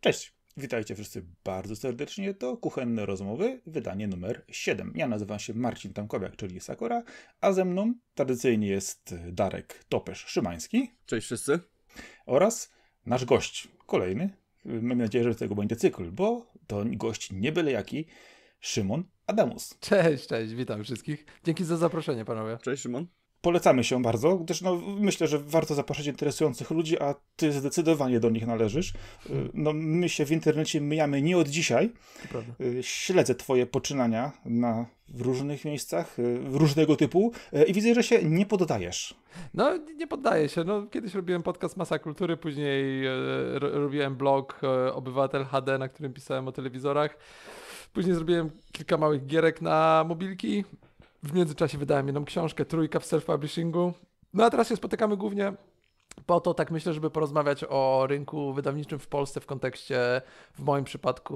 Cześć, witajcie wszyscy bardzo serdecznie. To Kuchenne Rozmowy, wydanie numer 7. Ja nazywam się Marcin Tamkowiak, czyli Sakura, a ze mną tradycyjnie jest Darek Topesz-Szymański. Cześć wszyscy. Oraz nasz gość, kolejny. Mam nadzieję, że z tego będzie cykl, bo to gość nie byle jaki, Szymon Adamus. Cześć, cześć, witam wszystkich. Dzięki za zaproszenie, panowie. Cześć, Szymon polecamy się bardzo, gdyż no, myślę, że warto zapraszać interesujących ludzi, a ty zdecydowanie do nich należysz. Hmm. No, my się w internecie myjamy nie od dzisiaj. Y, śledzę twoje poczynania na, w różnych miejscach, y, różnego typu y, i widzę, że się nie poddajesz. No, nie poddaję się. No, kiedyś robiłem podcast Masa Kultury, później robiłem blog Obywatel HD, na którym pisałem o telewizorach. Później zrobiłem kilka małych gierek na mobilki. W międzyczasie wydałem jedną książkę, trójka w self-publishingu. No a teraz się spotykamy głównie po to, tak myślę, żeby porozmawiać o rynku wydawniczym w Polsce w kontekście, w moim przypadku,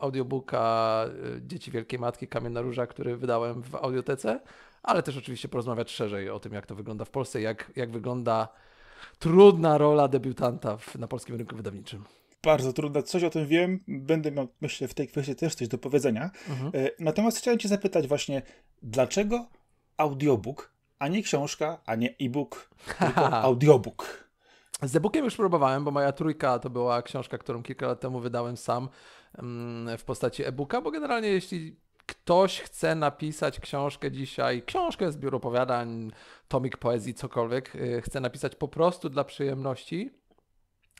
audiobooka y, Dzieci Wielkiej Matki Kamienna Róża, który wydałem w audiotece, ale też oczywiście porozmawiać szerzej o tym, jak to wygląda w Polsce, jak, jak wygląda trudna rola debiutanta w, na polskim rynku wydawniczym. Bardzo trudna, coś o tym wiem, będę miał, myślę, w tej kwestii też coś do powiedzenia. Mhm. E, natomiast chciałem Cię zapytać właśnie, dlaczego audiobook, a nie książka, a nie e-book, tylko audiobook. Z e-bookiem już próbowałem, bo moja trójka to była książka, którą kilka lat temu wydałem sam mm, w postaci e-booka, bo generalnie jeśli ktoś chce napisać książkę dzisiaj, książkę z opowiadań, tomik poezji, cokolwiek, y, chce napisać po prostu dla przyjemności,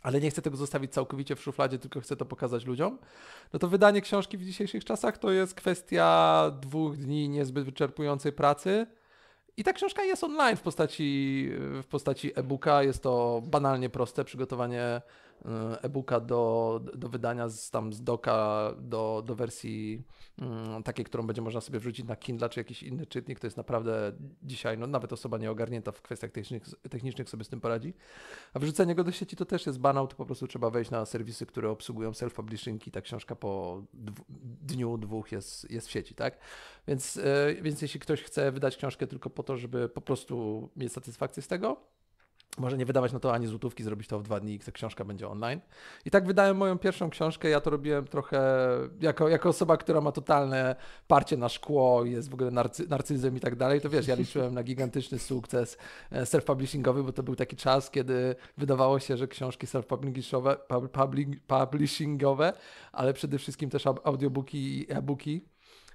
ale nie chcę tego zostawić całkowicie w szufladzie, tylko chcę to pokazać ludziom, no to wydanie książki w dzisiejszych czasach to jest kwestia dwóch dni niezbyt wyczerpującej pracy. I ta książka jest online w postaci, w postaci e-booka. Jest to banalnie proste przygotowanie E, e-booka do, do wydania z, tam z doka do, do wersji mm, takiej, którą będzie można sobie wrzucić na Kindle czy jakiś inny czytnik, to jest naprawdę dzisiaj, no nawet osoba nieogarnięta w kwestiach technicznych, technicznych sobie z tym poradzi. A wrzucenie go do sieci to też jest banał, to po prostu trzeba wejść na serwisy, które obsługują self-publishing i ta książka po dniu, dwóch jest, jest w sieci, tak? Więc, e, więc jeśli ktoś chce wydać książkę tylko po to, żeby po prostu mieć satysfakcję z tego, może nie wydawać na to ani złotówki, zrobić to w dwa dni i książka będzie online. I tak wydałem moją pierwszą książkę, ja to robiłem trochę jako, jako osoba, która ma totalne parcie na szkło, jest w ogóle narcy, narcyzem i tak dalej, to wiesz, ja liczyłem na gigantyczny sukces e, self-publishingowy, bo to był taki czas, kiedy wydawało się, że książki self-publishingowe, publishingowe, ale przede wszystkim też audiobooki i e-booki,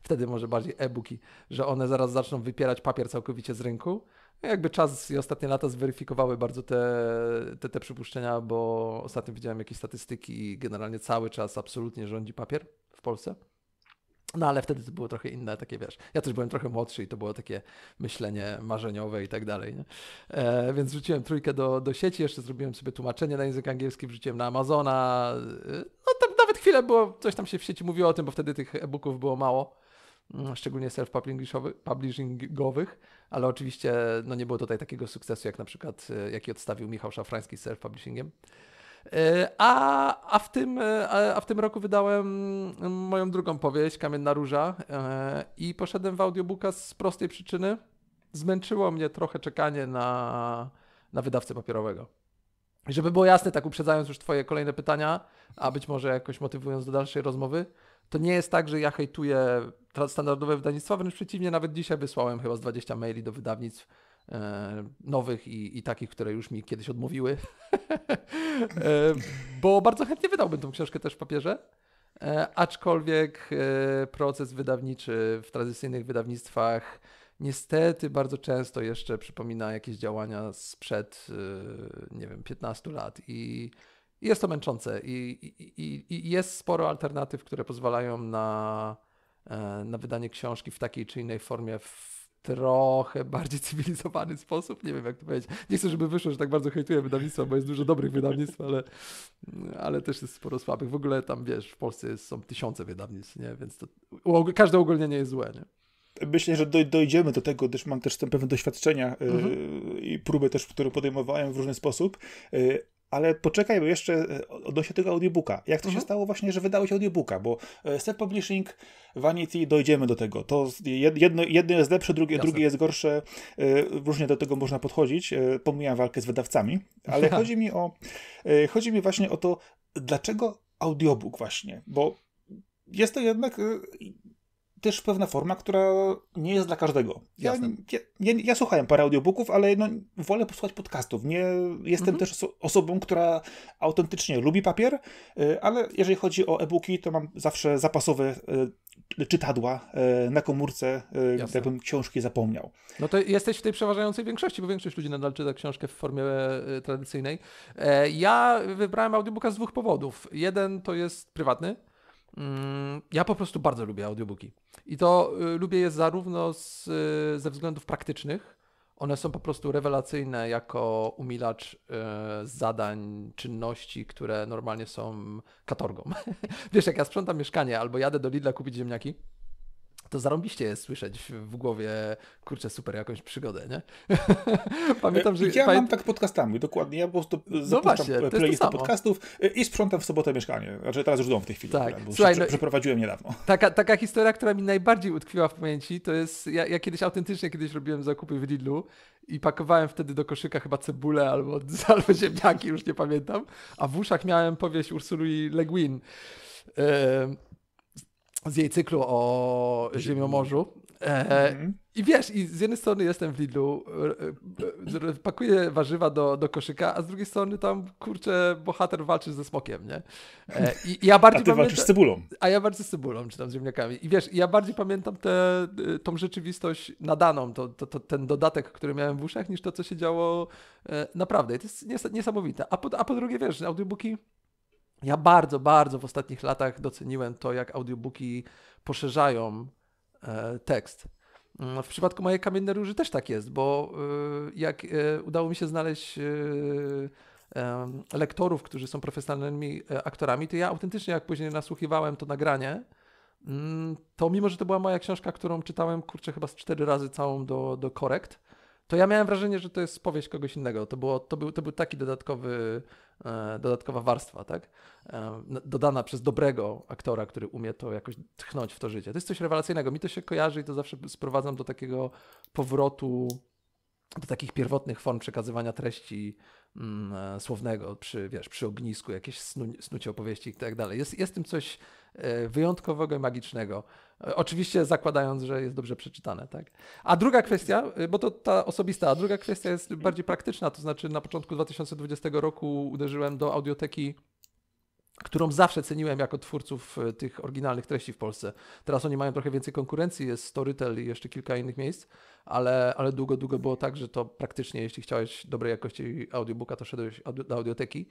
wtedy może bardziej e-booki, że one zaraz zaczną wypierać papier całkowicie z rynku jakby czas i ostatnie lata zweryfikowały bardzo te, te, te przypuszczenia, bo ostatnio widziałem jakieś statystyki i generalnie cały czas absolutnie rządzi papier w Polsce. No ale wtedy to było trochę inne, takie wiesz. Ja też byłem trochę młodszy i to było takie myślenie marzeniowe i tak dalej. Nie? E, więc wrzuciłem trójkę do, do sieci, jeszcze zrobiłem sobie tłumaczenie na język angielski, wrzuciłem na Amazona. E, no tam nawet chwilę było, coś tam się w sieci mówiło o tym, bo wtedy tych e-booków było mało. Mm, szczególnie self-publishingowych, ale oczywiście no, nie było tutaj takiego sukcesu, jak na przykład e, jaki odstawił Michał Szafrański z self-publishingiem. E, a, a, w tym, e, a w tym roku wydałem mm, moją drugą powieść, Kamienna Róża, i poszedłem w audiobooka z prostej przyczyny. Zmęczyło mnie trochę czekanie na, na wydawcę papierowego. Żeby było jasne, tak uprzedzając już Twoje kolejne pytania, a być może jakoś motywując do dalszej rozmowy, to nie jest tak, że ja hejtuję standardowe wydawnictwa, wręcz przeciwnie, nawet dzisiaj wysłałem chyba z 20 maili do wydawnictw e, nowych i, i, takich, które już mi kiedyś odmówiły, e, bo bardzo chętnie wydałbym tą książkę też w papierze, e, aczkolwiek e, proces wydawniczy w tradycyjnych wydawnictwach niestety bardzo często jeszcze przypomina jakieś działania sprzed, e, nie wiem, 15 lat i jest to męczące i, i, i jest sporo alternatyw, które pozwalają na, e, na wydanie książki w takiej czy innej formie w trochę bardziej cywilizowany sposób. Nie wiem, jak to powiedzieć. Nie chcę, żeby wyszło, że tak bardzo hejtuję wydawnictwa, bo jest dużo dobrych wydawnictw, ale, ale też jest sporo słabych. W ogóle tam, wiesz, w Polsce są tysiące wydawnictw, nie? więc to, każde ogólnienie jest złe. Nie? Myślę, że dojdziemy do tego, gdyż mam też pewne doświadczenia e, mhm. i próby też, które podejmowałem w różny sposób e, ale poczekaj, bo jeszcze e, odnośnie tego audiobooka. Jak to mhm. się stało właśnie, że wydałeś audiobooka? Bo e, set Publishing, Vanity, dojdziemy do tego. To jedno, jedno jest lepsze, drugie, drugie jest gorsze. E, różnie do tego można podchodzić. Pomijam walkę z wydawcami, ale chodzi mi o, chodzi mi właśnie o to, dlaczego audiobook właśnie? Bo jest to jednak też pewna forma, która nie jest dla każdego. Ja, ja, ja, ja słuchałem parę audiobooków, ale no, wolę posłuchać podcastów. Nie jestem mhm. też oso osobą, która autentycznie lubi papier, y, ale jeżeli chodzi o e-booki, to mam zawsze zapasowe y, czytadła y, na komórce, Jasne. gdybym książki zapomniał. No to jesteś w tej przeważającej większości, bo większość ludzi nadal czyta książkę w formie e, tradycyjnej. E, ja wybrałem audiobooka z dwóch powodów. Jeden to jest prywatny, Mm, ja po prostu bardzo lubię audiobooki. I to y, lubię je zarówno z, y, ze względów praktycznych. One są po prostu rewelacyjne jako umilacz y, zadań, czynności, które normalnie są katorgą. Wiesz, jak ja sprzątam mieszkanie albo jadę do Lidla kupić ziemniaki, to zarąbiście jest słyszeć w głowie, kurczę, super, jakąś przygodę, nie? Pamiętam, że... Ja pamię... mam tak podcastami, dokładnie. Ja po prostu no zapuszczam no playlistę podcastów y, i sprzątam w sobotę mieszkanie. Znaczy teraz już dom w tej chwili, tak. bo Słuchaj, się no, przeprowadziłem niedawno. Taka, taka historia, która mi najbardziej utkwiła w pamięci, to jest, ja, ja kiedyś autentycznie kiedyś robiłem zakupy w Lidlu i pakowałem wtedy do koszyka chyba cebulę albo, albo ziemniaki, już nie pamiętam, a w uszach miałem powieść Ursuli Le Guin. Yy, z jej cyklu o Ziemiomorzu. E, mhm. I wiesz, i z jednej strony jestem w Lidlu, e, e, e, pakuję warzywa do, do koszyka, a z drugiej strony tam, kurczę, bohater walczy ze smokiem, nie? E, i, i, ja bardziej a ty pamiętam, walczysz z cebulą. A ja bardziej z cebulą, czy tam z ziemniakami. I wiesz, ja bardziej pamiętam tę tą rzeczywistość nadaną, to, to, to, ten dodatek, który miałem w uszach, niż to, co się działo naprawdę. I to jest niesamowite. A po, a po drugie, wiesz, audiobooki ja bardzo, bardzo w ostatnich latach doceniłem to, jak audiobooki poszerzają e, tekst. Mm, w przypadku mojej Kamiennej Róży też tak jest, bo e, jak e, udało mi się znaleźć y, lektorów, którzy są profesjonalnymi e, aktorami, to ja autentycznie, jak później nasłuchiwałem to nagranie, mm, to mimo, że to była moja książka, którą czytałem, kurczę, chyba z cztery razy całą do, do korekt, to ja miałem wrażenie, że to jest powieść kogoś innego. To, było, to, był, to był taki dodatkowy E, dodatkowa warstwa, tak? E, no, dodana przez dobrego aktora, który umie to jakoś tchnąć w to życie. To jest coś rewelacyjnego. Mi to się kojarzy i to zawsze sprowadzam do takiego powrotu do takich pierwotnych form przekazywania treści mm, e, słownego przy, wiesz, przy ognisku, jakieś snu, snucie opowieści i tak dalej. Jest, jest tym coś E, wyjątkowego i magicznego. E, oczywiście zakładając, że jest dobrze przeczytane. Tak? A druga kwestia, e, bo to ta osobista, a druga kwestia jest bardziej praktyczna, to znaczy na początku 2020 roku uderzyłem do audioteki którą zawsze ceniłem jako twórców tych oryginalnych treści w Polsce. Teraz oni mają trochę więcej konkurencji, jest Storytel i jeszcze kilka innych miejsc, ale, ale długo, długo było tak, że to praktycznie, jeśli chciałeś dobrej jakości audiobooka, to szedłeś do audioteki.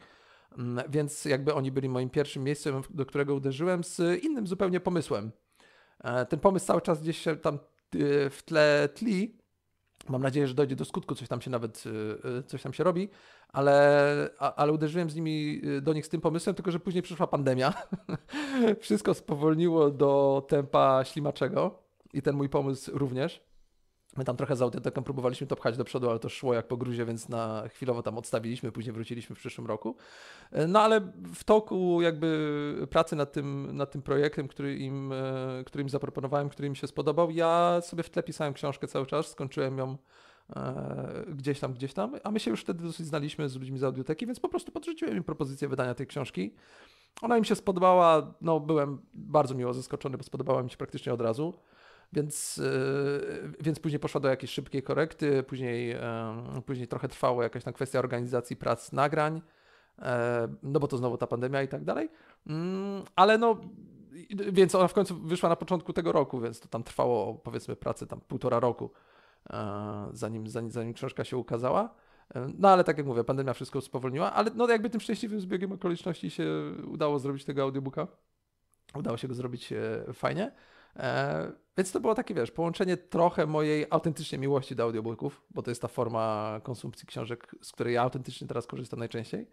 Mm, więc jakby oni byli moim pierwszym miejscem, do którego uderzyłem z innym zupełnie pomysłem. E, ten pomysł cały czas gdzieś się tam e, w tle tli. Mam nadzieję, że dojdzie do skutku, coś tam się nawet, e, coś tam się robi, ale, ale uderzyłem z nimi do nich z tym pomysłem, tylko że później przyszła pandemia. Wszystko spowolniło do tempa ślimaczego i ten mój pomysł również. My tam trochę z autentyką próbowaliśmy to pchać do przodu, ale to szło jak po gruzie, więc na chwilowo tam odstawiliśmy, później wróciliśmy w przyszłym roku. E, no ale w toku jakby pracy nad tym, nad tym projektem, który im, e, który im zaproponowałem, który im się spodobał, ja sobie w tle pisałem książkę cały czas, skończyłem ją e, gdzieś tam, gdzieś tam, a my się już wtedy dosyć znaliśmy z ludźmi z audioteki, więc po prostu podrzuciłem im propozycję wydania tej książki. Ona im się spodobała, no byłem bardzo miło zaskoczony, bo spodobała mi się praktycznie od razu. Więc, e, więc później poszła do jakiejś szybkiej korekty, później, e, później trochę trwało jakaś tam kwestia organizacji prac, nagrań, e, no bo to znowu ta pandemia i tak dalej. Mm, ale no, więc ona w końcu wyszła na początku tego roku, więc to tam trwało powiedzmy pracę tam półtora roku, zanim, zanim, zanim książka się ukazała. No ale tak jak mówię, pandemia wszystko spowolniła, ale no jakby tym szczęśliwym zbiegiem okoliczności się udało zrobić tego audiobooka. Udało się go zrobić fajnie. Więc to było takie, wiesz, połączenie trochę mojej autentycznej miłości do audiobooków, bo to jest ta forma konsumpcji książek, z której ja autentycznie teraz korzystam najczęściej.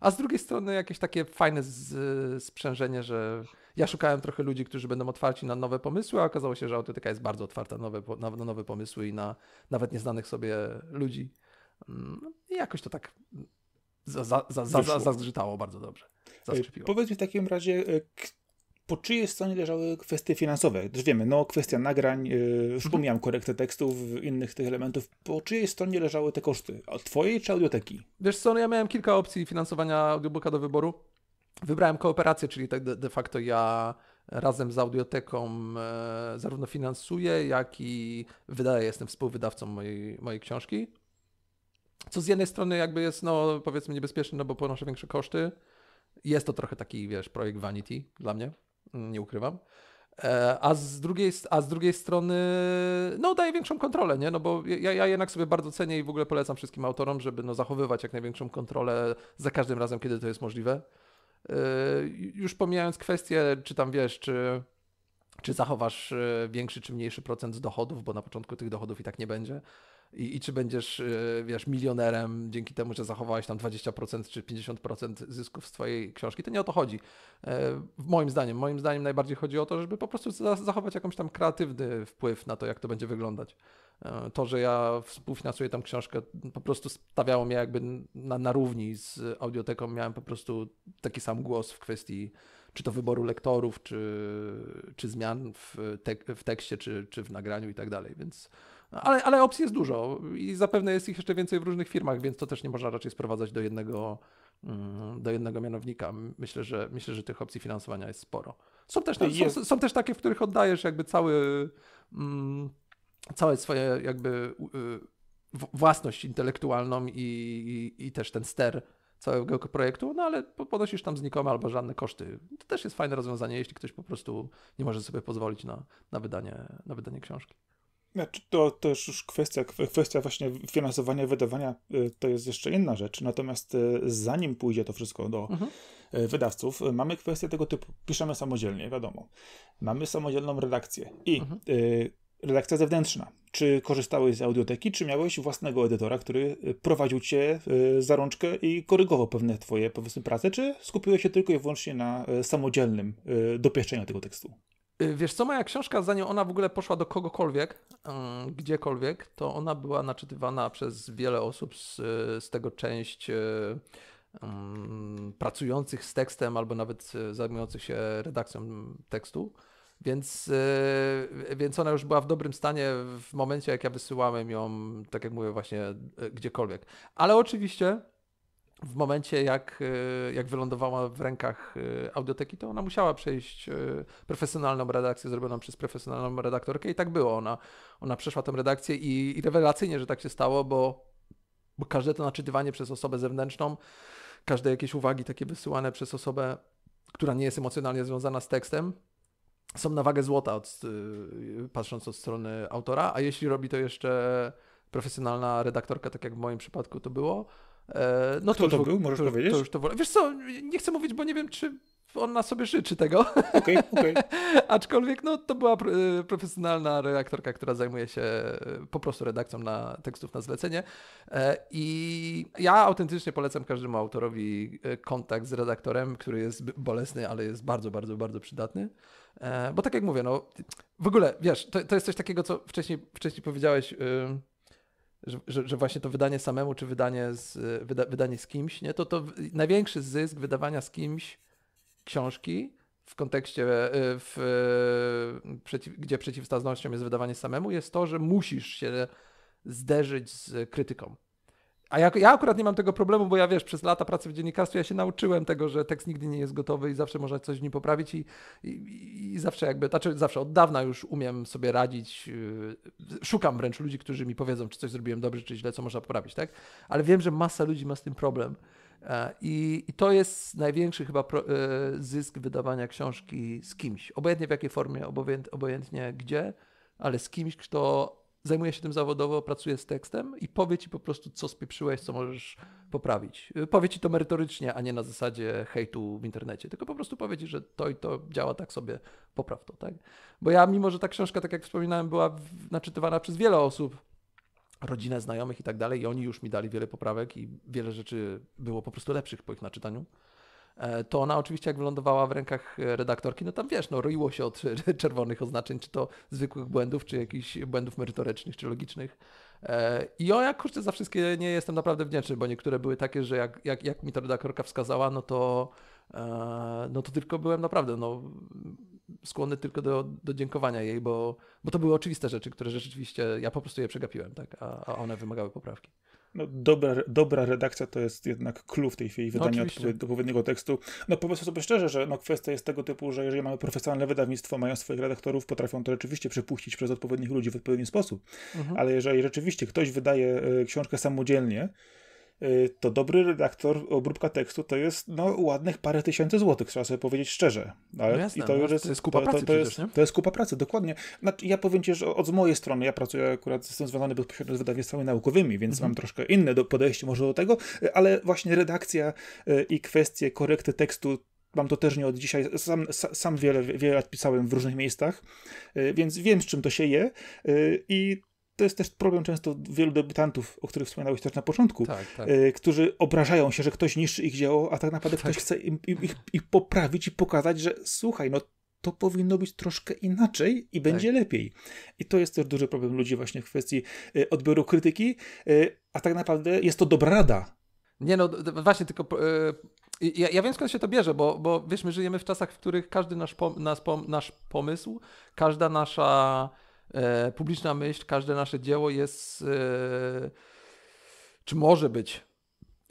A z drugiej strony jakieś takie fajne z, sprzężenie, że ja szukałem trochę ludzi, którzy będą otwarci na nowe pomysły, a okazało się, że audioteka jest bardzo otwarta na nowe, na, na nowe pomysły i na nawet nieznanych sobie ludzi. Mm, I jakoś to tak za, za, za, zazgrzytało bardzo dobrze. E, powiedz mi w takim razie, e, po czyjej stronie leżały kwestie finansowe? Też wiemy, no kwestia nagrań, już y, mhm. pomijam korektę tekstów, innych tych elementów. Po czyjej stronie leżały te koszty? Od twojej czy audioteki? Wiesz co, no ja miałem kilka opcji finansowania audiobooka do wyboru. Wybrałem kooperację, czyli tak de facto ja razem z audioteką e, zarówno finansuję, jak i wydaję, jestem współwydawcą mojej, mojej książki. Co z jednej strony jakby jest, no powiedzmy, niebezpieczne, no bo ponoszę większe koszty. Jest to trochę taki, wiesz, projekt vanity dla mnie nie ukrywam. E, a z, drugiej, a z drugiej strony, no daje większą kontrolę, nie? No bo ja, ja jednak sobie bardzo cenię i w ogóle polecam wszystkim autorom, żeby no, zachowywać jak największą kontrolę za każdym razem, kiedy to jest możliwe. E, już pomijając kwestię, czy tam wiesz, czy, czy zachowasz e, większy czy mniejszy procent dochodów, bo na początku tych dochodów i tak nie będzie. I, I, czy będziesz, e, wiesz, milionerem dzięki temu, że zachowałeś tam 20% czy 50% zysków z twojej książki. To nie o to chodzi. E, moim zdaniem, moim zdaniem najbardziej chodzi o to, żeby po prostu zachować jakąś tam kreatywny wpływ na to, jak to będzie wyglądać. E, to, że ja współfinansuję tam książkę, po prostu stawiało mnie jakby na, na równi z audioteką. Miałem po prostu taki sam głos w kwestii czy to wyboru lektorów, czy, czy zmian w, tek w tekście, czy, czy w nagraniu i tak dalej. Więc ale, ale opcji jest dużo i zapewne jest ich jeszcze więcej w różnych firmach, więc to też nie można raczej sprowadzać do jednego, mm, do jednego mianownika. Myślę, że myślę, że tych opcji finansowania jest sporo. Są też, są, są też takie, w których oddajesz jakby cały, mm, całe swoje jakby y, własność intelektualną i, i, i też ten ster całego projektu, no ale ponosisz tam znikome albo żadne koszty. To też jest fajne rozwiązanie, jeśli ktoś po prostu nie może sobie pozwolić na, na, wydanie, na wydanie książki. Znaczy, to też już kwestia, kwestia właśnie finansowania, wydawania, y, to jest jeszcze inna rzecz. Natomiast y, zanim pójdzie to wszystko do mhm. Y, wydawców, mamy kwestię tego typu. Piszemy samodzielnie, wiadomo. Mamy samodzielną redakcję i mhm. redakcja zewnętrzna. Czy korzystałeś z audioteki, czy miałeś własnego edytora, który prowadził cię za rączkę i korygował pewne twoje, powiedzmy, prace, czy skupiłeś się tylko i wyłącznie na samodzielnym dopieszczeniu tego tekstu? Y, wiesz co, moja książka, zanim ona w ogóle poszła do kogokolwiek, mm, gdziekolwiek, to ona była naczytywana przez wiele osób z, z tego część y, mm, pracujących z tekstem albo nawet y, zajmujących się redakcją tekstu. Więc, więc ona już była w dobrym stanie w momencie, jak ja wysyłałem ją, tak jak mówię, właśnie gdziekolwiek. Ale oczywiście w momencie, jak, y, jak wylądowała w rękach y, audioteki, to ona musiała przejść y, profesjonalną redakcję zrobioną przez profesjonalną redaktorkę i tak było. Ona, ona przeszła tę redakcję i, i rewelacyjnie, że tak się stało, bo, bo każde to naczytywanie przez osobę zewnętrzną, każde jakieś uwagi takie wysyłane przez osobę, która nie jest emocjonalnie związana z tekstem, są na wagę złota, od, patrząc od strony autora, a jeśli robi to jeszcze profesjonalna redaktorka, tak jak w moim przypadku to było, E, no Kto to, to był, możesz to, powiedzieć? To już to, wiesz co, nie chcę mówić, bo nie wiem, czy ona sobie życzy tego. Okay, okay. Aczkolwiek no, to była e, profesjonalna redaktorka, która zajmuje się e, po prostu redakcją na tekstów na zlecenie. I ja autentycznie polecam każdemu autorowi kontakt z redaktorem, który jest bolesny, ale jest bardzo, bardzo, bardzo przydatny. Bo tak jak mówię, no w ogóle wiesz, to, to jest coś takiego, co wcześniej, wcześniej powiedziałeś. Yy że, że, że, właśnie to wydanie samemu, czy wydanie z, wyda, wydanie z kimś, nie? To, to największy zysk wydawania z kimś książki w kontekście, e, w, przeciw, gdzie przeciwstawnością jest wydawanie samemu, jest to, że musisz się zderzyć z krytyką. A ja, ja akurat nie mam tego problemu, bo ja wiesz, przez lata pracy w dziennikarstwie ja się nauczyłem tego, że tekst nigdy nie jest gotowy i zawsze można coś w nim poprawić i, i, i zawsze jakby, znaczy zawsze od dawna już umiem sobie radzić, yy, szukam wręcz ludzi, którzy mi powiedzą, czy coś zrobiłem dobrze, czy źle, co można poprawić, tak? Ale wiem, że masa ludzi ma z tym problem. E, I, I, to jest największy chyba pro, e, zysk wydawania książki z kimś, obojętnie w jakiej formie, obojętnie, obojętnie gdzie, ale z kimś, kto zajmuje się tym zawodowo, pracuje z tekstem i powie ci po prostu, co spieprzyłeś, co możesz poprawić. Y, powie ci to merytorycznie, a nie na zasadzie hejtu w internecie, tylko po prostu powie ci, że to i to działa tak sobie, popraw to, tak? Bo ja, mimo że ta książka, tak jak wspominałem, była naczytywana przez wiele osób, rodzinę, znajomych i tak dalej, i oni już mi dali wiele poprawek i wiele rzeczy było po prostu lepszych po ich naczytaniu E, to ona oczywiście jak wylądowała w rękach e, redaktorki, no tam wiesz, no roiło się od czerwonych oznaczeń, czy to zwykłych błędów, czy jakichś błędów merytorycznych, czy logicznych. E, I o jak kurczę za wszystkie nie jestem naprawdę wdzięczny, bo niektóre były takie, że jak, jak, jak mi ta redaktorka wskazała, no to, no to tylko byłem naprawdę, no skłonny tylko do, do dziękowania jej, bo, bo to były oczywiste rzeczy, które rzeczywiście ja po prostu je przegapiłem, tak, a, a one wymagały poprawki no, dobra, dobra redakcja to jest jednak klucz w tej chwili no, wydania odpowiedniego tekstu. No powiedzmy sobie szczerze, że no, kwestia jest tego typu, że jeżeli mamy profesjonalne wydawnictwo, mają swoich redaktorów, potrafią to rzeczywiście przepuścić przez odpowiednich ludzi w odpowiedni sposób. Mhm. Ale jeżeli rzeczywiście ktoś wydaje e, książkę samodzielnie, Y, to dobry redaktor, obróbka tekstu to jest no, ładnych parę tysięcy złotych, trzeba sobie powiedzieć szczerze. Ale no jasne, i to, no, już jest, to jest kupa to, pracy. To, przecież, jest, nie? to jest kupa pracy, dokładnie. Znaczy, ja powiem Ci, że od mojej strony, ja pracuję akurat, jestem związany bezpośrednio z wydawnictwami naukowymi, więc mhm. mam troszkę inne do, podejście może do tego, ale właśnie redakcja y, i kwestie korekty tekstu mam to też nie od dzisiaj, sam, sam wiele, wiele lat pisałem w różnych miejscach, y, więc wiem, z czym to się je i to jest też problem często wielu debiutantów, o których wspominałeś też na początku, tak, tak. E, którzy obrażają się, że ktoś niszczy ich dzieło, a tak naprawdę tak. ktoś chce im, im, ich, ich poprawić i pokazać, że słuchaj, no to powinno być troszkę inaczej i będzie tak. lepiej. I to jest też duży problem ludzi właśnie w kwestii e, odbioru krytyki, e, a tak naprawdę jest to dobra rada. Nie no, właśnie tylko ja, ja wiem skąd się to bierze, bo, bo wiesz, my żyjemy w czasach, w których każdy nasz, pom nasz, pom nasz pomysł, każda nasza E, publiczna myśl, każde nasze dzieło jest, e, czy może być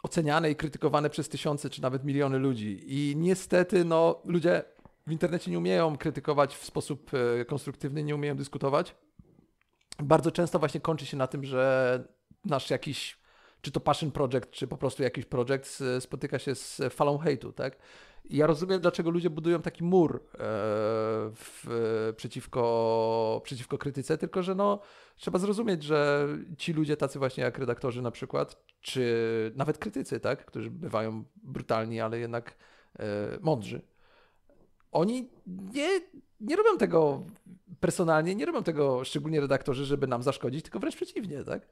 oceniane i krytykowane przez tysiące czy nawet miliony ludzi. I niestety, no, ludzie w internecie nie umieją krytykować w sposób e, konstruktywny, nie umieją dyskutować. Bardzo często właśnie kończy się na tym, że nasz jakiś, czy to passion project, czy po prostu jakiś projekt spotyka się z falą hejtu, tak? Ja rozumiem, dlaczego ludzie budują taki mur e, w, e, przeciwko, przeciwko krytyce, tylko że no, trzeba zrozumieć, że ci ludzie, tacy właśnie jak redaktorzy na przykład, czy nawet krytycy, tak, którzy bywają brutalni, ale jednak e, mądrzy, oni nie, nie robią tego personalnie, nie robią tego szczególnie redaktorzy, żeby nam zaszkodzić, tylko wręcz przeciwnie, tak?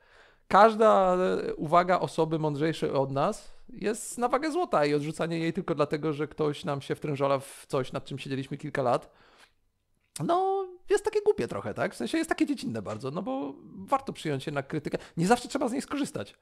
każda e, uwaga osoby mądrzejszej od nas jest na wagę złota i odrzucanie jej tylko dlatego, że ktoś nam się wtrężola w coś, nad czym siedzieliśmy kilka lat, no jest takie głupie trochę, tak? W sensie jest takie dziecinne bardzo, no bo warto przyjąć jednak krytykę. Nie zawsze trzeba z niej skorzystać.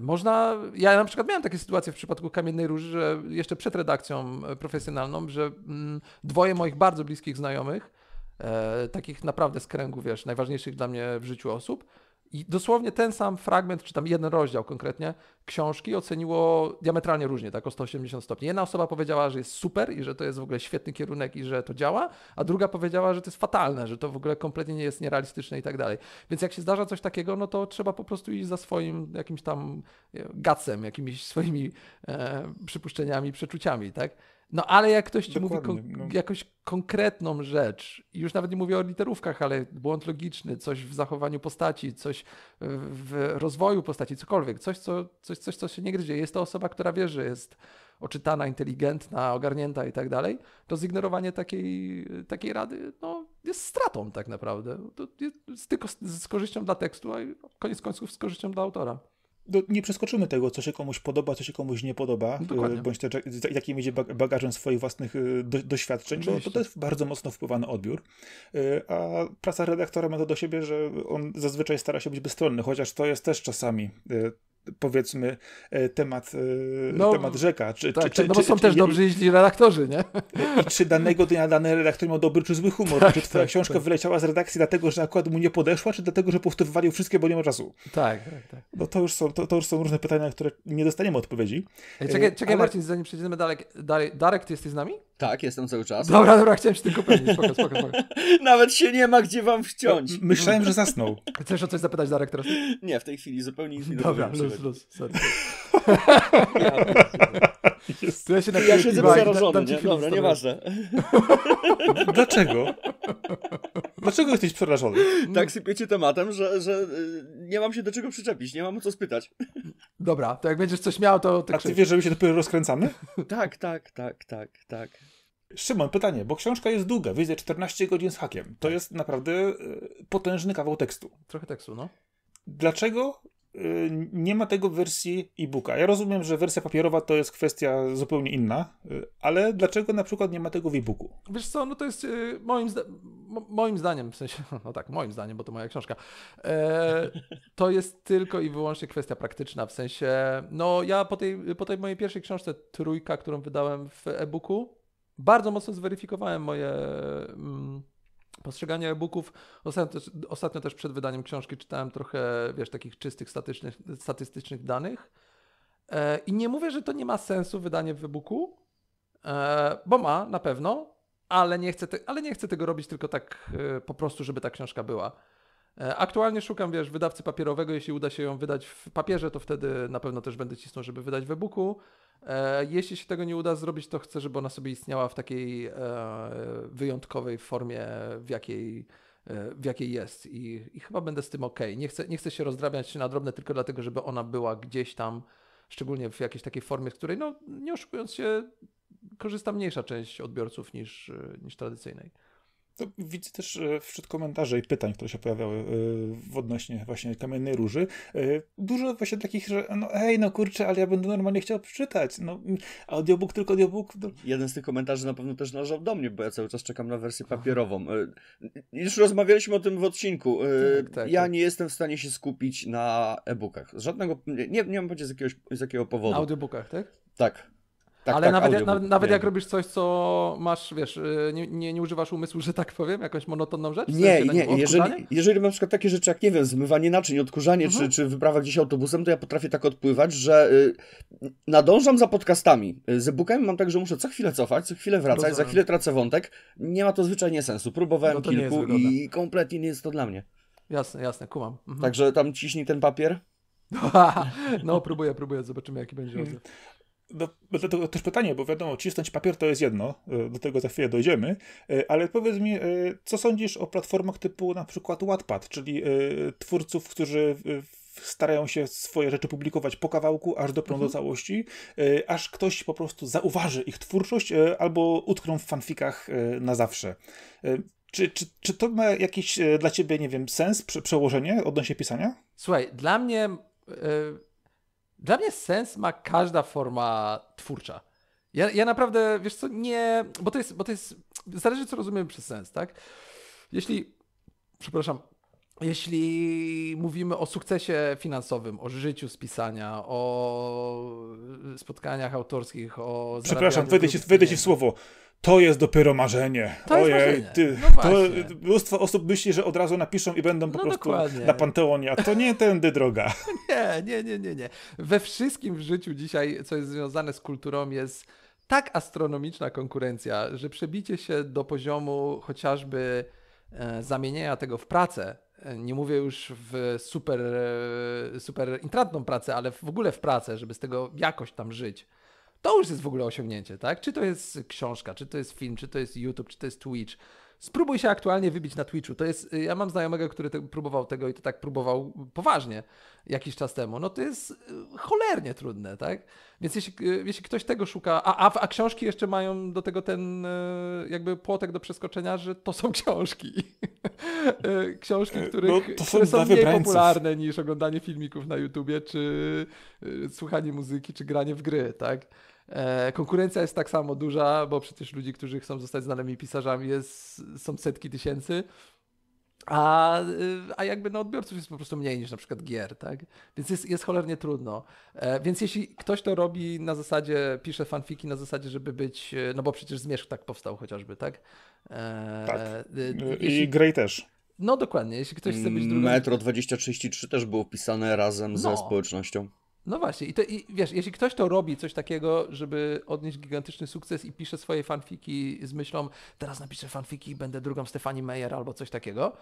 Można, ja na przykład miałem takie sytuacje w przypadku Kamiennej Róży, że jeszcze przed redakcją e, profesjonalną, że mm, dwoje moich bardzo bliskich znajomych, e, takich naprawdę z kręgu, wiesz, najważniejszych dla mnie w życiu osób, i dosłownie ten sam fragment, czy tam jeden rozdział konkretnie książki oceniło diametralnie różnie, tak o 180 stopni. Jedna osoba powiedziała, że jest super i że to jest w ogóle świetny kierunek i że to działa, a druga powiedziała, że to jest fatalne, że to w ogóle kompletnie nie jest nierealistyczne i tak dalej. Więc jak się zdarza coś takiego, no to trzeba po prostu iść za swoim jakimś tam gacem, jakimiś swoimi e, przypuszczeniami, przeczuciami, tak? No ale jak ktoś ci mówi kon- no. jakąś konkretną rzecz, już nawet nie mówię o literówkach, ale błąd logiczny, coś w zachowaniu postaci, coś w rozwoju postaci, cokolwiek, coś, co, coś, coś, co się nie gryzie, jest to osoba, która wie, że jest oczytana, inteligentna, ogarnięta i tak dalej, to zignorowanie takiej, takiej rady no, jest stratą tak naprawdę. To jest tylko z, z korzyścią dla tekstu, a koniec końców z korzyścią dla autora. No, nie przeskoczymy tego, co się komuś podoba, co się komuś nie podoba, no y, Dokładnie. bądź też jakim będzie bagażem swoich własnych y, do, doświadczeń, Oczywiście. bo to też bardzo mocno wpływa na odbiór. Y, a praca redaktora ma to do siebie, że on zazwyczaj stara się być bezstronny, chociaż to jest też czasami powiedzmy e, temat, e, no, temat rzeka. Czy, tak, czy, czy, no bo są czy, też dobrzy źli redaktorzy, nie? I czy danego dnia dany redaktor miał dobry czy zły humor? Tak, czy twoja tak, książka tak. wyleciała z redakcji dlatego, że akurat mu nie podeszła, czy dlatego, że powtórywali wszystkie, bo nie ma czasu? Tak, tak, tak. No to już są, to, to już są różne pytania, na które nie dostaniemy odpowiedzi. Ej, czekaj, e, czekaj Ale... Marcin, zanim przejdziemy dalej, dalej. Darek, ty jesteś z nami? Tak, jestem cały czas. Dobra, dobra, chciałem się tylko pewnie. Nawet się nie ma gdzie wam wciąć. E, myślałem, że zasnął. Chcesz o coś zapytać, Darek, teraz? Nie, w tej chwili zupełnie nic nie Dobra, luz, luz, sorry. Jest. Ja się na ja siedzę przerażony, nie? Dobra, nieważne. Dlaczego? Dlaczego jesteś przerażony? Tak sypiecie tematem, że, że y, nie mam się do czego przyczepić, nie mam o co spytać. Dobra, to jak będziesz coś miał, to... to A ty wiesz, że my się dopiero rozkręcamy? Tak, tak, tak, tak, tak. Szymon, pytanie, bo książka jest długa, wyjdzie 14 godzin z hakiem. To tak. jest naprawdę y, potężny kawał tekstu. Trochę tekstu, no. Dlaczego Y, nie ma tego w wersji e-booka. Ja rozumiem, że wersja papierowa to jest kwestia zupełnie inna, y, ale dlaczego na przykład nie ma tego w e-booku? Wiesz co, no to jest y, moim, zda moim zdaniem, w sensie, no tak, moim zdaniem, bo to moja książka, e, to jest tylko i wyłącznie kwestia praktyczna, w sensie, no ja po tej, po tej mojej pierwszej książce, Trójka, którą wydałem w e-booku, bardzo mocno zweryfikowałem moje... Mm, postrzeganie e-booków. Ostatnio, ostatnio, też przed wydaniem książki czytałem trochę, wiesz, takich czystych statystycznych, statystycznych danych. E, I nie mówię, że to nie ma sensu wydanie w e-booku, e, bo ma na pewno, ale nie, chcę te, ale nie chcę tego robić tylko tak e, po prostu, żeby ta książka była. E, aktualnie szukam, wiesz, wydawcy papierowego. Jeśli uda się ją wydać w papierze, to wtedy na pewno też będę cisnął, żeby wydać w e-booku. E, jeśli się tego nie uda zrobić, to chcę, żeby ona sobie istniała w takiej e, wyjątkowej formie, w jakiej, e, w jakiej jest. I, i chyba będę z tym ok. Nie chcę, nie chcę się rozdrabiać na drobne tylko dlatego, żeby ona była gdzieś tam, szczególnie w jakiejś takiej formie, z której, no, nie oszukując się, korzysta mniejsza część odbiorców niż, niż tradycyjnej. To widzę też e, wśród komentarzy i pytań, które się pojawiały e, w odnośnie właśnie Kamiennej Róży, e, dużo właśnie takich, że no hej, no kurczę, ale ja będę normalnie chciał przeczytać, no audiobook tylko audiobook. Jeden z tych komentarzy na pewno też należał do mnie, bo ja cały czas czekam na wersję papierową. Już rozmawialiśmy o tym w odcinku. Tak, tak, ja tak. nie jestem w stanie się skupić na e-bookach. żadnego, nie, nie mam powiedzieć z, z jakiego powodu. Na audiobookach, tak? Tak. Tak, ale tak, nawet, jak, nawet, nawet jak robisz coś, co masz, wiesz, y, nie, nie, nie, używasz umysłu, że tak powiem, jakąś monotonną rzecz? Nie, nie. jeżeli, jeżeli mam na przykład takie rzeczy jak, nie wiem, zmywanie naczyń, odkurzanie mhm. czy, czy wyprawa gdzieś autobusem, to ja potrafię tak odpływać, że y, nadążam za podcastami. Y, z e-bookami mam tak, że muszę co chwilę cofać, co chwilę wracać, Rozumiem. za chwilę tracę wątek. Nie ma to zwyczajnie sensu. Próbowałem no kilku i kompletnie nie jest to dla mnie. Jasne, jasne, kumam. Mhm. Także tam ciśnij ten papier. No, próbuję, próbuję, zobaczymy jaki będzie odzew. Dlatego no, no też pytanie, bo wiadomo, cisnąć papier to jest jedno, e, do tego za chwilę dojdziemy, e, ale powiedz mi, e, co sądzisz o platformach typu na przykład Wattpad, czyli twórców, którzy starają się swoje rzeczy publikować po kawałku, aż do mhm. do całości, aż ktoś po prostu zauważy ich twórczość albo utkną w fanfikach na zawsze. Czy, czy, czy to ma jakiś dla ciebie, nie wiem, sens, przełożenie odnośnie pisania? Słuchaj, dla mnie dla mnie sens ma każda forma twórcza. Ja, ja naprawdę, wiesz co, nie, bo to, jest, bo to jest, zależy co rozumiemy przez sens, tak? Jeśli, przepraszam, jeśli mówimy o sukcesie finansowym, o życiu z pisania, o spotkaniach autorskich, o. Przepraszam, wejdę ci, wejdę w słowo to jest dopiero marzenie. To Ojej, jest marzenie. Ty, no to mnóstwo osób myśli, że od razu napiszą i będą po no prostu dokładnie. na Panteonie, a to nie tędy droga. Nie, nie, nie, nie, nie. We wszystkim w życiu dzisiaj, co jest związane z kulturą, jest tak astronomiczna konkurencja, że przebicie się do poziomu chociażby e, zamienienia tego w pracę, e, nie mówię już w super, e, super intratną pracę, ale w ogóle w pracę, żeby z tego jakoś tam żyć to już jest w ogóle osiągnięcie, tak? Czy to jest książka, czy to jest film, czy to jest YouTube, czy to jest Twitch, spróbuj się aktualnie wybić na Twitchu. To jest, y, ja mam znajomego, który te, próbował tego i to tak próbował poważnie jakiś czas temu. No to jest y, cholernie trudne, tak? Więc jeśli, y, jeśli ktoś tego szuka, a, a, a książki jeszcze mają do tego ten jakby płotek do przeskoczenia, że to są książki. książki, których, no, są które są mniej popularne niż oglądanie filmików na YouTubie, czy słuchanie muzyki, czy granie w gry, tak? E, konkurencja jest tak samo duża, bo przecież ludzi, którzy chcą zostać znanymi pisarzami, jest, są setki tysięcy. A, e, a jakby no, odbiorców jest po prostu mniej niż na przykład gier, tak? Więc jest, jest cholernie trudno. E, więc jeśli ktoś to robi na zasadzie, pisze fanfiki na zasadzie, żeby być, e, no bo przecież Zmierzch tak powstał chociażby, tak? E, tak. I Grey też. No dokładnie, jeśli ktoś chce być drugą... Metro 2033 też było pisane razem no. ze społecznością. No właśnie, i, to, i wiesz, jeśli ktoś to robi, coś takiego, żeby odnieść gigantyczny sukces i pisze swoje fanfiki z myślą, teraz napiszę fanfiki i będę drugą Stefani Meyer albo coś takiego,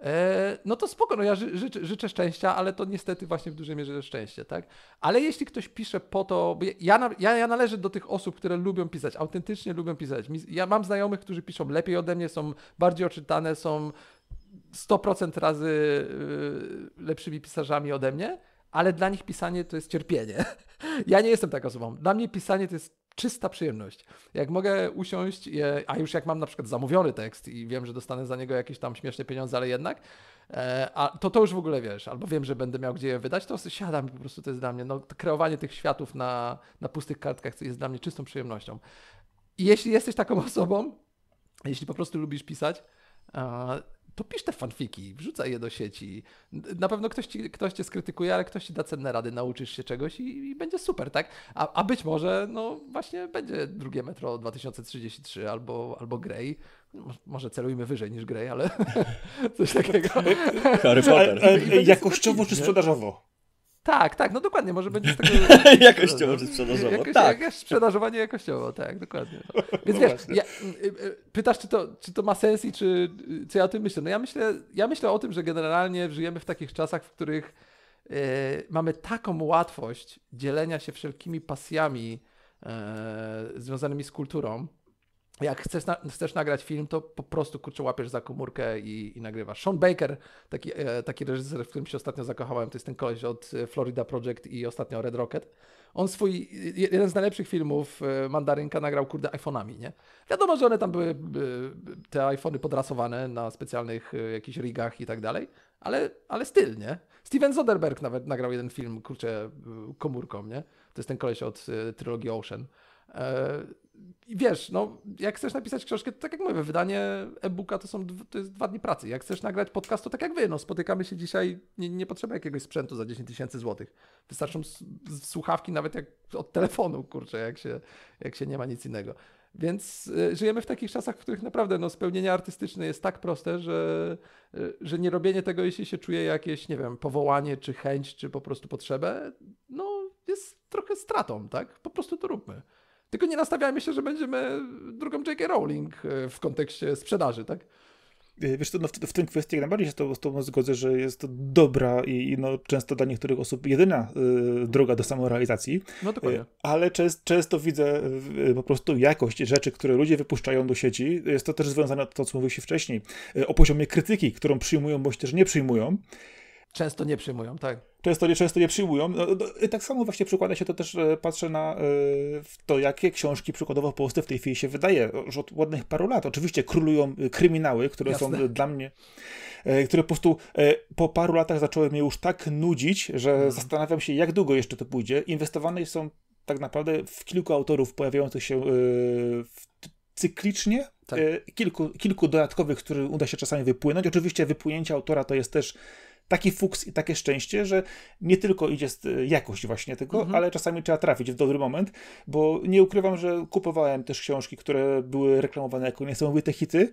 e, no to spoko, no ja ży, ży, życzę szczęścia, ale to niestety właśnie w dużej mierze szczęście, tak? Ale jeśli ktoś pisze po to, bo ja, ja, ja należę do tych osób, które lubią pisać, autentycznie lubią pisać. Ja mam znajomych, którzy piszą lepiej ode mnie, są bardziej oczytane, są 100% razy y, lepszymi pisarzami ode mnie, ale dla nich pisanie to jest cierpienie. Ja nie jestem taką osobą. Dla mnie pisanie to jest czysta przyjemność. Jak mogę usiąść, a już jak mam na przykład zamówiony tekst i wiem, że dostanę za niego jakieś tam śmieszne pieniądze, ale jednak, e, a to to już w ogóle wiesz, albo wiem, że będę miał gdzie je wydać, to siadam po prostu to jest dla mnie, no, kreowanie tych światów na, na pustych kartkach jest dla mnie czystą przyjemnością. I jeśli jesteś taką osobą, jeśli po prostu lubisz pisać, e, to pisz te fanfiki, wrzucaj je do sieci. Na pewno ktoś, ci, ktoś cię skrytykuje, ale ktoś ci da cenne rady, nauczysz się czegoś i, i będzie super, tak? A, a być może, no właśnie będzie drugie Metro 2033 albo, albo Grey. Może celujmy wyżej niż Grey, ale coś takiego. Harry Potter. jakościowo czy sprzedażowo? Tak, tak, no dokładnie, może będzie z tego... jakościowo czy sprzedażowo, jakoś, tak. Jakoś sprzedażowanie jakościowo, tak, dokładnie. No. Więc no wiesz, ja, y, y, pytasz, czy to, czy to ma sens i czy, czy ja o tym myślę. No ja myślę, ja myślę o tym, że generalnie żyjemy w takich czasach, w których y, mamy taką łatwość dzielenia się wszelkimi pasjami e, związanymi z kulturą, jak chcesz, na, chcesz nagrać film, to po prostu kurczę łapiesz za komórkę i, i nagrywasz. Sean Baker, taki, e, taki reżyser, w którym się ostatnio zakochałem, to jest ten koleś od e, Florida Project i ostatnio Red Rocket. On swój, jeden z najlepszych filmów e, Mandarynka nagrał, kurde, iPhone'ami, nie? Wiadomo, że one tam były, te iPhone'y podrasowane na specjalnych e, jakichś rigach i tak dalej, ale, ale styl, nie? Steven Soderbergh nawet nagrał jeden film, kurczę, komórką, nie? To jest ten koleś od trylogii Ocean wiesz, no, jak chcesz napisać książkę, to tak jak mówię, wydanie e-booka to, są, to jest dwa dni pracy. Jak chcesz nagrać podcast, to tak jak wy, no, spotykamy się dzisiaj, nie, nie potrzeba jakiegoś sprzętu za 10 tysięcy złotych. Wystarczą słuchawki nawet jak od telefonu, kurczę, jak się, jak się nie ma nic innego. Więc y, żyjemy w takich czasach, w których naprawdę no, spełnienie artystyczne jest tak proste, że, y, że nie robienie tego, jeśli się czuje jakieś, nie wiem, powołanie, czy chęć, czy po prostu potrzebę, no jest trochę stratą, tak? Po prostu to róbmy. Tylko nie nastawiajmy się, że będziemy drugą J.K. Rowling e, w kontekście sprzedaży, tak? Wiesz, to, no, w, w tym kwestii najbardziej się z to, tobą zgodzę, że jest to dobra i, i no, często dla niektórych osób jedyna y, droga do samorealizacji. No dokładnie. E, ale częst, często widzę y, po prostu jakość rzeczy, które ludzie wypuszczają do sieci. Jest to też związane z to, co mówiłeś wcześniej, y, o poziomie krytyki, którą przyjmują bądź też nie przyjmują. Często nie przyjmują, tak. Często nie, często nie przyjmują. No, no tak samo właśnie przykłada się to też, e, patrzę na y, to, jakie książki przykładowo w Polsce w tej chwili się wydaje, już od ładnych paru lat. Oczywiście królują e, kryminały, które Jasne. są dla mnie które po prostu po paru latach zaczęły mnie już tak nudzić, że mm. zastanawiam się, jak długo jeszcze to pójdzie. Inwestowane są tak naprawdę w kilku autorów pojawiających się cyklicznie. Tak. Kilku, kilku dodatkowych, które uda się czasami wypłynąć. Oczywiście wypłynięcie autora to jest też taki fuks i takie szczęście, że nie tylko idzie y, jakość właśnie tego, mhm. ale czasami trzeba trafić w dobry moment, bo nie ukrywam, że kupowałem też książki, które były reklamowane jako niesamowite hity,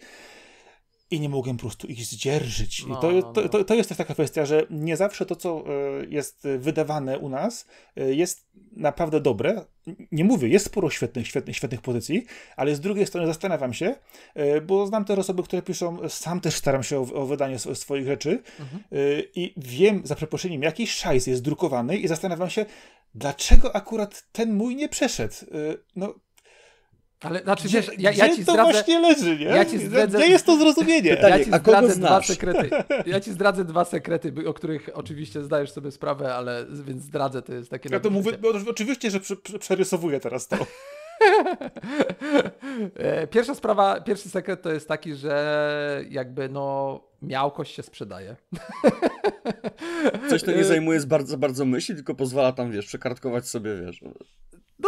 i nie mogłem po prostu ich zdzierżyć. No, I no, to, no, to, to, to, jest też taka kwestia, że nie zawsze to, co e, jest wydawane u nas, e, jest naprawdę dobre. Nie mówię, jest sporo świetnych, świetnych, świetnych pozycji, ale z drugiej strony zastanawiam się, e, bo znam też osoby, które piszą, sam też staram się o, o wydanie swoich rzeczy mhm. i wiem, za przeproszeniem, jakiś szajs jest drukowany i zastanawiam się, dlaczego akurat ten mój nie przeszedł. No, ale znaczy, gdzie, wiesz, ja, ja ci zdradzę, właśnie leży, nie? Ja ci zdradzę, gdzie jest to zrozumienie? Pytanie, ja ci zdradzę dwa sekrety. Ja ci zdradzę dwa sekrety, o których oczywiście zdajesz sobie sprawę, ale więc zdradzę, to jest takie... Ja to mówię, oczywiście, że przerysowuję teraz to. E, pierwsza sprawa, pierwszy sekret to jest taki, że jakby no miałkość się sprzedaje. Coś, to nie e, zajmuje bardzo, bardzo myśli, tylko pozwala tam, wiesz, przekartkować sobie, wiesz... No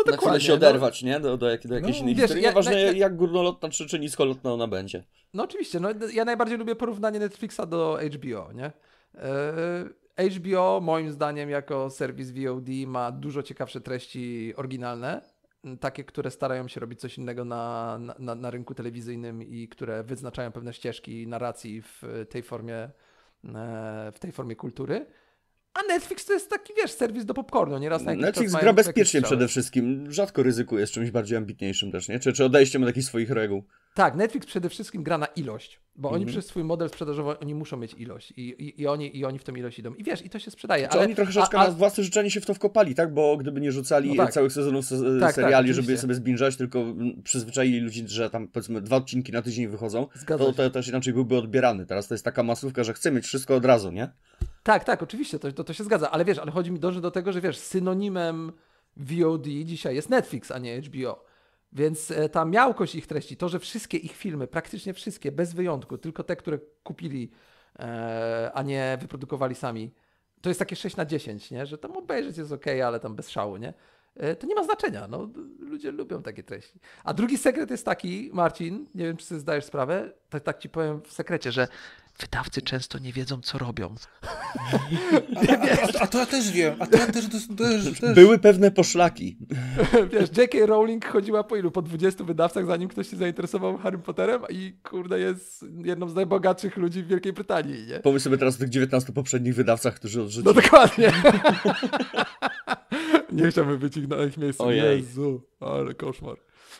dokładnie. na chwilę się no. oderwać, no, nie? Do, do, jak, do jakiejś no, innej wiesz, historii. Ja, Ważne, jak górnolotna czy, czy niskolotna ona będzie. No oczywiście. No, ja najbardziej lubię porównanie Netflixa do HBO, nie? E, HBO moim zdaniem jako serwis VOD ma dużo ciekawsze treści oryginalne takie, które starają się robić coś innego na, na, na rynku telewizyjnym i które wyznaczają pewne ścieżki narracji w tej formie, e, w tej formie kultury. A Netflix to jest taki, wiesz, serwis do popcornu, nieraz na Netflix gra bezpiecznie przede wszystkim, rzadko ryzykuje z czymś bardziej ambitniejszym też, nie? Czy, czy odejściem od jakichś swoich reguł. Tak, Netflix przede wszystkim gra na ilość, bo oni mhm. przez swój model sprzedażowy, oni muszą mieć ilość i, i, i, oni, i oni w tę ilość idą. I wiesz, i to się sprzedaje. Czy ale, oni trochę a, a... na własne życzenie się w to wkopali, tak? Bo gdyby nie rzucali no tak. całych sezonów se tak, tak seriali, tak, żeby je sobie zbinżać, tylko przyzwyczaili ludzi, że tam powiedzmy dwa odcinki na tydzień wychodzą, to, to też inaczej byłby odbierany. Teraz to jest taka masówka, że chce mieć wszystko od razu, nie? Tak, tak, oczywiście, to, to, to się zgadza, ale wiesz, ale chodzi mi dążę do tego, że wiesz, synonimem VOD dzisiaj jest Netflix, a nie HBO. Więc e, ta miałkość ich treści, to, że wszystkie ich filmy, praktycznie wszystkie, bez wyjątku, tylko te, które kupili, e, a nie wyprodukowali sami, to jest takie 6 na 10, nie? że tam obejrzeć jest ok, ale tam bez szału, nie? E, to nie ma znaczenia. No, ludzie lubią takie treści. A drugi sekret jest taki, Marcin, nie wiem, czy sobie zdajesz sprawę, tak, tak ci powiem w sekrecie, że wydawcy często nie wiedzą, co robią. A, a, a to ja też wiem, a to ja też, też, też. Były pewne poszlaki. Wiesz, J.K. Rowling chodziła po ilu? Po 20 wydawcach, zanim ktoś się zainteresował Harry Potterem i kurde jest jedną z najbogatszych ludzi w Wielkiej Brytanii, nie? Pomyśl sobie teraz o tych 19 poprzednich wydawcach, którzy odrzucili. No dokładnie. nie chciałbym być ich na ich miejscu. Ojej. Jezu, ale koszmar.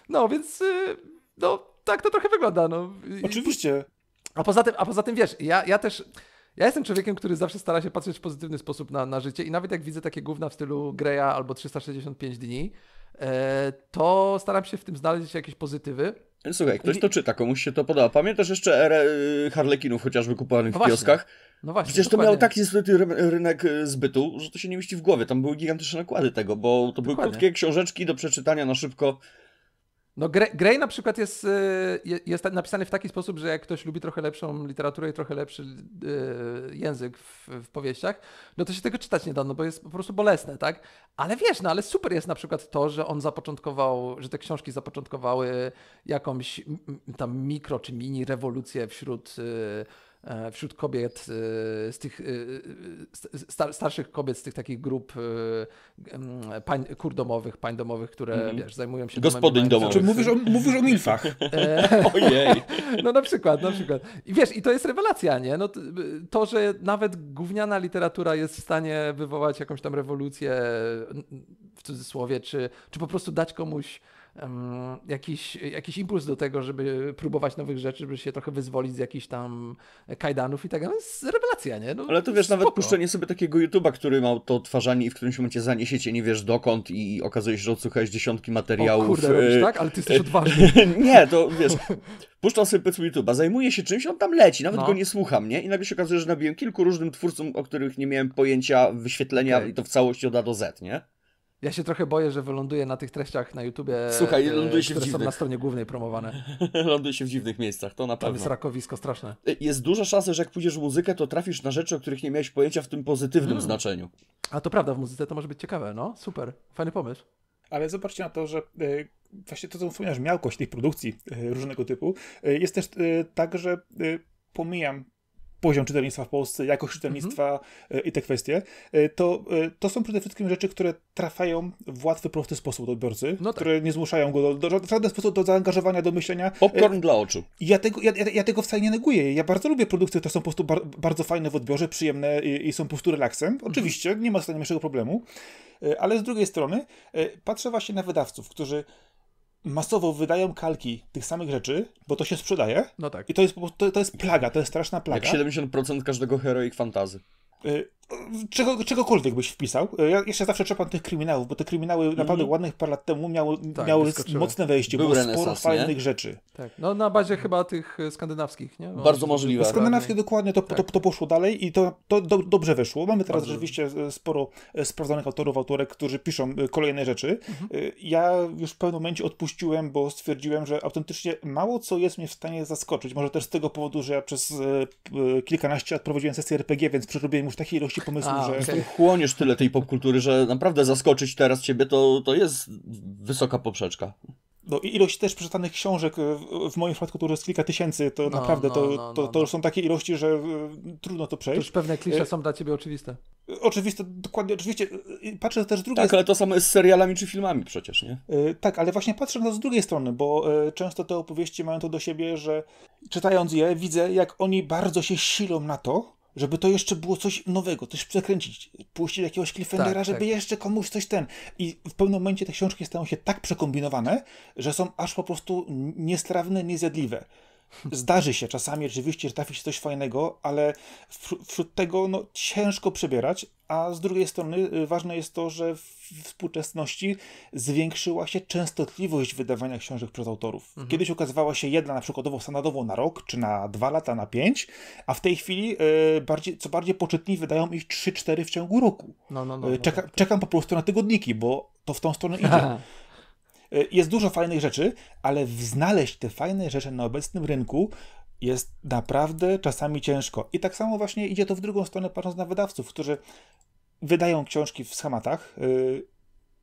No, więc y, no, tak to trochę wygląda. No. Oczywiście. A poza tym, a poza tym wiesz, ja, ja też. Ja jestem człowiekiem, który zawsze stara się patrzeć w pozytywny sposób na, na życie i nawet jak widzę takie gówna w stylu Greya albo 365 dni, e, to staram się w tym znaleźć jakieś pozytywy. Słuchaj, ktoś to czyta, komuś się to podoba. Pamiętasz jeszcze erę y, harlekinów chociażby kupowanych no w kioskach? No właśnie, Przecież to miał taki niestety rynek y, zbytu, że to się nie mieści w głowie. Tam były gigantyczne nakłady tego, bo to były krótkie książeczki do przeczytania na szybko no Grey na przykład jest, y, jest napisany w taki sposób, że jak ktoś lubi trochę lepszą literaturę i trochę lepszy y, język w, w, powieściach, no to się tego czytać nie da, no bo jest po prostu bolesne, tak? Ale wiesz, no ale super jest na przykład to, że on zapoczątkował, że te książki zapoczątkowały jakąś tam mikro czy mini rewolucję wśród y, E, wśród kobiet e, z tych e, starszych kobiet z tych takich grup pań, kur domowych, pań domowych, które mm. wiesz, zajmują się gospodyń domowych. Czy mówisz o, mówisz o milfach? Ojej. No na przykład, na przykład. I wiesz, i to jest rewelacja, nie? No, to, że nawet gówniana literatura jest w stanie wywołać jakąś tam rewolucję w cudzysłowie, czy, czy po prostu dać komuś jakiś, jakiś impuls do tego, żeby próbować nowych rzeczy, żeby się trochę wyzwolić z jakichś tam kajdanów i tak dalej. Jest rewelacja, nie? No, Ale to wiesz, spoko. nawet puszczenie sobie takiego YouTube'a, który ma to odtwarzanie i w którymś momencie zaniesie nie wiesz dokąd i okazuje się, że odsłuchałeś dziesiątki materiałów. O kurde, robisz e, tak? Ale ty jesteś e, odważny. nie, to wiesz, puszczam sobie powiedzmy YouTube'a, zajmuję się czymś, on tam leci, nawet no. go nie słucham, nie? I nagle się okazuje, że nabiłem kilku różnym twórcom, o których nie miałem pojęcia, wyświetlenia okay. i to w całości od A do Z, nie? Ja się trochę boję, że wyląduję na tych treściach na YouTubie, Słuchaj, e, ląduje się które w dziwnych. są na stronie głównej promowane. ląduje się w dziwnych miejscach, to na pewno. To jest rakowisko straszne. Y, jest duża szansa, że jak pójdziesz w muzykę, to trafisz na rzeczy, o których nie miałeś pojęcia w tym pozytywnym hmm. znaczeniu. A to prawda, w muzyce to może być ciekawe, no super, fajny pomysł. Ale zobaczcie na to, że y, właśnie to, co wspomniałeś, miałkość tych produkcji y, różnego typu, jest też tak, że pomijam poziom czytelnictwa w Polsce, jakość czytelnictwa e, i te kwestie, e, to, e, to są przede wszystkim rzeczy, które trafiają w łatwy, prosty sposób do odbiorcy, no tak. które nie zmuszają go do, do, w żaden sposób do zaangażowania, do myślenia. Popcorn dla oczu. Ja tego, ja, ja, tego wcale nie neguję. Ja bardzo lubię produkcje, które są po prostu bar, bardzo fajne w odbiorze, przyjemne i, i są po prostu relaksem. Mhm. Oczywiście, nie ma z tym najmniejszego problemu. Ale z drugiej strony patrzę właśnie na wydawców, którzy masowo wydają kalki tych samych rzeczy, bo to się sprzedaje. No tak. I to jest, to, to jest plaga, to jest straszna plaga. Jak 70% każdego heroik fantazy. Y, czego, czegokolwiek byś wpisał. E, ja, jeszcze zawsze czepam tych kryminałów, bo te kryminały mm. naprawdę ładnych parę lat temu miały, tak, miały mocne wejście, Był było sporo fajnych nie? rzeczy. Tak. No na bazie chyba tych e, skandynawskich, nie? Bardzo możliwe. Tak. Skandynawskie dokładnie, to, tak. to, to, poszło dalej i to, to do, dobrze weszło. Mamy teraz Bardzo rzeczywiście e, sporo sprawdzonych autorów, autorek, którzy piszą kolejne rzeczy. Mhm. Ja już w pewnym momencie odpuściłem, bo stwierdziłem, że autentycznie mało co jest mnie w stanie zaskoczyć. Może też z tego powodu, że ja przez kilkanaście lat prowadziłem sesję RPG, więc przerobiłem już takie ilości pomysł, A, że... Okay. Chłoniesz tyle tej popkultury, że naprawdę zaskoczyć teraz ciebie to, to jest wysoka poprzeczka. No i ilość też przeczytanych książek, e, w moim przypadku to już jest kilka tysięcy, to no, naprawdę no, to, no, to, no, to no. są takie ilości, że e, trudno to przejść. To już pewne klisze e, są dla ciebie oczywiste. Oczywiste, dokładnie, oczywiście. Patrzę też z drugiej Tak, ale to samo jest z serialami czy filmami przecież, nie? Tak, ale właśnie patrzę na to z drugiej strony, bo często te opowieści mają to do siebie, że czytając je widzę, jak oni bardzo się silą na to, żeby to jeszcze było coś nowego, coś przekręcić, puścić jakiegoś cliffhangera, tak, żeby tak. jeszcze komuś coś ten. I w pewnym momencie te książki stają się tak przekombinowane, że są aż po prostu niestrawne, niezjadliwe. Zdarzy się czasami rzeczywiście, że trafi się coś fajnego, ale wśród tego no, ciężko przebierać, a z drugiej strony y, ważne jest to, że w współczesności zwiększyła się częstotliwość wydawania książek przez autorów. Mhm. Kiedyś okazywała się jedna na przykładowo standardowo na rok, czy na dwa lata, na pięć, a w tej chwili y, bardziej, co bardziej poczytni wydają ich trzy, cztery w ciągu roku. No, no, no, y, no Czeka, tak, tak. czekam po prostu na tygodniki, bo to w tą stronę idzie. Y, jest dużo fajnych rzeczy, ale znaleźć te fajne rzeczy na obecnym rynku jest naprawdę czasami ciężko. I tak samo właśnie idzie to w drugą stronę, patrząc na wydawców, którzy wydają książki w schematach, yy,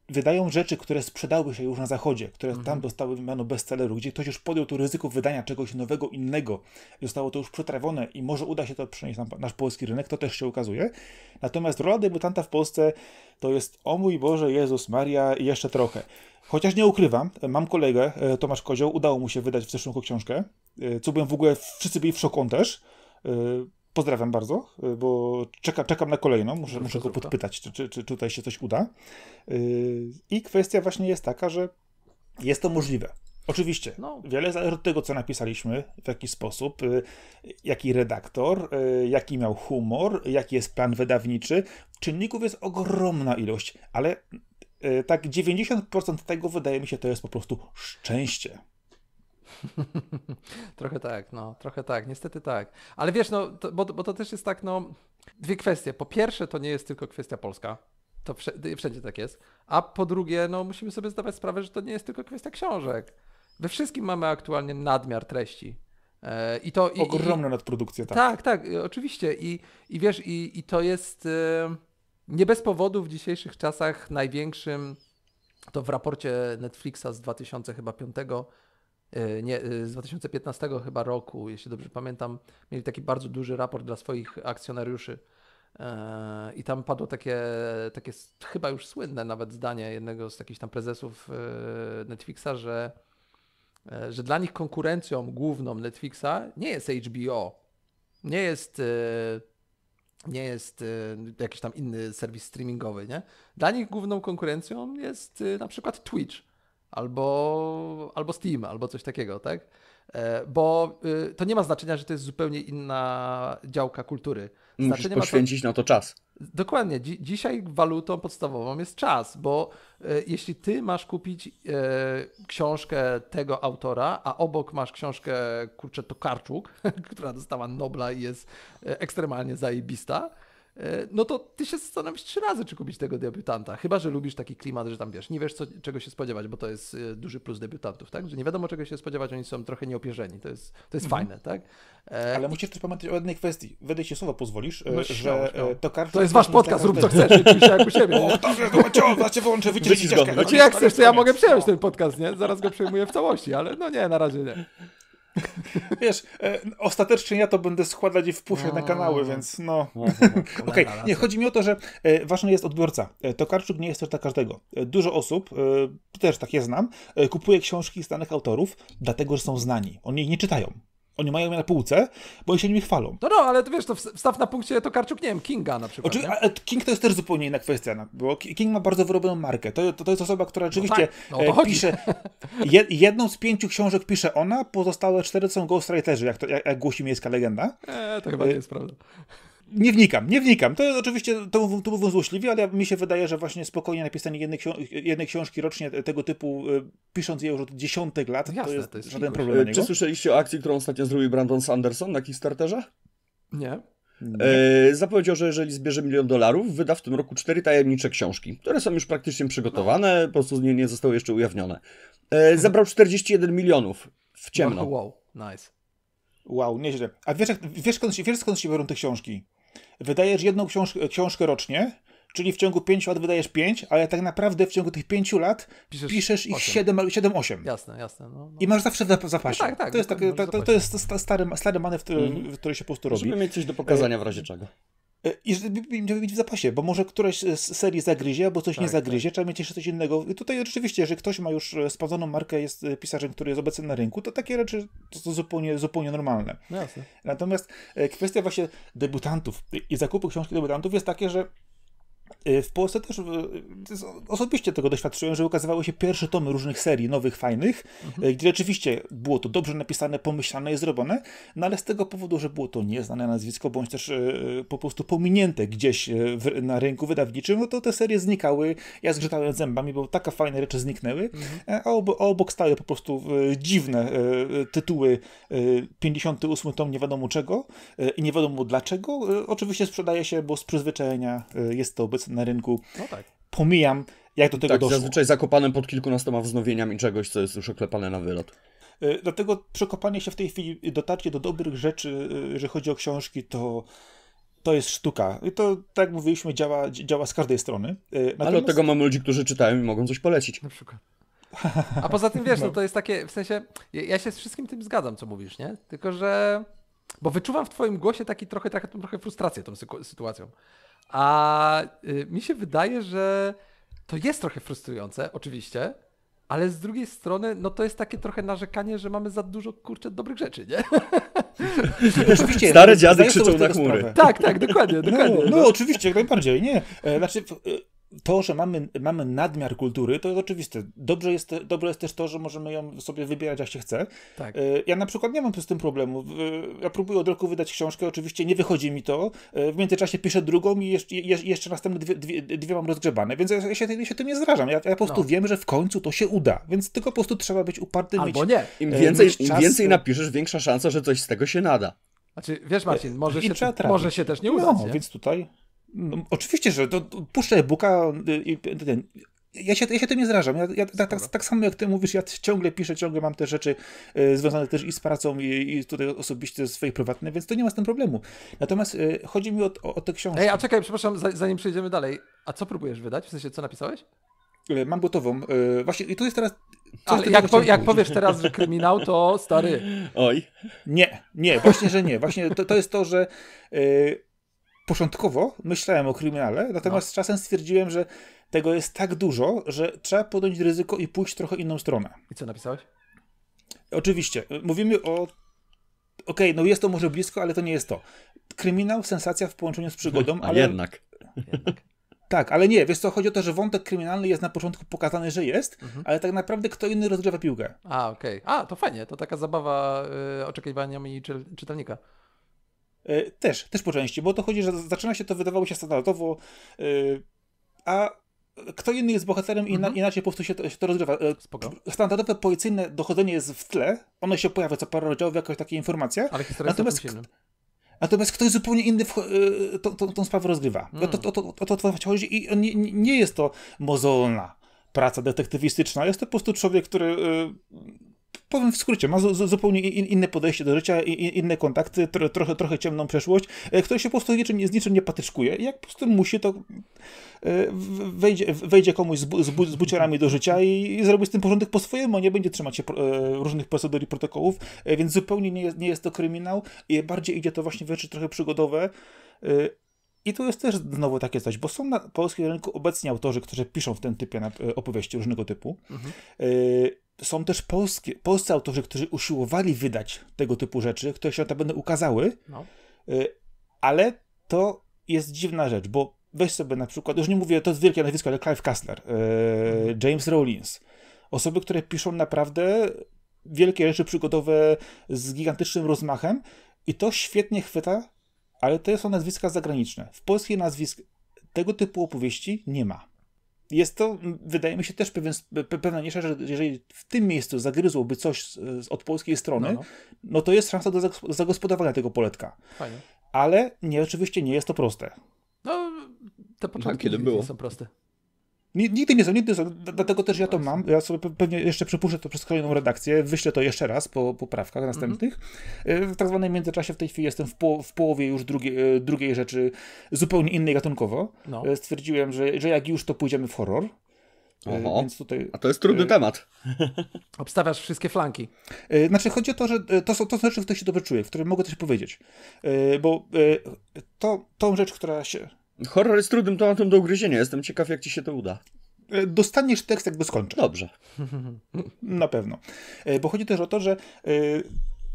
wydają rzeczy, które sprzedały się już na zachodzie, które mhm. tam dostały miano bestselleru, gdzie ktoś już podjął to ryzyko wydania czegoś nowego, innego, zostało to już przetrawione i może uda się to przenieść na nasz polski rynek, to też się ukazuje. Natomiast rola debutanta w Polsce to jest o mój Boże, Jezus Maria i jeszcze trochę. Chociaż nie ukrywam, mam kolegę, e, Tomasz Kozioł, udało mu się wydać w zeszłym roku książkę, E, co byłem w ogóle, wszyscy byli w szoku też. E, pozdrawiam bardzo, e, bo czeka, czekam na kolejną, muszę, muszę go podpytać, czy, czy, czy tutaj się coś uda. I kwestia właśnie jest taka, że jest to możliwe. Oczywiście. No. Wiele zależy od tego, co napisaliśmy, w jaki sposób, jaki redaktor, jaki miał humor, jaki jest plan wydawniczy. Czynników jest ogromna ilość, ale tak 90% tego wydaje mi się to jest po prostu szczęście. trochę tak, no, trochę tak, niestety tak. Ale wiesz, no, to, bo, bo to też jest tak, no, dwie kwestie. Po pierwsze, to nie jest tylko kwestia polska. To wszędzie, y, wszędzie tak jest. A po drugie, no, musimy sobie zdawać sprawę, że to nie jest tylko kwestia książek. We wszystkim mamy aktualnie nadmiar treści. E, I to ogromna i, nadprodukcja, tak. Tak, tak, y, oczywiście. I, i wiesz, i, i to jest y, nie bez powodu w dzisiejszych czasach największym. To w raporcie Netflixa z 2005 E, nie, e, z 2015 chyba roku, jeśli dobrze pamiętam, mieli taki bardzo duży raport dla swoich akcjonariuszy. E, I tam padło takie, takie chyba już słynne nawet zdanie jednego z jakichś tam prezesów Netflixa, że, że dla nich konkurencją główną Netflixa nie jest HBO, nie jest, nie jest jakiś tam inny serwis streamingowy. Nie? Dla nich główną konkurencją jest na przykład Twitch albo, albo Steam, albo coś takiego, tak? E, bo y, to nie ma znaczenia, że to jest zupełnie inna działka kultury. Znaczenie Musisz znaczy, poświęcić to... na to czas. Dokładnie. Dzi dzisiaj walutą podstawową jest czas, bo e, jeśli ty masz kupić e, książkę tego autora, a obok masz książkę, kurczę, Tokarczuk, która dostała Nobla i jest ekstremalnie zajebista, E, no to ty się zastanowisz trzy razy, czy kupić tego debiutanta. Chyba, że lubisz taki klimat, że tam wiesz, nie wiesz co, czego się spodziewać, bo to jest e, duży plus debiutantów, tak? Że nie wiadomo czego się spodziewać, oni są trochę nieopierzeni. To jest, to jest mm -hmm. fajne, tak? E, ale e... musisz też pamiętać o jednej kwestii. Wydaj się słowa pozwolisz, no, że śmiało, to karta. To jest wasz podcast, rób co chcesz, jak u siebie. O, dobrze, to ja cię wyłączę, wyciągnij No czy jak chcesz, to ja mogę przejąć ten podcast, nie? Zaraz go przejmuję w całości, ale no nie, na razie nie. Wiesz, e, ostatecznie ja to będę składać i wpuszczać na kanały, mm. więc no. no, no, no Okej, okay. nie, chodzi mi o to, że e, ważny jest odbiorca. E, Tokarczuk nie jest też dla każdego. E, dużo osób, e, też takie znam, e, kupuje książki znanych autorów, dlatego, że są znani. Oni ich nie czytają oni mają je na półce, bo się nimi chwalą. No no, ale to wiesz, to wstaw na punkcie to Karczuk, nie wiem, Kinga na przykład. Oczywiście, ale King to jest też zupełnie inna kwestia, no, bo King ma bardzo wyrobioną markę. To, to, to jest osoba, która rzeczywiście no tak. no, e, pisze, jedną z pięciu książek pisze ona, pozostałe cztery są ghostwriterzy, jak, to, jak, jak głosi miejska legenda. E, to chyba nie e, jest prawda nie wnikam, nie wnikam. To oczywiście to, to mówią złośliwie, ale mi się wydaje, że właśnie spokojnie napisanie jednej, jednej książki rocznie tego typu, y, pisząc je już od dziesiątek lat, Jasne, to, jest to jest żaden problem. E, niego. Czy słyszeliście o akcji, którą ostatnio zrobił Brandon Sanderson na Kickstarterze? Nie. E, zapowiedział, że jeżeli zbierze milion dolarów, wyda w tym roku cztery tajemnicze książki, które są już praktycznie przygotowane, po prostu nie, nie zostały jeszcze ujawnione. E, zabrał 41 milionów w ciemno. Wow, wow nice. Wow, nieźle. A wiesz, wiesz, skąd, wiesz skąd się biorą te książki? Wydajesz jedną książ książkę rocznie, czyli w ciągu 5 lat wydajesz 5, ale tak naprawdę w ciągu tych 5 lat piszesz, piszesz ich 7-8. Jasne, jasne. No, no. I masz zawsze w zapasie. No tak, tak, to, jest tak, to, to, jest stary, stary manewr, który, mm który się po prostu robi. Musimy mieć coś do pokazania w razie czego. E, I żeby, żeby mieć w zapasie, bo może któraś z serii zagryzie, albo coś tak, nie zagryzie, tak. trzeba mieć jeszcze coś innego. I tutaj rzeczywiście, że ktoś ma już e, sprawdzoną markę, jest e, pisarzem, który jest obecny na rynku, to takie rzeczy to, to zupełnie, zupełnie normalne. No jasne. Natomiast kwestia właśnie debiutantów i zakupu książki debiutantów jest takie, że Y, w Polsce też y, y, osobiście tego doświadczyłem, że ukazywały się pierwsze tomy różnych serii, nowych, fajnych, mhm. gdzie rzeczywiście było to dobrze napisane, pomyślane i zrobione, no ale z tego powodu, że było to nieznane nazwisko, bądź też po prostu pominięte gdzieś w, na rynku wydawniczym, no to te serie znikały, ja zgrzytałem zębami, bo taka fajne rzeczy zniknęły, mhm. a, ob, a obok stały po prostu dziwne tytuły 58 tom nie wiadomo czego i nie wiadomo dlaczego. Oczywiście sprzedaje się, bo z przyzwyczajenia jest to obecne na rynku. No tak. Pomijam, jak do tego tak, doszło. Zazwyczaj zakopanym pod kilkunastoma wznowieniami czegoś, co jest już oklepane na wylot. Y, dlatego przekopanie się w tej chwili, y, dotarcie do dobrych rzeczy, y, że chodzi o książki, to to jest sztuka. I to, tak jak mówiliśmy, działa, działa z każdej strony. Natomiast... Ale od tego mamy ludzi, którzy czytają i mogą coś polecić. Na przykład. A poza tym, wiesz, no. no. to jest takie, w sensie, ja się z wszystkim tym zgadzam, co mówisz, nie? Tylko, że, bo wyczuwam w twoim głosie taki trochę, taka, trochę frustrację tą sytuacją. A y, mi się wydaje, że to jest trochę frustrujące, oczywiście, ale z drugiej strony, no to jest takie trochę narzekanie, że mamy za dużo, kurczę, dobrych rzeczy, nie? Oczywiście. Stare dziady krzyczą na chmury. Tak, tak, dokładnie, no, dokładnie. No, no, no. oczywiście, jak najbardziej, nie. E, znaczy, e, to, że mamy, mamy nadmiar kultury, to jest oczywiste. Dobrze jest, dobre jest też to, że możemy ją sobie wybierać, jak się chce. Tak. E, ja na przykład nie mam z tym problemu. Ja próbuję od roku wydać książkę, oczywiście nie wychodzi mi to. E, w międzyczasie piszę drugą i jeszcze, jeszcze następne dwie, dwie, dwie mam rozgrzebane, więc ja się, ja się tym nie zrażam. Ja, ja po prostu no. wiem, że w końcu to się uda, więc tylko po prostu trzeba być uparty. Albo mieć, nie. E, Im więcej, czas... więcej napiszesz, większa szansa, że coś z tego się nada. Znaczy, wiesz Marcin, może, się, może się też nie uda. No, więc tutaj... No, oczywiście, że to, to puszczę e-booka y, i ten, ja się, ja się tym nie zrażam. Ja, ja tak, tak, tak, samo jak ty mówisz, ja ciągle piszę, ciągle mam te rzeczy y, związane też i z pracą, i, i tutaj osobiście ze swojej prywatnej, więc to nie ma z tym problemu. Natomiast y, chodzi mi o, o, o te książki. Ej, a czekaj, przepraszam, zanim przejdziemy dalej. A co próbujesz wydać? W sensie, co napisałeś? Y, mam gotową. Y, właśnie, i tu jest teraz. Ale jak, po, jak powiesz teraz, że kryminał, to stary. Oj. Nie, nie, właśnie, że nie. Właśnie to, to jest to, że y, początkowo myślałem o kryminale, natomiast no. z czasem stwierdziłem, że tego jest tak dużo, że trzeba podjąć ryzyko i pójść trochę inną stronę. I co napisałeś? Oczywiście. Mówimy o. Okej, okay, no jest to może blisko, ale to nie jest to. Kryminał, sensacja w połączeniu z przygodą, ale. Jednak. Tak, ale nie, wiesz co, chodzi o to, że wątek kryminalny jest na początku pokazany, że jest, mhm. ale tak naprawdę kto inny rozgrywa piłkę. A, okej. Okay. A, to fajnie, to taka zabawa y, oczekiwaniami czytelnika. E, też, też po części, bo to chodzi, że zaczyna się to, wydawało się standardowo, e, a kto inny jest bohaterem i mhm. inaczej po prostu się to, się to rozgrywa. E, Spoko. Standardowe policyjne dochodzenie jest w tle, ono się pojawia co parę rozdziałów, jakaś taka informacja. Ale historia natomiast, jest Natomiast ktoś zupełnie inny to, to, tą sprawę rozgrywa. Mm. O, to, to, to to, chodzi i nie, nie jest to mozolna praca detektywistyczna. Jest to po prostu człowiek, który powiem w skrócie, ma zupełnie in, inne podejście do życia, in, inne kontakty, tro, trochę, trochę ciemną przeszłość, e, który się po prostu z niczym, z niczym nie patyczkuje. Jak po prostu musi, to e, wejdzie, wejdzie komuś z, bu, z, bu, z buciarami do życia i, i zrobi z tym porządek po swojemu, nie będzie trzymać się e, różnych procedur i protokołów, więc zupełnie nie jest, nie jest to kryminał. Bardziej idzie to właśnie w rzeczy trochę przygodowe i tu jest też znowu takie coś, bo są na polskim rynku obecnie autorzy, którzy piszą w tym typie e, opowieści różnego typu. Mhm. E, są też polskie, polscy autorzy, którzy usiłowali wydać tego typu rzeczy, które się będą ukazały, no. E, ale to jest dziwna rzecz, bo weź sobie na przykład, już nie mówię, to jest wielkie nazwisko, ale Clive Kastner, mhm. James Rollins. Osoby, które piszą naprawdę wielkie rzeczy przygodowe z gigantycznym rozmachem i to świetnie chwyta ale to są nazwiska zagraniczne. W polskich nazwisk tego typu opowieści nie ma. Jest to, wydaje mi się, też pewien, pewna niesza, że jeżeli w tym miejscu zagryzłoby coś od polskiej strony, no, no. no to jest szansa do zagospodarowania tego poletka. Fajnie. Ale nie, oczywiście nie jest to proste. No, te no, początki no, kiedy było. nie są proste. Nigdy nie są, nigdy nie są. Dlatego też ja to mam. Ja sobie pewnie jeszcze przepuszczę to przez kolejną redakcję, wyślę to jeszcze raz po poprawkach mhm. następnych. E, w tak zwanym międzyczasie w tej chwili jestem w, po, w połowie już drugie, e, drugiej rzeczy, zupełnie innej gatunkowo. No. E, stwierdziłem, że, że jak już to pójdziemy w horror, Oho. Więc tutaj, a to jest trudny y... temat. Obstawiasz wszystkie flanki. Y, znaczy, chodzi o to, że to są, to rzeczy, w których się dobrze czuję, w których mogę coś powiedzieć. Y, bo to, tą rzecz, która się Horror jest trudnym tematem do ugryzienia. Jestem ciekaw, jak ci się to uda. E, dostaniesz tekst, jak skończył. Dobrze. Na pewno. E, bo chodzi też o to, że e,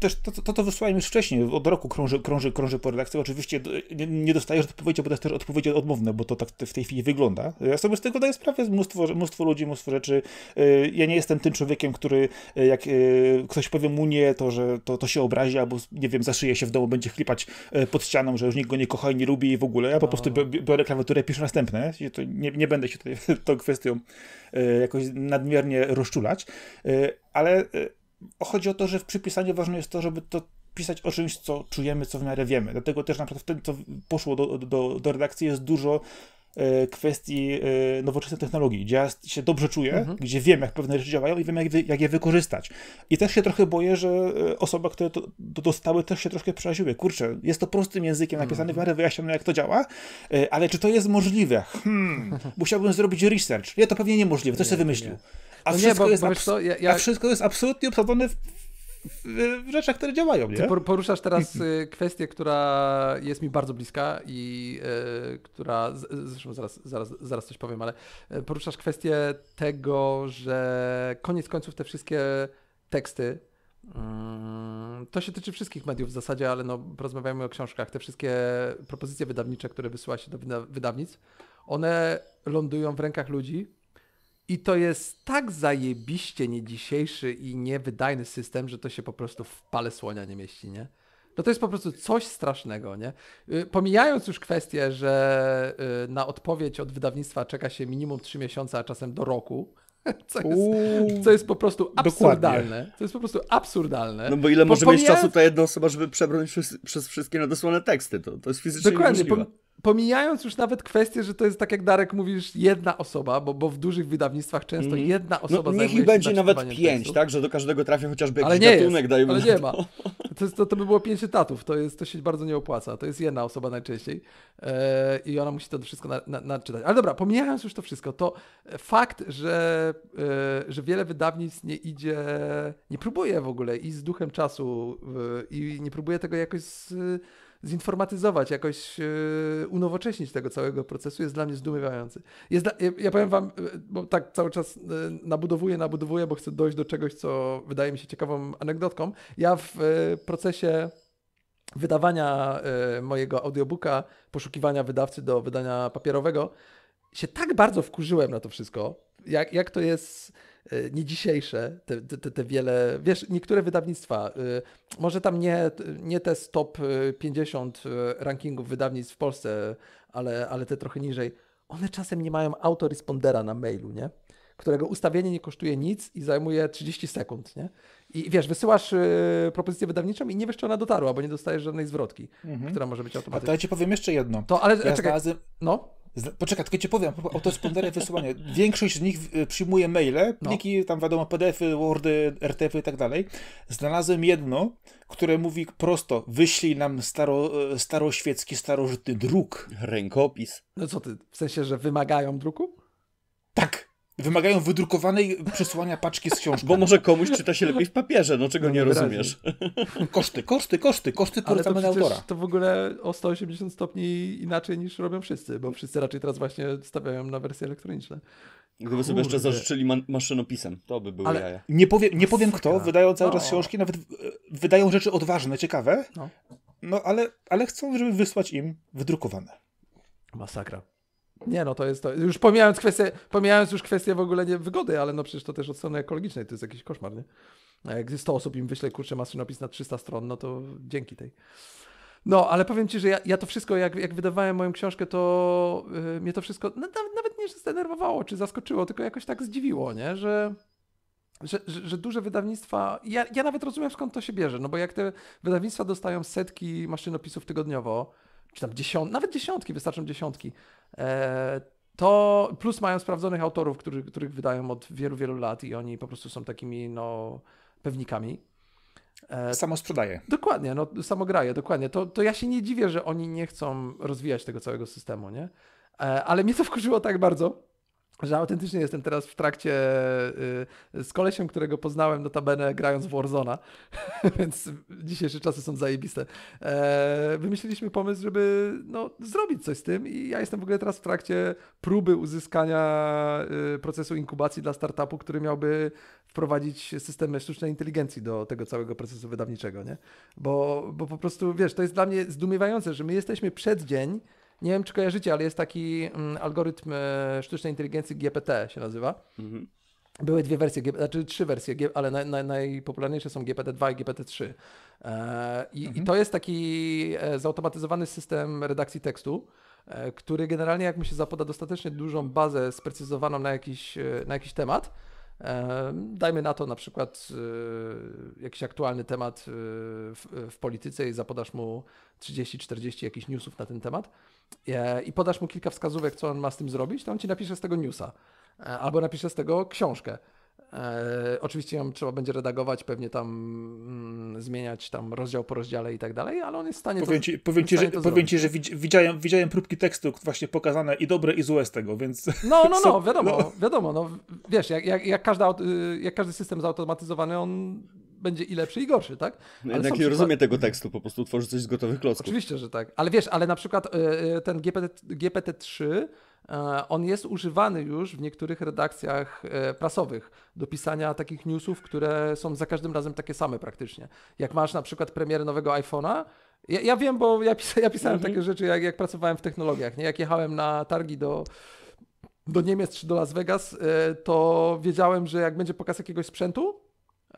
też to, to, to wysłałem już wcześniej, od roku krąży, krąży, krąży po redakcji. Oczywiście nie, nie dostajesz odpowiedzi, bo to jest też odpowiedzi odmowne, bo to tak w tej chwili wygląda. Ja sobie z tego daję sprawę, jest mnóstwo, mnóstwo ludzi, mnóstwo rzeczy. Y, ja nie jestem tym człowiekiem, który y, jak y, ktoś powie mu nie, to że to, to się obrazi, albo nie wiem, zaszyje się w domu, będzie chlipać pod ścianą, że już nikt go nie kocha i nie lubi i w ogóle. Ja po no. prostu biorę klawiaturę i piszę następne. Nie, nie będę się tutaj tą kwestią jakoś nadmiernie rozczulać, ale Chodzi o to, że w przypisaniu ważne jest to, żeby to pisać o czymś, co czujemy, co w miarę wiemy. Dlatego też na przykład w tym, co poszło do, do, do redakcji, jest dużo e, kwestii e, nowoczesnej technologii, gdzie ja się dobrze czuję, mhm. gdzie wiem, jak pewne rzeczy działają i wiem, jak, jak, je wykorzystać. I też się trochę boję, że e, osoby, które to, to dostały, też się troszkę przeraziły. Kurczę, jest to prostym językiem napisany mhm. w miarę wyjaśnione, jak to działa, ale czy to jest możliwe? Hmm, musiałbym zrobić research. Nie, to pewnie niemożliwe, to sobie wymyślił. Nie. A, no wszystko, nie, bo, jest co, ja, ja... a wszystko jest absolutnie obsadzone w, w, w rzeczach, które działają. Nie? Ty poruszasz teraz mhm. y, kwestię, która jest mi bardzo bliska i y, która, zresztą zaraz, zaraz, zaraz coś powiem, ale y, poruszasz kwestię tego, że koniec końców te wszystkie teksty, mm, to się tyczy wszystkich mediów w zasadzie, ale no, porozmawiajmy o książkach. Te wszystkie propozycje wydawnicze, które wysyła się do wydawnictw, one lądują w rękach ludzi, i to jest tak zajebiście nie dzisiejszy i niewydajny system, że to się po prostu w pale słonia nie mieści, nie? No to jest po prostu coś strasznego, nie? Y, pomijając już kwestię, że y, na odpowiedź od wydawnictwa czeka się minimum 3 miesiące, a czasem do roku, co jest, Uuu, co jest po prostu absurdalne. Dokładnie. Co jest po prostu absurdalne. No bo ile może pomijając... mieć czasu ta jedna osoba, żeby przebrnąć przez, przez wszystkie nadesłane teksty? To, to jest fizycznie dokładnie, niemożliwe. Po, pomijając już nawet kwestię, że to jest tak jak Darek mówisz, jedna osoba, bo, bo w dużych wydawnictwach często mm. jedna no, osoba no, Niech ich będzie nawet pięć, tak? Że do każdego trafi chociażby jakiś ale nie gatunek, jest, dajmy Ale nie to. ma. To, jest, to, to by było pięć etatów, to, jest, to się bardzo nie opłaca. To jest jedna osoba najczęściej yy, i ona musi to wszystko na, na, nadczytać. Ale dobra, pomijając już to wszystko, to fakt, że, yy, że wiele wydawnictw nie idzie, nie próbuje w ogóle i z duchem czasu yy, i nie próbuje tego jakoś z, zinformatyzować, jakoś e, unowocześnić tego całego procesu jest dla mnie zdumiewający. Jest dla, ja, powiem wam, e, bo tak cały czas e, nabudowuję, nabudowuję, bo chcę dojść do czegoś, co wydaje mi się ciekawą anegdotką. Ja w procesie wydawania mojego audiobooka, poszukiwania wydawcy do wydania papierowego, się tak bardzo wkurzyłem na to wszystko, jak, jak to jest E, nie dzisiejsze, te, te, te wiele, wiesz, niektóre wydawnictwa, e, może tam nie, nie te top 50 e, rankingów wydawnictw w Polsce, ale, ale te trochę niżej, one czasem nie mają autorespondera na mailu, nie? którego ustawienie nie kosztuje nic i zajmuje 30 sekund, nie? I wiesz, wysyłasz propozycję wydawniczą i nie wiesz, czy ona dotarła, bo nie dostajesz żadnej zwrotki, mhm. która może być automatyczna. A to ja ci powiem jeszcze jedno. To, ale ja czekaj. No? Poczekaj, tylko ci powiem, autorespondery wysłanie. Większość z nich y, przyjmuje maile, no. pliki, no. tam wiadomo, PDFy, Wordy, RTF-y i tak dalej. Znalazłem jedno, które mówi prosto, wyślij nam staro, y, staroświecki, starożytny druk. Rękopis. No co ty, w sensie, że wymagają druku? Tak. Wymagają wydrukowanej przesłania paczki z książką. Bo może komuś czyta się lepiej w papierze, no czego no, nie rozumiesz. Koszty, koszty, koszty, koszty polecamy na autora. To w ogóle o 180 stopni inaczej niż robią wszyscy, bo wszyscy raczej teraz właśnie stawiają na wersje elektroniczne. Gdyby sobie jeszcze zażyczyli ma maszynopisem, to by były Ale jaja. Nie, powie, nie powiem kto, wydają cały czas książki, nawet e, wydają rzeczy odważne, ciekawe, no, no ale, ale chcą, żeby wysłać im wydrukowane. Masakra. Nie no, to jest to. Już pomijając kwestię, pomijając już kwestię w ogóle nie wygody, ale no przecież to też od strony ekologicznej to jest jakiś koszmar, nie? A jak 100 osób im wyśle, kurczę, maszynopis na 300 stron, no to dzięki tej. No, ale powiem ci, że ja, ja to wszystko, jak, jak wydawałem moją książkę, to yy, mnie to wszystko no, nawet, nawet nie, zdenerwowało czy zaskoczyło, tylko jakoś tak zdziwiło, nie? Że, że, że, że, duże wydawnictwa. Ja, ja nawet rozumiem skąd to się bierze, no bo jak te wydawnictwa dostają setki maszynopisów tygodniowo, czy tam dziesiąt, nawet dziesiątki, wystarczą dziesiątki, E, to plus mają sprawdzonych autorów, który, których wydają od wielu, wielu lat i oni po prostu są takimi no, pewnikami. E, samo sprzedaje. Dokładnie, no, samo graje, dokładnie. To, to ja się nie dziwię, że oni nie chcą rozwijać tego całego systemu, nie? E, ale mnie to wkurzyło tak bardzo, że autentycznie jestem teraz w trakcie y, y, z kolesiem, którego poznałem notabene grając w Warzona, więc dzisiejsze czasy są zajebiste. E, wymyśliliśmy pomysł, żeby no, zrobić coś z tym i ja jestem w ogóle teraz w trakcie próby uzyskania y, procesu inkubacji dla startupu, który miałby wprowadzić systemy sztucznej inteligencji do tego całego procesu wydawniczego, nie? Bo, bo po prostu, wiesz, to jest dla mnie zdumiewające, że my jesteśmy przed dzień, nie wiem, czy kojarzycie, ale jest taki mm, algorytm e, sztucznej inteligencji GPT się nazywa. Mhm. Były dwie wersje, znaczy trzy wersje, ale naj, naj, najpopularniejsze są GPT-2 i GPT-3. E, I, mhm. I to jest taki e, zautomatyzowany system redakcji tekstu, który generalnie, jak mu się zapoda dostatecznie dużą bazę sprecyzowaną na jakiś, na jakiś temat, Dajmy na to na przykład jakiś aktualny temat w, w polityce i zapodasz mu 30-40 jakichś newsów na ten temat E, i podasz mu kilka wskazówek, co on ma z tym zrobić, to on ci napisze z tego newsa e, albo napisze z tego książkę. E, oczywiście ją trzeba będzie redagować, pewnie tam mm, zmieniać tam rozdział po rozdziale i tak dalej, ale on jest w stanie powiem to, ci, powiem ci, że, powiem ci, że widziałem, widziałem próbki tekstu właśnie pokazane i dobre i złe z tego, więc... No, no, no, wiadomo, no. wiadomo, no, wiesz, jak, jak, jak, każda, y, jak każdy system zautomatyzowany, on będzie i lepszy, i gorszy, tak? No jednak nie przykład... rozumiem tego tekstu, po prostu tworzy coś z gotowych klocków. Oczywiście, że tak. Ale wiesz, ale na przykład e, e, ten GPT, GPT-3 e, on jest używany już w niektórych redakcjach prasowych do pisania takich newsów, które są za każdym razem takie same praktycznie. Jak masz na przykład premierę nowego iPhone'a, ja, ja wiem, bo ja, pisa, ja pisałem mhm. takie rzeczy, jak, jak pracowałem w technologiach, nie? jak jechałem na targi do, do Niemiec czy do Las Vegas, to wiedziałem, że jak będzie pokaz jakiegoś sprzętu,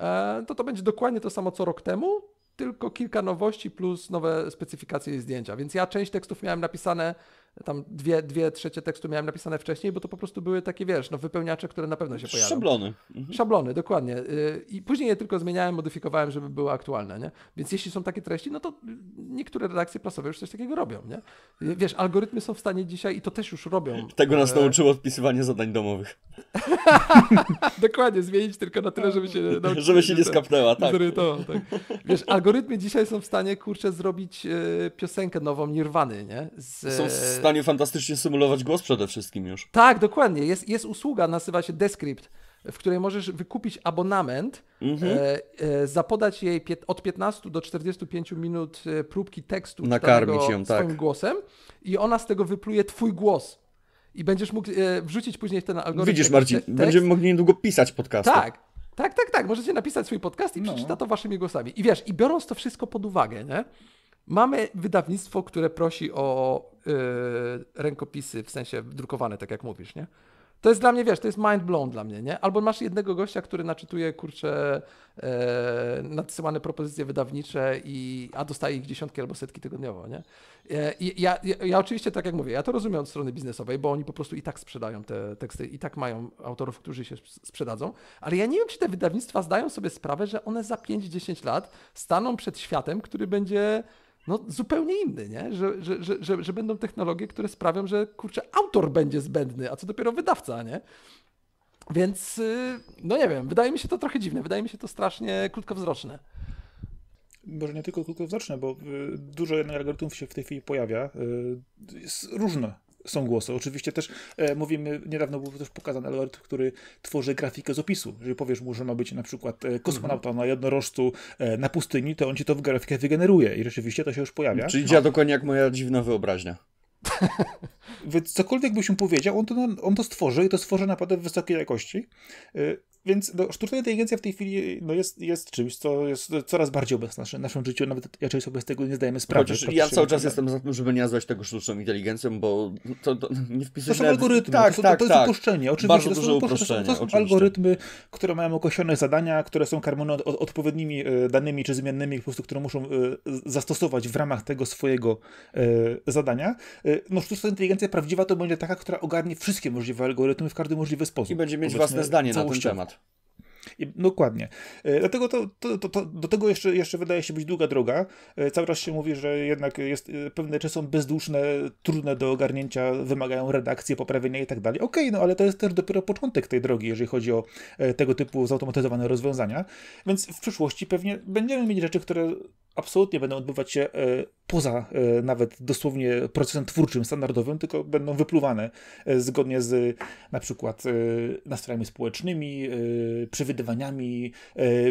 E, to to będzie dokładnie to samo co rok temu, tylko kilka nowości plus nowe specyfikacje i zdjęcia. Więc ja część tekstów miałem napisane tam dwie, dwie trzecie tekstu miałem napisane wcześniej, bo to po prostu były takie, wiesz, no wypełniacze, które na pewno się pojawią. Szablony. Mhm. Szablony, dokładnie. Y, I później je tylko zmieniałem, modyfikowałem, żeby były aktualne, nie? Więc jeśli są takie treści, no to niektóre redakcje prasowe już coś takiego robią, nie? Y, wiesz, algorytmy są w stanie dzisiaj i to też już robią. Tego nas e, nauczyło odpisywanie zadań domowych. dokładnie, zmienić tylko na tyle, żeby się... żeby się nie skapnęła, tak. To, tak. Wiesz, algorytmy dzisiaj są w stanie, kurczę, zrobić y, piosenkę nową Nirwany, nie? Z... Są pytaniu fantastycznie symulować głos przede wszystkim już. Tak, dokładnie. Jest, jest usługa, nazywa się Descript, w której możesz wykupić abonament, mhm. e, e, zapodać jej od 15 do 45 minut e, próbki tekstu Nakarmić ją, tak. swoim głosem i ona z tego wypluje twój głos i będziesz mógł e, wrzucić później w ten algorytm. Widzisz, Marcin, tekst. będziemy mogli niedługo pisać podcasty. Tak, tak, tak, tak. Możecie napisać swój podcast i no. przeczyta to waszymi głosami. I wiesz, i biorąc to wszystko pod uwagę, nie? Mamy wydawnictwo, które prosi o yy, rękopisy, w sensie drukowane, tak jak mówisz, nie? To jest dla mnie, wiesz, to jest mind blown dla mnie, nie? Albo masz jednego gościa, który naczytuje, kurcze e, nadsyłane propozycje wydawnicze, i, a dostaje ich dziesiątki albo setki tygodniowo, nie? E, i ja, ja, ja, oczywiście, tak jak mówię, ja to rozumiem od strony biznesowej, bo oni po prostu i tak sprzedają te teksty, i tak mają autorów, którzy się sprzedadzą, ale ja nie wiem, czy te wydawnictwa zdają sobie sprawę, że one za 5-10 lat staną przed światem, który będzie no, zupełnie inny, nie? Że, że, że, że, że będą technologie, które sprawią, że kurczę, autor będzie zbędny, a co dopiero wydawca, nie? Więc, y, no nie wiem, wydaje mi się to trochę dziwne, wydaje mi się to strasznie krótkowzroczne. Może nie tylko krótkowzroczne, bo y, dużo jednak algorytmów się w tej chwili pojawia. Y, jest różne są głosy. Oczywiście też e, mówimy, niedawno był też pokazany alert, który tworzy grafikę z opisu. Jeżeli powiesz mu, że ma być na przykład e, kosmonauta mhm. na jednorożcu e, na pustyni, to on ci to w grafikę wygeneruje i rzeczywiście to się już pojawia. Czyli no. działa no. dokładnie jak moja dziwna wyobraźnia. Więc cokolwiek byś mu powiedział, on to, on to stworzy i to stworzy naprawdę wysokiej jakości. E, więc no, sztuczna inteligencja w tej chwili no, jest, jest czymś, co jest coraz bardziej obecne w naszym życiu, nawet raczej sobie z tego nie zdajemy sprawy. Chociaż ja cały czas jestem za tym, żeby nie nazwać tego sztuczną inteligencją, bo to, to nie wpisuje... To są algorytmy, tak, to, tak, to, jest tak. uproszczenie. Oczywiście, Bardzo duże uproszczenie. To są, algorytmy, które mają określone zadania, które są karmione od, od, odpowiednimi e, danymi czy zmiennymi, po prostu, które muszą e, zastosować w ramach tego swojego e, zadania. no sztuczna inteligencja prawdziwa to będzie taka, która ogarnie wszystkie możliwe algorytmy w każdy możliwy sposób. I będzie mieć własne zdanie na ten temat. I, dokładnie. E, dlatego to, to, to, to, do tego jeszcze, jeszcze wydaje się być długa droga. E, cały czas się mówi, że jednak jest, e, pewne rzeczy są bezduszne, trudne do ogarnięcia, wymagają redakcji, poprawienia i tak dalej. Okej, okay, no ale to jest też dopiero początek tej drogi, jeżeli chodzi o tego typu zautomatyzowane rozwiązania. Więc w przyszłości pewnie będziemy mieć rzeczy, które absolutnie będą odbywać się e, poza e, nawet dosłownie procesem twórczym, standardowym, tylko będą wypluwane e, zgodnie z na przykład nastrojami społecznymi, przewidywaniami,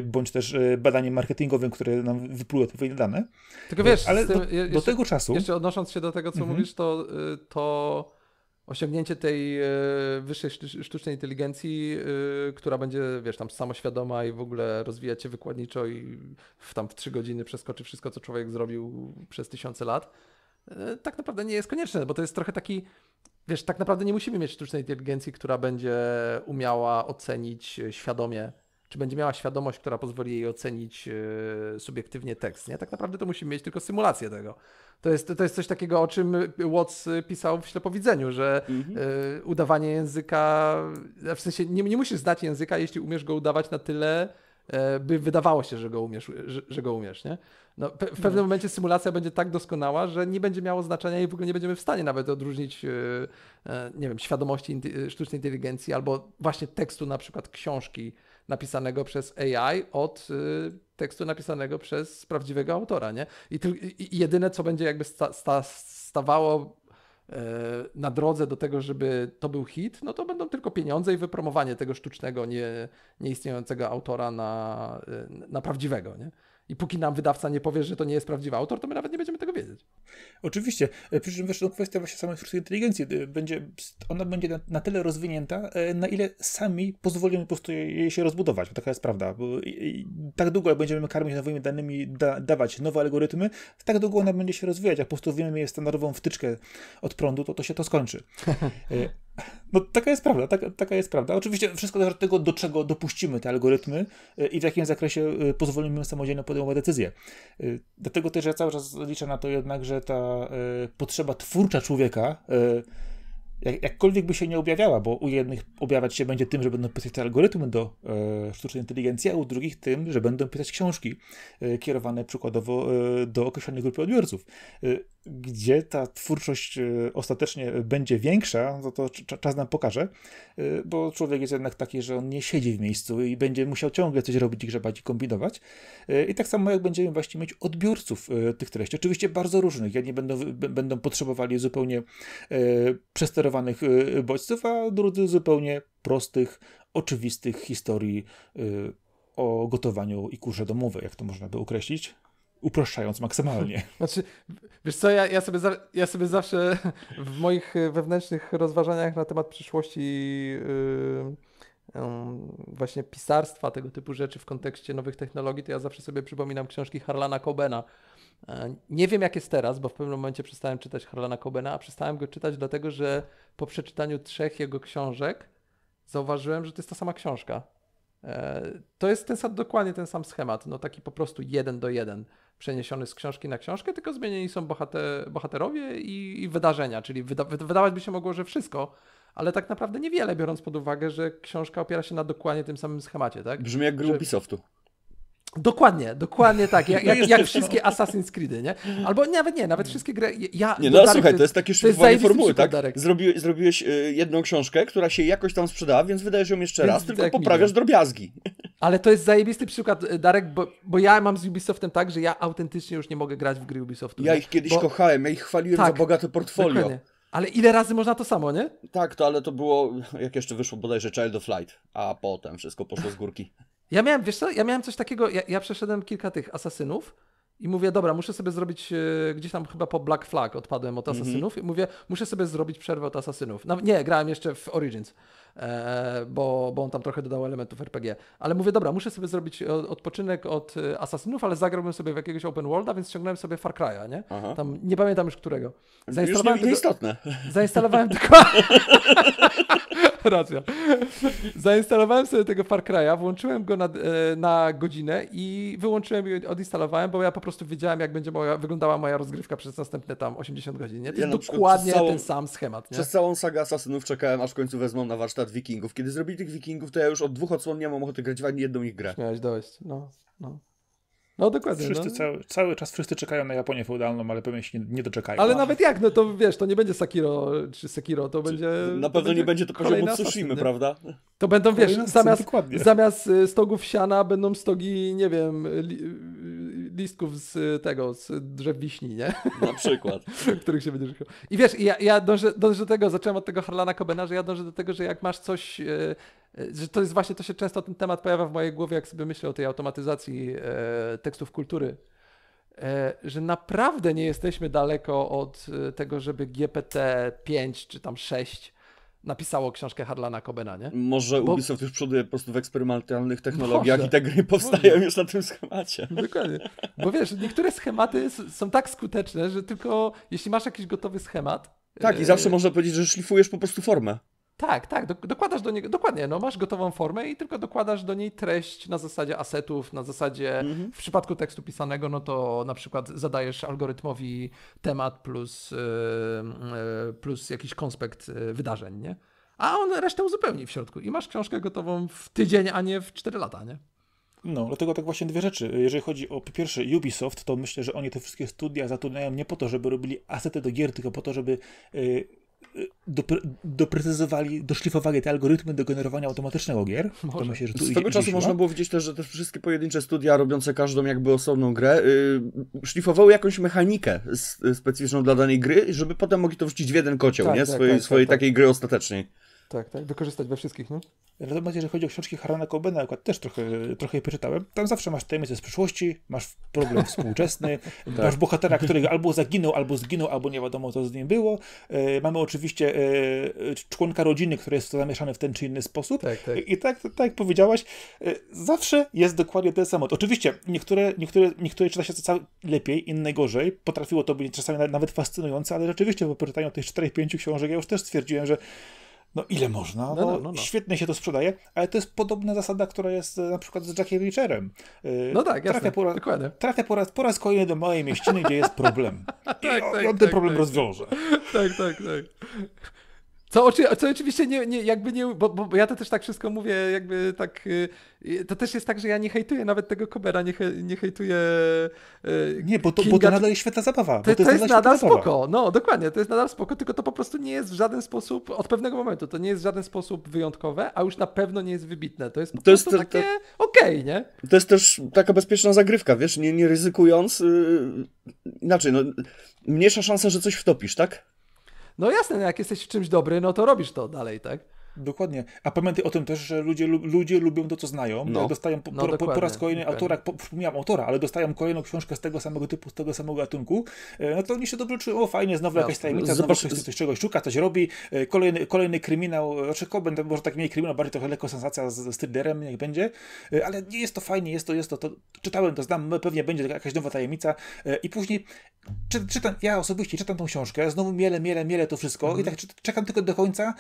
bądź też badaniem marketingowym, które nam wypluje odpowiednie dane. Tylko wiesz, ale do, tym, do jeszcze, tego czasu... Jeszcze odnosząc się do tego, co mhm. mówisz, to, y, to osiągnięcie tej e, wyższej sztucznej inteligencji, e, która będzie, wiesz, tam samoświadoma i w ogóle rozwijać się wykładniczo i w, tam w trzy godziny przeskoczy wszystko, co człowiek zrobił przez tysiące lat, e, tak naprawdę nie jest konieczne, bo to jest trochę taki, wiesz, tak naprawdę nie musimy mieć sztucznej inteligencji, która będzie umiała ocenić świadomie czy będzie miała świadomość, która pozwoli jej ocenić e, subiektywnie tekst. Nie? Tak naprawdę to musimy mieć tylko symulację tego. To jest, to jest coś takiego, o czym Watts pisał w ślepowidzeniu, że mhm. E, udawanie języka, w sensie nie, nie musisz znać języka, jeśli umiesz go udawać na tyle, e, by wydawało się, że go umiesz, że, że go umiesz nie? No, pe w pewnym mhm. momencie symulacja będzie tak doskonała, że nie będzie miało znaczenia i w ogóle nie będziemy w stanie nawet odróżnić, nie wiem, świadomości sztucznej inteligencji albo właśnie tekstu na przykład książki, napisanego przez AI od y, tekstu napisanego przez prawdziwego autora, nie? I, i jedyne, co będzie jakby sta, sta, stawało y, na drodze do tego, żeby to był hit, no to będą tylko pieniądze i wypromowanie tego sztucznego, nie, nieistniejącego autora na, y, na prawdziwego, nie? I póki nam wydawca nie powie, że to nie jest prawdziwy autor, to my nawet nie będziemy tego wiedzieć. Oczywiście, e, przy czym zresztą no, kwestia właśnie samej sztucznej inteligencji e, będzie, ona będzie na, na, tyle rozwinięta, e, na ile sami pozwolimy po prostu jej się rozbudować, taka jest prawda, bo i, tak długo jak będziemy karmić nowymi danymi, da, dawać nowe algorytmy, tak długo ona będzie się rozwijać, jak postawimy jej standardową wtyczkę od prądu, to to się to skończy. No taka jest prawda, taka, taka jest prawda. Oczywiście wszystko zależy od tego, do czego dopuścimy te algorytmy i w jakim zakresie pozwolimy samodzielnie podejmować decyzje. Dlatego też ja cały czas liczę na to jednak, że ta e, potrzeba twórcza człowieka, e, jak, jakkolwiek by się nie objawiała, bo u jednych objawiać się będzie tym, że będą pisać te algorytmy do e, sztucznej inteligencji, a u drugich tym, że będą pisać książki e, kierowane przykładowo e, do określonej grupy odbiorców. E, gdzie ta twórczość y, ostatecznie będzie większa, no to czas nam pokaże, y, bo człowiek jest jednak taki, że on nie siedzi w miejscu i będzie musiał ciągle coś robić, grzebać i kombinować. Y, I tak samo jak będziemy właśnie mieć odbiorców tych treści, oczywiście bardzo różnych, jedni będą, będą potrzebowali zupełnie przesterowanych bodźców, a drudzy zupełnie prostych, oczywistych historii o gotowaniu i kurze domowe, jak to można by określić upraszczając maksymalnie. Znaczy, wiesz co, ja, ja, sobie, za, ja sobie zawsze w moich wewnętrznych rozważaniach na temat przyszłości yy, yy, właśnie pisarstwa, tego typu rzeczy w kontekście nowych technologii, to ja zawsze sobie przypominam książki Harlana Cobena. E, nie wiem, jak jest teraz, bo w pewnym momencie przestałem czytać Harlana Cobena, a przestałem go czytać dlatego, że po przeczytaniu trzech jego książek zauważyłem, że to jest ta sama książka. E, to jest ten sam, dokładnie ten sam schemat, no taki po prostu jeden do jeden przeniesiony z książki na książkę, tylko zmienieni są bohater, bohaterowie i, i wydarzenia, czyli wyda, wydawać by się mogło, że wszystko, ale tak naprawdę niewiele, biorąc pod uwagę, że książka opiera się na dokładnie tym samym schemacie, tak? Brzmi jak gry że... Ubisoftu. Dokładnie, dokładnie tak. Jak, jak, jak wszystkie Assassin's Creedy, nie? Albo nawet nie, nawet wszystkie gry. Ja, nie, no Darek, słuchaj, to jest takie szlifowanie formuły, tak? Zrobi, zrobiłeś y, jedną książkę, która się jakoś tam sprzedała, więc wydajesz ją jeszcze więc raz, tylko tak poprawiasz drobiazgi. Ale to jest zajebisty przykład, e, Darek, bo, bo, ja mam z Ubisoftem tak, że ja autentycznie już nie mogę grać w gry Ubisoftu. Ja ich kiedyś bo... kochałem, ja ich chwaliłem tak, za bogate portfolio. Dokładnie. Ale ile razy można to samo, nie? Tak, to ale to było, jak jeszcze wyszło bodajże Child of Light, a potem wszystko poszło z górki. Ja miałem, wiesz co, ja miałem coś takiego, ja, ja przeszedłem kilka tych asasynów, i mówię, dobra, muszę sobie zrobić, e, gdzieś tam chyba po Black Flag odpadłem od mhm. Asasynów. Mm-hmm. I mówię, muszę sobie zrobić przerwę od Asasynów. No, nie, grałem jeszcze w Origins, e, bo, bo on tam trochę dodał elementów RPG. Ale mówię, dobra, muszę sobie zrobić e, odpoczynek od Asasynów, ale zagrałbym sobie w jakiegoś open worlda, więc ściągnąłem sobie Far Cry'a, nie? Aha. Tam, nie pamiętam już którego. Zainstalowałem już nie, nieistotne. Tego, zainstalowałem tylko... racja. Zainstalowałem sobie tego Far Cry'a, włączyłem go na, e, na godzinę i wyłączyłem i odinstalowałem, bo ja po prostu wiedziałem, jak będzie moja, wyglądała moja rozgrywka przez następne tam 80 godzin. Nie? To ja jest no, dokładnie całą, ten sam schemat. Nie? Przez całą sagę Asasynów czekałem, aż w końcu wezmą na warsztat Wikingów. Kiedy zrobili tych Wikingów, to ja już od dwóch odsłon nie mam ochoty grać w ani jedną ich grę. Miałeś dość, no. no. No dokładnie. Wszyscy, no. Cały, cały czas wszyscy czekają na Japonię feudalną, ale pewnie się nie, nie doczekają. Ale no. nawet jak, no to wiesz, to nie będzie Sakiro czy Sekiro, to będzie... Na pewno będzie nie będzie to poziomu Tsushima, prawda? To będą, wiesz, kolejna zamiast, zamiast e, stogów siana będą stogi, nie wiem, li, e, listków z e, tego, z drzew wiśni, nie? Na przykład. Których się będzie I wiesz, ja, ja dążę, dążę do tego, zacząłem od tego Harlana Kobena, że ja dążę do tego, że jak masz coś E, że to jest właśnie, to się często ten temat pojawia w mojej głowie, jak sobie myślę o tej automatyzacji e, tekstów kultury, e, że naprawdę nie jesteśmy daleko od e, tego, żeby GPT-5 czy tam 6 napisało książkę Harlana Cobena, nie? Może Bo... Ubisoft już przoduje po prostu w eksperymentalnych technologiach może, i te gry powstają może. już na tym schemacie. Dokładnie. Bo wiesz, niektóre schematy są tak skuteczne, że tylko jeśli masz jakiś gotowy schemat... Tak, i e, zawsze można powiedzieć, że szlifujesz po prostu formę. Tak, tak, do, dokładasz do niego, dokładnie, no masz gotową formę i tylko dokładasz do niej treść na zasadzie asetów, na zasadzie mhm. w przypadku tekstu pisanego, no to na przykład zadajesz algorytmowi temat plus, yy, plus jakiś konspekt y, wydarzeń, nie? A on resztę uzupełni w środku i masz książkę gotową w tydzień, a nie w 4 lata, nie? No, dlatego tak właśnie dwie rzeczy. Jeżeli chodzi o po pierwsze Ubisoft, to myślę, że oni te wszystkie studia zatrudniają nie po to, żeby robili asety do gier, tylko po to, żeby y, dopre, doprecyzowali, doszlifowali te algorytmy do generowania automatycznego gier. To myślę, że tu Z tego czasu można było widzieć też, że te wszystkie pojedyncze studia robiące każdą jakby osobną grę yy, szlifowały jakąś mechanikę specyficzną dla danej gry, żeby potem mogli to wrzucić w jeden kocioł, tak, nie? Tak, swojej, tak, tak swojej tak. takiej gry ostatecznej tak, tak. Wykorzystać we wszystkich, nie? Natomiast jeżeli chodzi o książki Harana Cobena, akurat też trochę, trochę je przeczytałem, tam zawsze masz tajemnicę z przyszłości, masz problem współczesny, masz tak. bohatera, który albo zaginął, albo zginął, albo nie wiadomo, co z nim było. E, mamy oczywiście e, członka rodziny, który jest zamieszany w ten czy inny sposób. Tak, tak. I tak, tak jak powiedziałaś, e, zawsze jest dokładnie ten samo. Oczywiście niektóre, niektóre, niektóre czyta się cały, lepiej, inne gorzej. Potrafiło to być czasami nawet fascynujące, ale rzeczywiście po przeczytaniu tych 4-5 książek ja już też stwierdziłem, że no ile można? No, no, no, no, Świetnie się to sprzedaje, ale to jest podobna zasada, która jest e, na przykład z Jackiem Richerem. E, no tak, jasne, Trafię po, dokładnie. po raz, po raz kolejny do małej mieściny, gdzie jest problem. tak, I tak, on, tak, on ten tak, problem tak. rozwiąże. Tak, tak, tak. Co, oczy, co oczywiście nie, nie, jakby nie, bo, bo, ja to też tak wszystko mówię, jakby tak, y, y, to też jest tak, że ja nie hejtuję nawet tego Kobera, nie, nie hejtuję y, Nie, bo to, bo to nadal jest świetna zabawa. To, to, jest, to jest, nadal, spoko, no dokładnie, to jest nadal spoko, tylko to po prostu nie jest w żaden sposób, od pewnego momentu, to nie jest w żaden sposób wyjątkowe, a już na pewno nie jest wybitne, to jest po to prostu jest, takie okej, okay, nie? To jest też taka bezpieczna zagrywka, wiesz, nie, nie ryzykując, yy, inaczej, no, mniejsza szansa, że coś wtopisz, tak? No jasne, no jak jesteś w czymś dobry, no to robisz to dalej, tak? Dokładnie. A pamiętaj o tym też, że ludzie, ludzie lubią to, co znają. No. Dostają po, no, po, po, raz kolejny autora, wspomniałem autora, ale dostają kolejną książkę z tego samego typu, z tego samego gatunku. E, no to oni się dobrze czują, o fajnie, znowu jakaś no. tajemnica, Zobacz, znowu ktoś, coś czegoś szuka, coś robi. E, kolejny, kolejny kryminał, znaczy będę może tak mniej kryminał, bardziej trochę lekko sensacja z, z niech będzie. E, ale jest to fajnie, jest to, jest to, to czytałem to, znam, no, pewnie będzie jakaś nowa tajemnica. I później czy, czytam, ja osobiście czytam tą książkę, znowu miele, miele, miele to wszystko mhm. i tak czekam tylko do końca,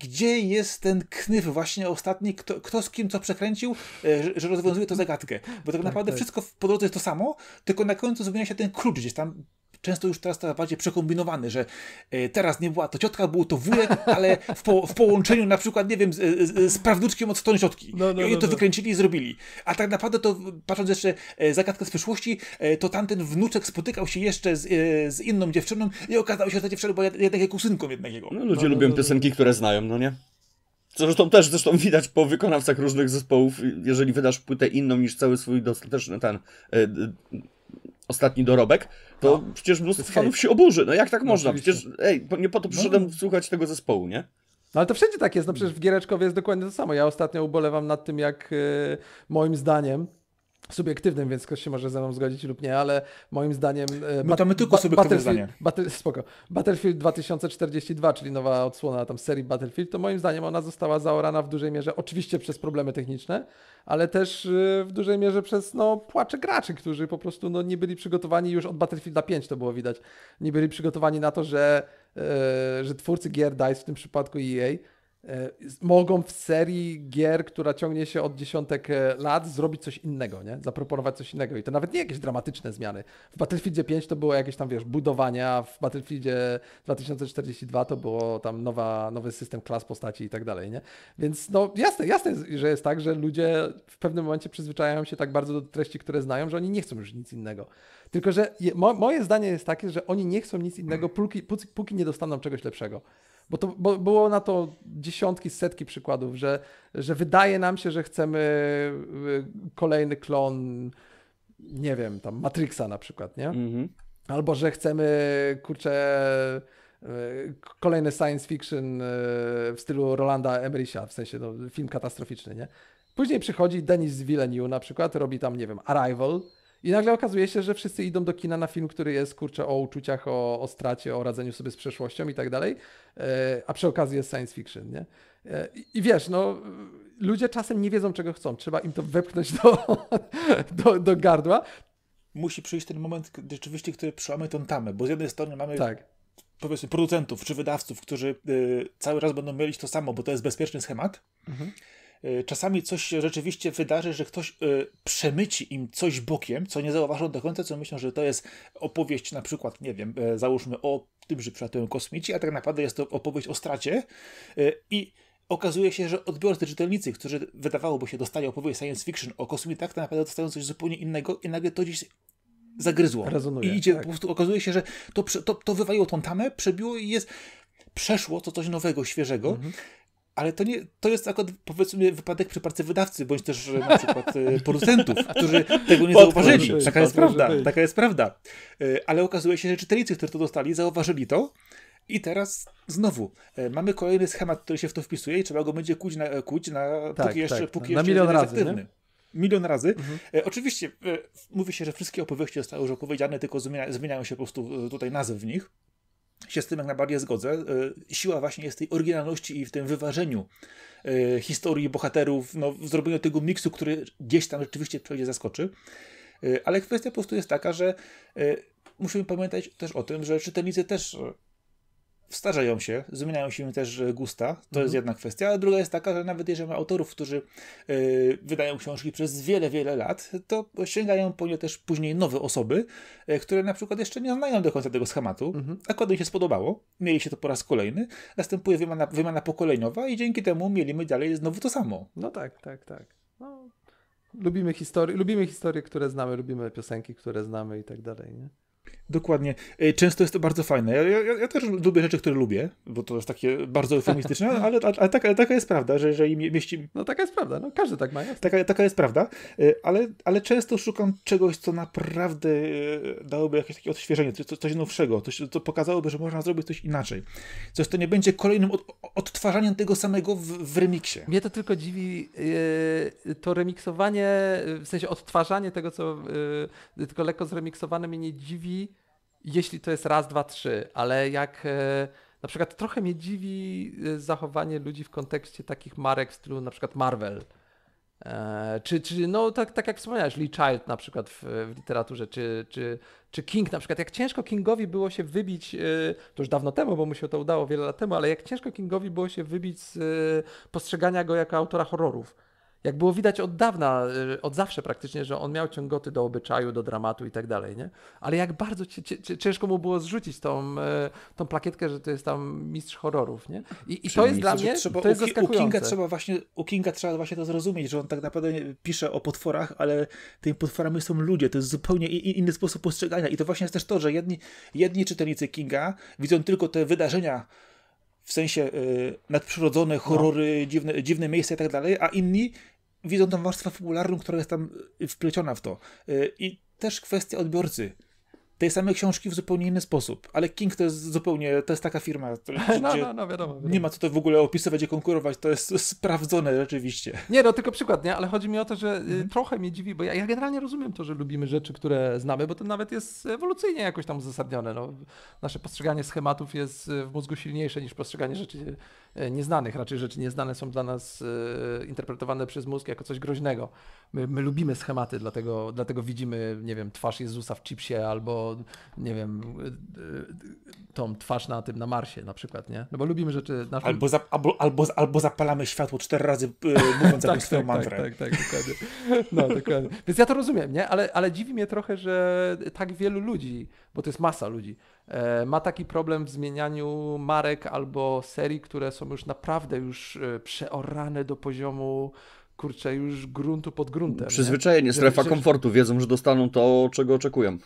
gdzie jest ten knyw właśnie ostatni, kto, kto z kim co przekręcił, e, że, że rozwiązuje tę zagadkę. Bo tak, tak naprawdę tak, wszystko w po drodze jest to samo, tylko na końcu zmienia się ten klucz gdzieś tam często już teraz naprawdę przekombinowany, że e, teraz nie była to ciotka, był to wujek, ale w, po, w połączeniu na przykład, nie wiem, z, z, prawnuczkiem od strony ciotki. No, no, I oni no, to no. wykręcili i zrobili. A tak naprawdę to, patrząc jeszcze e, zagadkę z przeszłości, e, to tamten wnuczek spotykał się jeszcze z, z inną dziewczyną i okazało się, że ta dziewczyna była jednak jego synką jednego. No, ludzie no, no, lubią piosenki, które znają, no nie? Co zresztą też zresztą widać po wykonawcach różnych zespołów, jeżeli wydasz płytę inną niż cały swój dostateczny ten... Y, y, ostatni dorobek, to no, przecież mnóstwo fanów się oburzy. No jak tak no, można? Oczywiście. Przecież, ej, nie po to przyszedłem no. słuchać tego zespołu, nie? No ale to wszędzie tak jest, no przecież w Giereczkowie jest dokładnie to samo. Ja ostatnio ubolewam nad tym, jak yy, moim zdaniem subiektywnym, więc ktoś się może ze mną zgodzić lub nie, ale moim zdaniem... E, no my tylko ba- subiektywne zdanie. Battle, spoko. Battlefield 2042, czyli nowa odsłona tam serii Battlefield, to moim zdaniem ona została zaorana w dużej mierze oczywiście przez problemy techniczne, ale też e, w dużej mierze przez no, płacze graczy, którzy po prostu no, nie byli przygotowani już od Battlefielda 5 to było widać, nie byli przygotowani na to, że, e, że twórcy gier DICE w tym przypadku EA E, mogą w serii gier, która ciągnie się od dziesiątek e, lat, zrobić coś innego, nie? Zaproponować coś innego. I to nawet nie jakieś dramatyczne zmiany. W Battlefieldzie 5 to było jakieś tam, wiesz, budowania, w Battlefieldzie 2042 to było tam nowa, nowy system klas postaci i tak dalej, nie? Więc no jasne, jasne, że jest tak, że ludzie w pewnym momencie przyzwyczajają się tak bardzo do treści, które znają, że oni nie chcą już nic innego. Tylko, że je, mo, moje zdanie jest takie, że oni nie chcą nic innego, mhm. póki, póki nie dostaną czegoś lepszego. Bo, to, bo było na to dziesiątki, setki przykładów, że, że wydaje nam się, że chcemy y, kolejny klon, nie wiem, tam Matrixa na przykład, nie? Mhm. Albo że chcemy, kurczę, y, kolejny science fiction y, w stylu Rolanda Emrysia, w sensie no, film katastroficzny, nie? Później przychodzi Denis Villeneuve na przykład, robi tam, nie wiem, Arrival, i nagle okazuje się, że wszyscy idą do kina na film, który jest, kurczę, o uczuciach, o, o stracie, o radzeniu sobie z przeszłością i tak dalej, e, a przy okazji jest science fiction, nie? E, I, wiesz, no, ludzie czasem nie wiedzą, czego chcą. Trzeba im to wepchnąć do, do, do gardła. Musi przyjść ten moment rzeczywiście, który przełamy tą tamę, bo z jednej strony mamy tak. powiedzmy producentów czy wydawców, którzy y, cały raz będą mielić to samo, bo to jest bezpieczny schemat, mhm. E, czasami coś się rzeczywiście wydarzy, że ktoś e, przemyci im coś bokiem, co nie zauważą do końca, co myślą, że to jest opowieść na przykład, nie wiem, e, załóżmy o tym, że przylatują kosmici, a tak naprawdę jest to opowieść o stracie i okazuje się, że odbiorcy, czytelnicy, którzy wydawałoby się dostali opowieść science fiction o kosmitach, tak naprawdę dostają coś zupełnie innego i nagle to gdzieś zagryzło. Rezonuje, I idzie, tak. po prostu okazuje się, że to, to, to wyważyło tą tamę, przebiło i jest przeszło to coś nowego, świeżego. Mhm ale to, nie, to jest akurat powiedzmy wypadek przy pracy wydawcy, bądź też e, na przykład e, producentów, którzy tego nie zauważyli. Taka jest prawda, taka jest prawda. Ale okazuje się, że czytelnicy, którzy to dostali, zauważyli to i teraz znowu e, mamy kolejny schemat, który się w to wpisuje i trzeba go będzie kuć na, kuć na tak, póki jeszcze, tak, póki na jeszcze milion razy, aktywny. milion razy. Mhm. E, oczywiście e, mówi się, że wszystkie opowieści zostały już opowiedziane, tylko zmienia, zmieniają się po prostu tutaj nazwy w nich się z tym jak najbardziej zgodzę. E, siła właśnie jest tej oryginalności i w tym wyważeniu e, historii, bohaterów, no, w zrobieniu tego miksu, który gdzieś tam rzeczywiście przejdzie zaskoczy. E, ale kwestia po prostu jest taka, że musimy pamiętać też o tym, że czytelnicy też starzeją się, zmieniają się też e, gusta, to mhm. jest jedna kwestia, a druga jest taka, że nawet jeżeli mamy autorów, którzy e, wydają książki przez wiele, wiele lat, to sięgają po nie też później nowe osoby, e, które na przykład jeszcze nie znają do końca tego schematu, mhm. akurat im się spodobało, mieli się to po raz kolejny, następuje wymiana, wymiana pokoleniowa i dzięki temu mielimy dalej znowu to samo. No tak, tak, tak. No, lubimy, historie, lubimy historie, które znamy, lubimy piosenki, które znamy i tak dalej, nie? Dokładnie. E, często jest to bardzo fajne. Ja, ja, ja, też lubię rzeczy, które lubię, bo to jest takie bardzo eufemistyczne, ale, ale, ale taka, taka jest prawda, że jeżeli mieści... No taka jest prawda, no każdy tak ma. Taka, taka jest prawda, e, ale, ale często szukam czegoś, co naprawdę e, dałoby jakieś takie odświeżenie, coś, coś nowszego, coś, co pokazałoby, że można zrobić coś inaczej. Coś, co nie będzie kolejnym od, odtwarzaniem tego samego w, w remiksie. Mnie to tylko dziwi, to remiksowanie, w sensie odtwarzanie tego, co tylko lekko zremiksowane mnie nie dziwi, jeśli to jest raz, dwa, trzy, ale jak e, na przykład trochę mnie dziwi e, zachowanie ludzi w kontekście takich marek w stylu na przykład Marvel. E, czy, czy no tak, tak jak wspomniałeś, Lee Child na przykład w, w, literaturze, czy, czy, czy King na przykład, jak ciężko Kingowi było się wybić, to już dawno temu, bo mu się to udało wiele lat temu, ale jak ciężko Kingowi było się wybić z postrzegania go jako autora horrorów jak było widać od dawna, y, od zawsze praktycznie, że on miał ciągoty do obyczaju, do dramatu i tak dalej, nie? Ale jak bardzo ciężko mu było zrzucić tą, y, tą plakietkę, że to jest tam mistrz horrorów, nie? I, i to jest dla mnie, trzeba, to jest zaskakujące. U Kinga, trzeba właśnie, u Kinga trzeba właśnie to zrozumieć, że on tak naprawdę pisze o potworach, ale tymi potworami są ludzie, to jest zupełnie inny sposób postrzegania i to właśnie jest też to, że jedni, jedni czytelnicy Kinga widzą tylko te wydarzenia w sensie y, nadprzyrodzone horrory, no. dziwne, dziwne miejsca i tak dalej, a inni widzą tam warstwę popularną, która jest tam y, wpleciona w to. Y, I też kwestia odbiorcy tej samej książki w zupełnie inny sposób. Ale King to jest zupełnie, to jest taka firma, która, no, no, no, wiadomo, wiadomo. nie ma co to w ogóle opisywać i konkurować, to jest sprawdzone rzeczywiście. Nie, no tylko przykład, nie? Ale chodzi mi o to, że y, trochę mnie dziwi, bo ja, ja, generalnie rozumiem to, że lubimy rzeczy, które znamy, bo to nawet jest ewolucyjnie jakoś tam uzasadnione. No, nasze postrzeganie schematów jest y, w mózgu silniejsze niż postrzeganie rzeczy E, nieznanych. Raczej rzeczy nieznane są dla nas e, interpretowane przez mózg jako coś groźnego. My, my lubimy schematy, dlatego, dlatego widzimy, nie wiem, twarz Jezusa w chipsie albo, nie wiem, e, tą twarz na tym, na Marsie na przykład, nie? No bo lubimy rzeczy... Na... Albo, za, albo, albo, albo zapalamy światło cztery razy mówiąc tak, swoją tak, tak mantrę. Tak, tak, tak, dokładnie. No, dokładnie. Więc ja to rozumiem, nie? Ale, ale dziwi mnie trochę, że tak wielu ludzi, bo to jest masa ludzi, E, ma taki problem w zmienianiu marek albo serii, które są już naprawdę już e, przeorane do poziomu kurczę już gruntu pod gruntem. Przyzwyczajenie, strefa komfortu, wiedzą, że dostaną to, czego oczekują.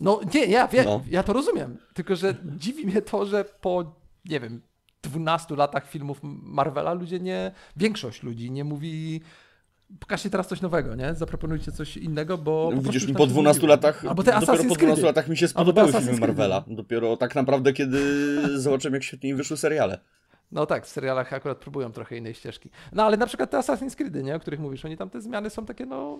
No nie, ja wiem, no. ja to rozumiem, tylko że dziwi mnie to, że po, nie wiem, 12 latach filmów Marvela ludzie nie, większość ludzi nie mówi pokażcie teraz coś nowego, nie? Zaproponujcie coś innego, bo... No, widzisz, po, po 12 latach, Albo te dopiero po 12 latach mi się spodobały filmy Marvela. Dopiero tak naprawdę, kiedy zobaczyłem, jak świetnie im wyszły seriale. No tak, w serialach akurat próbują trochę innej ścieżki. No ale na przykład te Assassin's Creed, nie? O których mówisz, oni tam te zmiany są takie, no...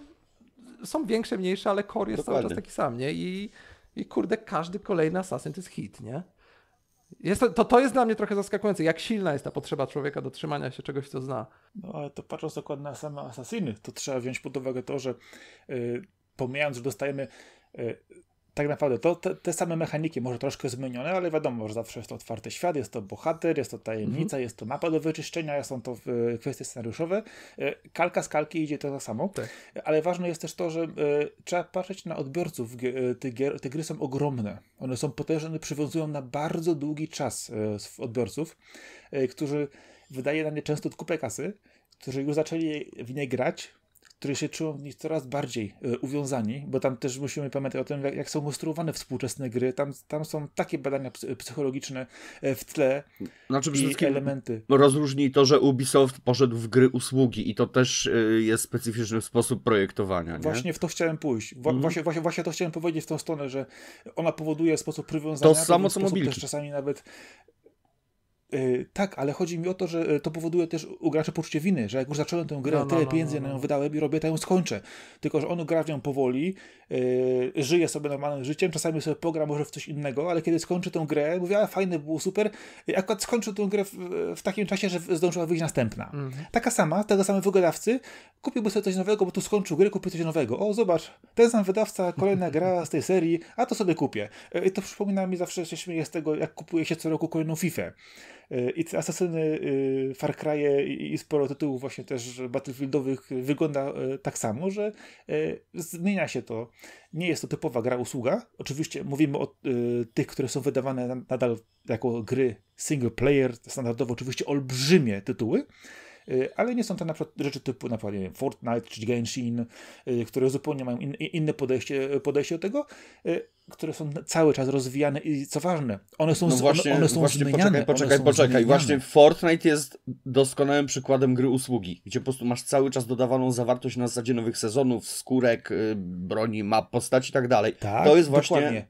Są większe, mniejsze, ale core jest Dokładnie. cały czas taki sam, nie? I, I kurde, każdy kolejny Assassin to jest hit, nie? Jest to, to, to, jest dla mnie trochę zaskakujące, jak silna jest ta potrzeba człowieka do trzymania się czegoś, co zna. No ale to patrząc dokładnie na same asasiny, to trzeba wziąć pod uwagę to, że y, pomijając, że dostajemy y, tak naprawdę to, te, te, same mechaniki, może troszkę zmienione, ale wiadomo, że zawsze jest to otwarty świat, jest to bohater, jest to tajemnica, mhm. jest to mapa do wyczyszczenia, są to y, kwestie scenariuszowe. Y, kalka z kalki idzie to za samo, tak. ale ważne jest też to, że y, trzeba patrzeć na odbiorców. Te, gier, te, gry są ogromne, one są potężne, one przywiązują na bardzo długi czas odbiorców, którzy wydaje na nie często kupę kasy, którzy już zaczęli w nie grać, które się czują w nich coraz bardziej y, uwiązani, bo tam też musimy pamiętać o tym, jak, jak są konstruowane współczesne gry. Tam, tam są takie badania psychologiczne e, w tle no, znaczy, i elementy. Rozróżnij to, że Ubisoft poszedł w gry usługi i to też y, jest specyficzny sposób projektowania. Nie? Właśnie w to chciałem pójść. Wła mhm. właśnie, właśnie, właśnie to chciałem powiedzieć w tą stronę, że ona powoduje sposób przywiązania. To samo co mobilki. Też czasami nawet E, tak, ale chodzi mi o to, że e, to powoduje też u graczy poczucie winy, że jak już zacząłem tę grę, no, no, tyle no, no pieniędzy no, na nią no. wydałem i robię, to ją skończę. Tylko, że on gra w nią powoli, yy, e, żyje sobie normalnym życiem, czasami sobie pogra może w coś innego, ale kiedy skończy tę grę, mówię, ale fajne, było super, I akurat skończył tę grę w, w, takim czasie, że zdążyła wyjść następna. Mm. Taka sama, tego samego wydawcy, kupiłby sobie coś nowego, bo tu skończył grę, kupił coś nowego. O, zobacz, ten sam wydawca, kolejna gra z tej serii, a to sobie kupię. I yy, to przypomina mi zawsze, się śmieję z tego, jak kupuje się co roku kolejną FIFA i te asasyny, y, Far Cry'e i sporo tytułów właśnie też battlefieldowych wygląda y, tak samo, że y, zmienia się to. Nie jest to typowa gra usługa. Oczywiście mówimy o tych, które są wydawane nadal jako gry single player, standardowo oczywiście olbrzymie tytuły, Y, ale nie są to na przykład rzeczy typu na przykład, wiem, Fortnite czy Genshin, y, które zupełnie mają in, inne podejście, podejście do tego, y, które są cały czas rozwijane i co ważne, one są, no właśnie, one, one są właśnie zmieniane. Poczekaj, poczekaj, poczekaj. Zmieniane. Właśnie Fortnite jest doskonałym przykładem gry usługi, gdzie po prostu masz cały czas dodawaną zawartość na zasadzie nowych sezonów, skórek, broni, map, postaci i tak dalej. Tak, to jest właśnie... Dokładnie.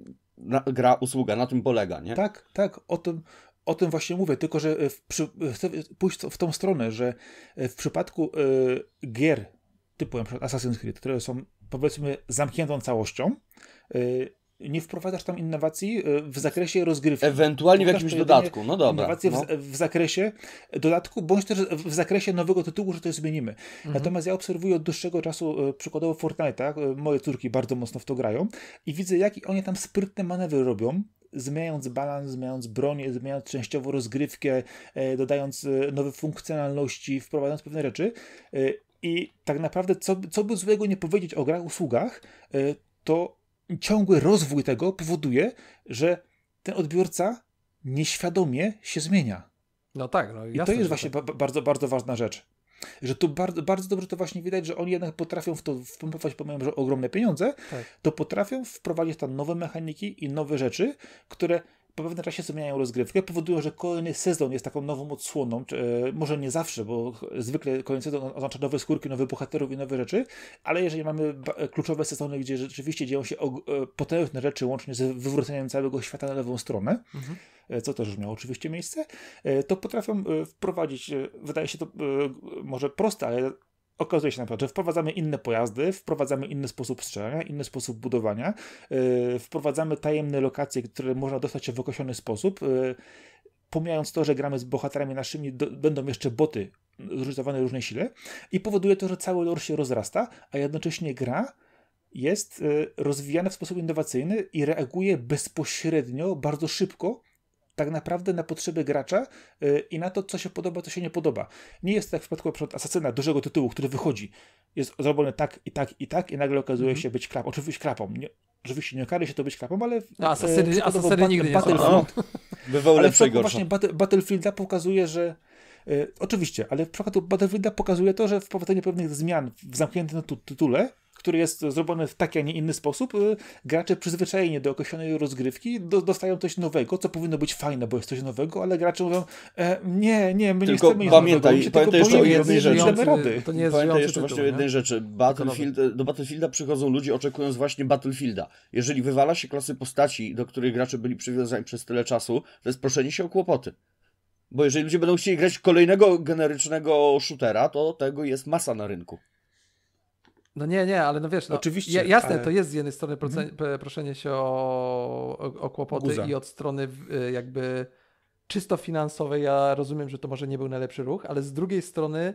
gra usługa, na tym polega, nie? Tak, tak, o tym, o tym właśnie mówię, tylko że e, w, przy, e, chcę pójść w tą stronę, że e, w przypadku y, gier typu Assassin's Creed, które są powiedzmy zamkniętą całością, y, nie wprowadzasz tam innowacji w zakresie rozgrywki. Ewentualnie Wprowadzasz w jakimś dodatku, no dobra. Innowacje no. W, w, zakresie dodatku, bądź też w zakresie nowego tytułu, że to zmienimy. Mhm. Natomiast ja obserwuję od dłuższego czasu przykładowo Fortnite'a, moje córki bardzo mocno w to grają i widzę, jakie oni tam sprytne manewry robią, zmieniając balans, zmieniając broń, zmieniając częściowo rozgrywkę, e, dodając e, nowe funkcjonalności, wprowadzając pewne rzeczy. E, I tak naprawdę, co, co by złego nie powiedzieć o grach, usługach, to ciągły rozwój tego powoduje, że ten odbiorca nieświadomie się zmienia. No tak. No, jasne, I to jest właśnie tak. bardzo, bardzo ważna rzecz. Że tu bardzo, bardzo dobrze to właśnie widać, że oni jednak potrafią w to wpompować, pomimo że ogromne pieniądze, tak. to potrafią wprowadzić tam nowe mechaniki i nowe rzeczy, które po pewnym czasie zmieniają rozgrywkę, powodują, że kolejny sezon jest taką nową odsłoną, e, może nie zawsze, bo zwykle kolejny sezon oznacza nowe skórki, nowych bohaterów i nowe rzeczy, ale jeżeli mamy kluczowe sezony, gdzie rzeczywiście dzieją się e, potężne rzeczy, łącznie z wywróceniem całego świata na lewą stronę, mhm co też miało oczywiście miejsce, e, to potrafią e, wprowadzić, e, wydaje się to może proste, ale okazuje się że wprowadzamy inne pojazdy, wprowadzamy inny sposób strzelania, inny sposób budowania, wprowadzamy tajemne lokacje, które można dostać się w określony sposób, pomijając to, że gramy z bohaterami naszymi, będą jeszcze boty zróżnicowane różne sile i powoduje to, że cały lore się rozrasta, a jednocześnie gra jest rozwijana w sposób innowacyjny i reaguje bezpośrednio, bardzo szybko tak naprawdę na potrzeby gracza y, i na to, co się podoba, co się nie podoba. Nie jest tak w przypadku przykład, Asasyna, dużego tytułu, który wychodzi. Jest zrobione tak i tak i tak i nagle okazuje mhm. się być krapą. Oczywiście krapą. Nie, oczywiście nie okary się to być krapą, ale... No, e, asasyny, nigdy nie Battlefield, no. Bywało lepsze i właśnie Battlefielda pokazuje, że e, Oczywiście, ale w przypadku Battlefielda pokazuje to, że wprowadzenie pewnych zmian w zamkniętym tytule który jest zrobiony w taki, a nie inny sposób, y, gracze przyzwyczajeni do określonej rozgrywki do, dostają coś nowego, co powinno być fajne, bo jest coś nowego, ale gracze mówią e, nie, nie, my tylko nie chcemy pamiętaj, nowego, pamiętaj tylko jeszcze boimy, o jednej rzeczy. To nie jest pamiętaj jeszcze właśnie o jednej rzeczy. Battlefield, do Battlefielda przychodzą ludzie oczekując właśnie Battlefielda. Jeżeli wywala się klasy postaci, do których gracze byli przywiązani przez tyle czasu, to jest proszenie się o kłopoty. Bo jeżeli ludzie będą chcieli grać kolejnego generycznego shootera, to tego jest masa na rynku. No nie, nie, ale no wiesz, no, Oczywiście, jasne, ale... to jest z jednej strony procen- mhm. proszenie się o, o, o kłopoty Guza. i od strony y, jakby czysto finansowej, ja rozumiem, że to może nie był najlepszy ruch, ale z drugiej strony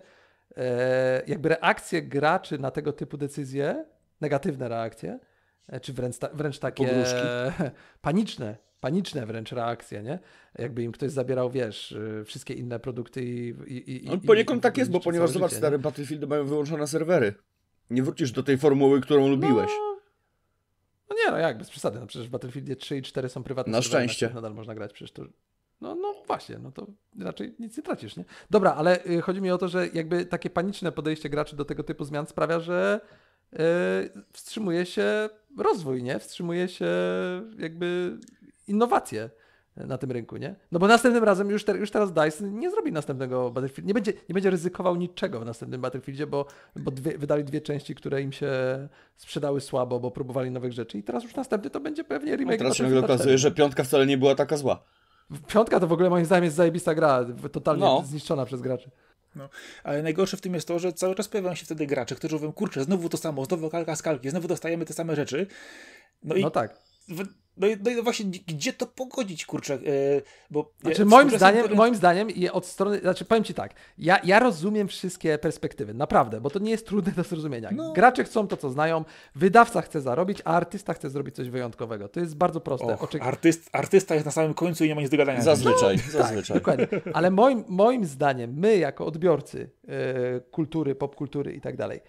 e, jakby reakcje graczy na tego typu decyzje, negatywne reakcje, e, czy wręcz, ta, wręcz takie Podróżki. paniczne, paniczne wręcz reakcje, nie? Jakby im ktoś zabierał, wiesz, y, wszystkie inne produkty i... i, i no, poniekąd i, tak jest, bo ponieważ zobacz, stare Battlefield mają wyłączone serwery nie wrócisz do tej formuły, którą lubiłeś. No. no, nie, no jak, bez przesady. No przecież w Battlefieldie 3 i 4 są prywatne. Na szczęście. Nadal można grać, przecież to... No, no właśnie, no to raczej nic nie tracisz, nie? Dobra, ale y, chodzi mi o to, że jakby takie paniczne podejście graczy do tego typu zmian sprawia, że yy, wstrzymuje się rozwój, nie? Wstrzymuje się jakby innowacje na tym rynku, nie? No bo następnym razem już, te, już teraz DICE nie zrobi następnego Battlefield, nie będzie, nie będzie ryzykował niczego w następnym Battlefieldzie, bo, bo dwie, wydali dwie części, które im się sprzedały słabo, bo próbowali nowych rzeczy i teraz już następny to będzie pewnie remake. teraz się okazuje, że piątka wcale nie była taka zła. Piątka to w ogóle moim zdaniem jest zajebista gra, totalnie no. zniszczona przez graczy. No. Ale najgorsze w tym jest to, że cały czas pojawiają się wtedy gracze, którzy mówią, kurczę, znowu to samo, znowu kalka z kalki, znowu dostajemy te same rzeczy. No, no tak. No i, no i właśnie, gdzie to pogodzić, kurczę? E, bo znaczy, moim, zdaniem, internet... moim zdaniem od strony, znaczy powiem ci tak, ja, ja rozumiem wszystkie perspektywy, naprawdę, bo to nie jest trudne do zrozumienia. No. Gracze chcą to, co znają, wydawca chce zarobić, a artysta chce zrobić coś wyjątkowego. To jest bardzo proste. Och, artyst, artysta jest na samym końcu i nie ma nic do gadania. Zazwyczaj, no, zazwyczaj. Tak, dokładnie. Ale moim, moim zdaniem, my jako odbiorcy yy, kultury, popkultury i tak dalej,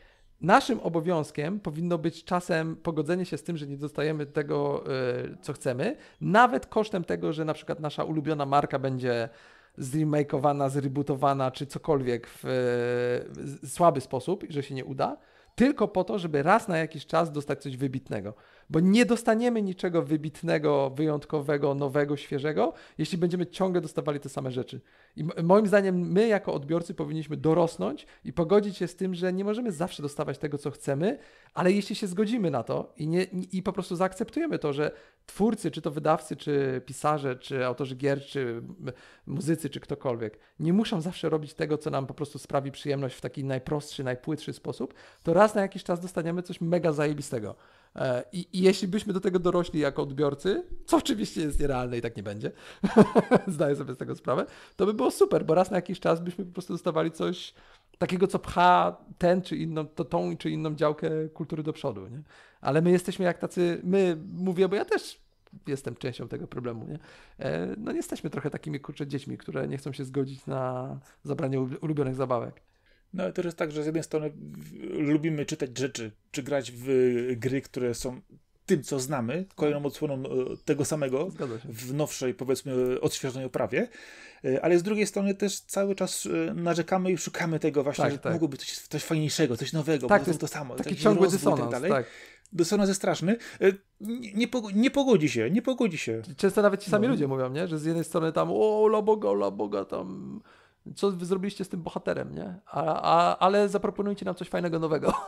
Naszym obowiązkiem powinno być czasem pogodzenie się z tym, że nie dostajemy tego, e, co chcemy, nawet kosztem tego, że na przykład nasza ulubiona marka będzie zremakeowana, zrebootowana czy cokolwiek w słaby sposób, i że się nie uda, tylko po to, żeby raz na jakiś czas dostać coś wybitnego bo nie dostaniemy niczego wybitnego, wyjątkowego, nowego, świeżego, jeśli będziemy ciągle dostawali te same rzeczy. I moim zdaniem my jako odbiorcy powinniśmy dorosnąć i pogodzić się z tym, że nie możemy zawsze dostawać tego, co chcemy, ale jeśli się zgodzimy na to i, nie, i po prostu zaakceptujemy to, że twórcy, czy to wydawcy, czy pisarze, czy autorzy gier, czy muzycy, czy ktokolwiek, nie muszą zawsze robić tego, co nam po prostu sprawi przyjemność w taki najprostszy, najpłytszy sposób, to raz na jakiś czas dostaniemy coś mega zajebistego. E, I, I, jeśli byśmy do tego dorośli jako odbiorcy, co oczywiście jest nierealne i tak nie będzie, zdaję sobie z tego sprawę, to by było super, bo raz na jakiś czas byśmy po prostu dostawali coś takiego, co pcha ten czy inną, to tą czy inną działkę kultury do przodu. Nie? Ale my jesteśmy jak tacy, my mówię, bo ja też jestem częścią tego problemu, nie? E, no nie jesteśmy trochę takimi kurcze dziećmi, które nie chcą się zgodzić na zabranie ulubionych zabawek. No ale też jest tak, że z jednej strony lubimy czytać rzeczy, czy grać w y, gry, które są tym, co znamy, kolejną mhm. odsłoną y, tego samego, w nowszej, powiedzmy, odświeżonej oprawie, y, ale z drugiej strony też cały czas narzekamy i szukamy tego właśnie, tak, że tak. mogłoby coś, coś fajniejszego, coś nowego, tak, bo to jest to samo, taki ciągły tak dysonans, tak dalej. Tak. Dysonans jest straszny. Nie, nie, pogodzi się, nie pogodzi się. Często nawet ci sami no. ludzie mówią, nie? że z jednej strony tam o, la boga, la boga, tam co wy zrobiliście z tym bohaterem, nie? A, a, ale zaproponujcie nam coś fajnego, nowego.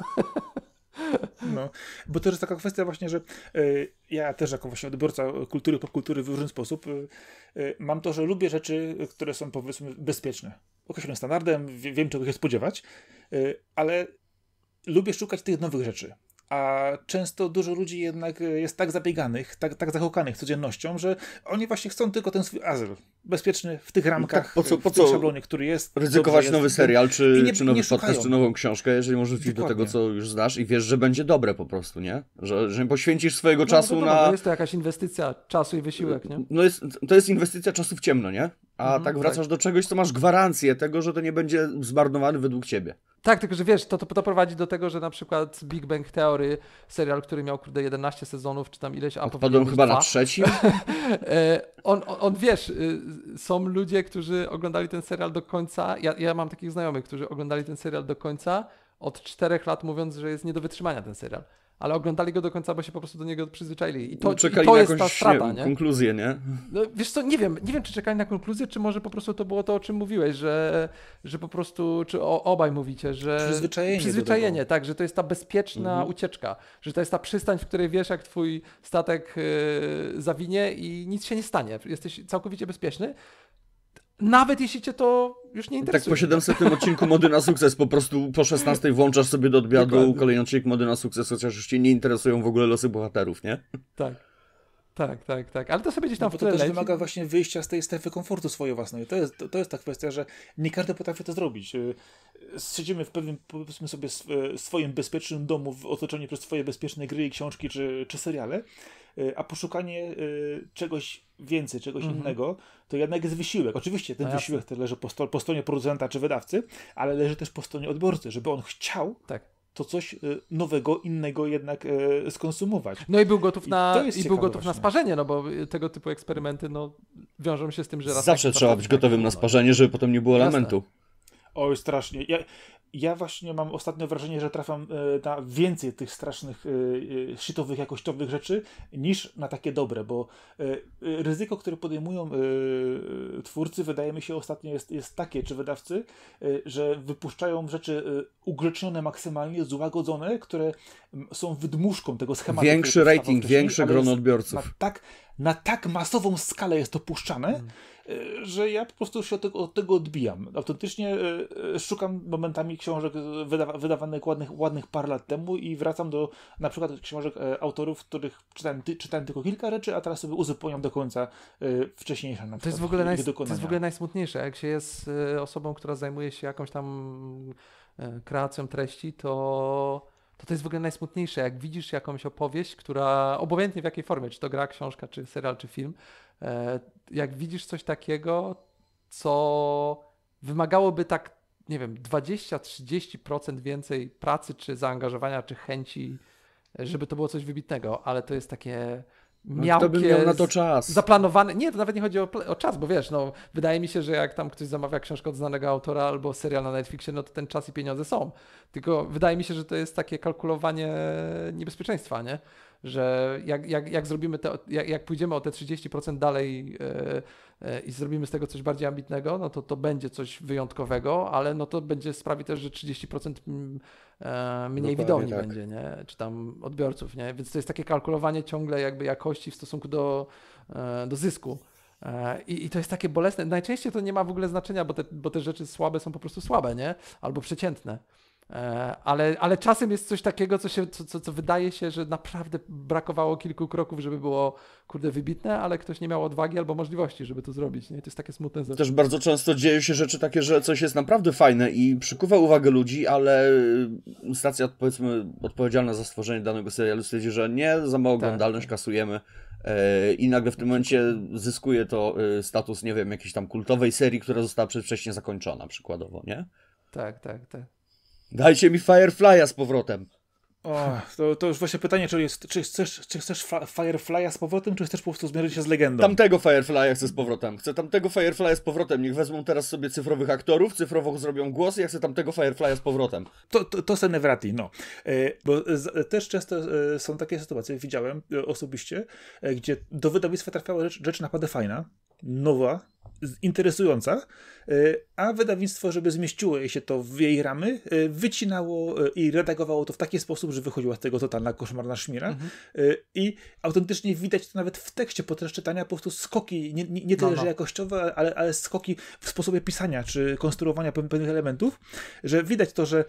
No, bo to jest taka kwestia właśnie, że y, ja też jako właśnie odbiorca kultury, kultury w różny sposób y, y, mam to, że lubię rzeczy, które są powiedzmy bezpieczne. Określonym standardem, wie, wiem czego się spodziewać, ale lubię szukać tych nowych rzeczy a często dużo ludzi jednak e, jest tak zabieganych, tak, tak zachokanych codziennością, że oni właśnie chcą tylko ten swój azyl. Bezpieczny w tych ramkach, tak, po co, w tym co szablonie, który jest. Ryzykować jest, nowy serial, czy, nie, czy nowy podcast, czy nową książkę, jeżeli możesz wziąć do tego, co już znasz i wiesz, że będzie dobre po prostu, nie? Że, że poświęcisz swojego no, czasu no to, na... Jest to jakaś inwestycja czasu i wysiłek, nie? No jest, to jest inwestycja czasu w ciemno, nie? A mm, tak wracasz tak. do czegoś, co masz gwarancję tego, że to nie będzie zmarnowany według ciebie. Tak, tylko że wiesz, to, to, to prowadzi do tego, że na przykład Big Bang Theory, serial, który miał kurde 11 sezonów, czy tam ileś, a Odpadłem chyba dwa. na trzeci. E, on, on, on, wiesz, y, są ludzie, którzy oglądali ten serial do końca. Ja, ja mam takich znajomych, którzy oglądali ten serial do końca od czterech lat, mówiąc, że jest nie do wytrzymania ten serial ale oglądali go do końca, bo się po prostu do niego przyzwyczaili. I to, no, i to jest ta strata, nie? konkluzję, nie? No, wiesz co, nie wiem, nie wiem, czy czekali na konkluzję, czy może po prostu to było to, o czym mówiłeś, że, że po prostu, czy o, obaj mówicie, że... Przyzwyczajenie. Przyzwyczajenie, tak, że to jest ta bezpieczna mhm. ucieczka, że to jest ta przystań, w której wiesz, jak twój statek yy, zawinie i nic się nie stanie, jesteś całkowicie bezpieczny, nawet jeśli cię to już nie interesuje. Tak po 700 odcinku Mody na sukces, po prostu po 16 włączasz sobie do odbiadu kolejny odcinek Mody na sukces, chociaż już cię nie interesują w ogóle losy bohaterów, nie? Tak. Tak, tak, tak. Ale to sobie gdzieś tam no, bo to też leci. wymaga właśnie wyjścia z tej strefy komfortu swojej własnej. To jest, to, to jest ta kwestia, że nie każdy potrafi to zrobić. Y, siedzimy w pewnym, powiedzmy sobie, y, swoim bezpiecznym domu, w otoczeniu przez swoje bezpieczne gry i książki czy, czy seriale, y, a poszukanie czegoś więcej, czegoś mm -hmm. innego, to jednak jest wysiłek. Oczywiście ten no wysiłek leży po, sto, po, stronie producenta czy wydawcy, ale leży też po stronie odbiorcy, żeby on chciał tak to coś y, nowego, innego jednak y, skonsumować. No i był gotów na, i, i był gotów na sparzenie, no bo y, tego typu eksperymenty no, wiążą się z tym, że raz Zawsze tak trzeba być gotowym na sparzenie, żeby potem nie było elementu. lamentu. Oj, strasznie. Ja, ja właśnie mam ostatnio wrażenie, że trafiam e, na więcej tych strasznych, e, e, shitowych, jakościowych rzeczy niż na takie dobre, bo ryzyko, które podejmują twórcy, wydaje mi się ostatnio jest, jest takie, czy wydawcy, że wypuszczają rzeczy ugrzecznione maksymalnie, złagodzone, które są wydmuszką tego schematu. Większy rating, większe grono odbiorców. Na tak, na tak masową skalę jest to puszczane, hmm że ja po prostu się od tego, od tego odbijam. Autentycznie e, e, szukam momentami książek wydawanych ładnych, ładnych par lat temu i wracam do na przykład książek e, autorów, których czytałem, ty, czytałem tylko kilka rzeczy, a teraz sobie uzupełniam do końca wcześniejsze. Na przykład, to, jest w ogóle naj, to jest w ogóle najsmutniejsze, jak się jest osobą, która zajmuje się jakąś tam kreacją treści, to to to jest w ogóle najsmutniejsze, jak widzisz jakąś opowieść, która obojętnie w jakiej formie, czy to gra, książka, czy serial, czy film, E, jak widzisz coś takiego, co wymagałoby tak, nie wiem, 20-30% więcej pracy, czy zaangażowania, czy chęci, żeby to było coś wybitnego, ale to jest takie no, miałkie... No, miał na to czas. Zaplanowane... Nie, to nawet nie chodzi o, o, czas, bo wiesz, no, wydaje mi się, że jak tam ktoś zamawia książkę od znanego autora albo serial na Netflixie, no to ten czas i pieniądze są. Tylko wydaje mi się, że to jest takie kalkulowanie niebezpieczeństwa, nie? że jak, jak, jak zrobimy te, jak, jak pójdziemy o te 30% dalej e, e, i zrobimy z tego coś bardziej ambitnego, no to to będzie coś wyjątkowego, ale no to będzie sprawi też, że 30% mm, e, mniej no widowni tak. będzie, nie? czy tam odbiorców, nie? więc to jest takie kalkulowanie ciągle jakby jakości w stosunku do, do zysku. I, I, to jest takie bolesne. Najczęściej to nie ma w ogóle znaczenia, bo te, bo te rzeczy słabe są po prostu słabe, nie? Albo przeciętne. E, ale, ale czasem jest coś takiego, co, się, co, co, co wydaje się, że naprawdę brakowało kilku kroków, żeby było kurde wybitne, ale ktoś nie miał odwagi albo możliwości, żeby to zrobić. Nie? To jest takie smutne. Też bardzo często dzieją się rzeczy takie, że coś jest naprawdę fajne i przykuwa uwagę ludzi, ale y, stacja powiedzmy odpowiedzialna za stworzenie danego serialu stwierdzi, że nie, za mało tak. oglądalność kasujemy. E, I nagle w tym momencie zyskuje to y, status, nie wiem, jakiejś tam kultowej serii, która została przedwcześnie zakończona, przykładowo, nie? Tak, tak, tak. Dajcie mi Firefly'a z powrotem. O, to, to już właśnie pytanie, czy, jest, czy chcesz, czy chcesz Firefly'a z powrotem, czy chcesz po prostu zmierzyć się z legendą? Tamtego Firefly'a chcę z powrotem. Chcę tamtego Firefly'a z powrotem. Niech wezmą teraz sobie cyfrowych aktorów, cyfrowo zrobią głos i ja chcę tamtego Firefly'a z powrotem. To, to, to Senevrati, no. E, bo też często e, są takie sytuacje, widziałem e, osobiście, gdzie do wydawnictwa trafiała rzecz, rzecz naprawdę fajna, nowa, interesująca, e, a wydawnictwo, żeby zmieściło się to w jej ramy, e, wycinało e, i redagowało to w taki sposób, że wychodziła z tego totalna koszmarna szmira. Mhm. I autentycznie widać to nawet w tekście podczas czytania po prostu skoki, nie, nie, nie tyle, no, no. że jakościowe, ale, ale skoki w sposobie pisania czy konstruowania pewnych elementów, że widać to, że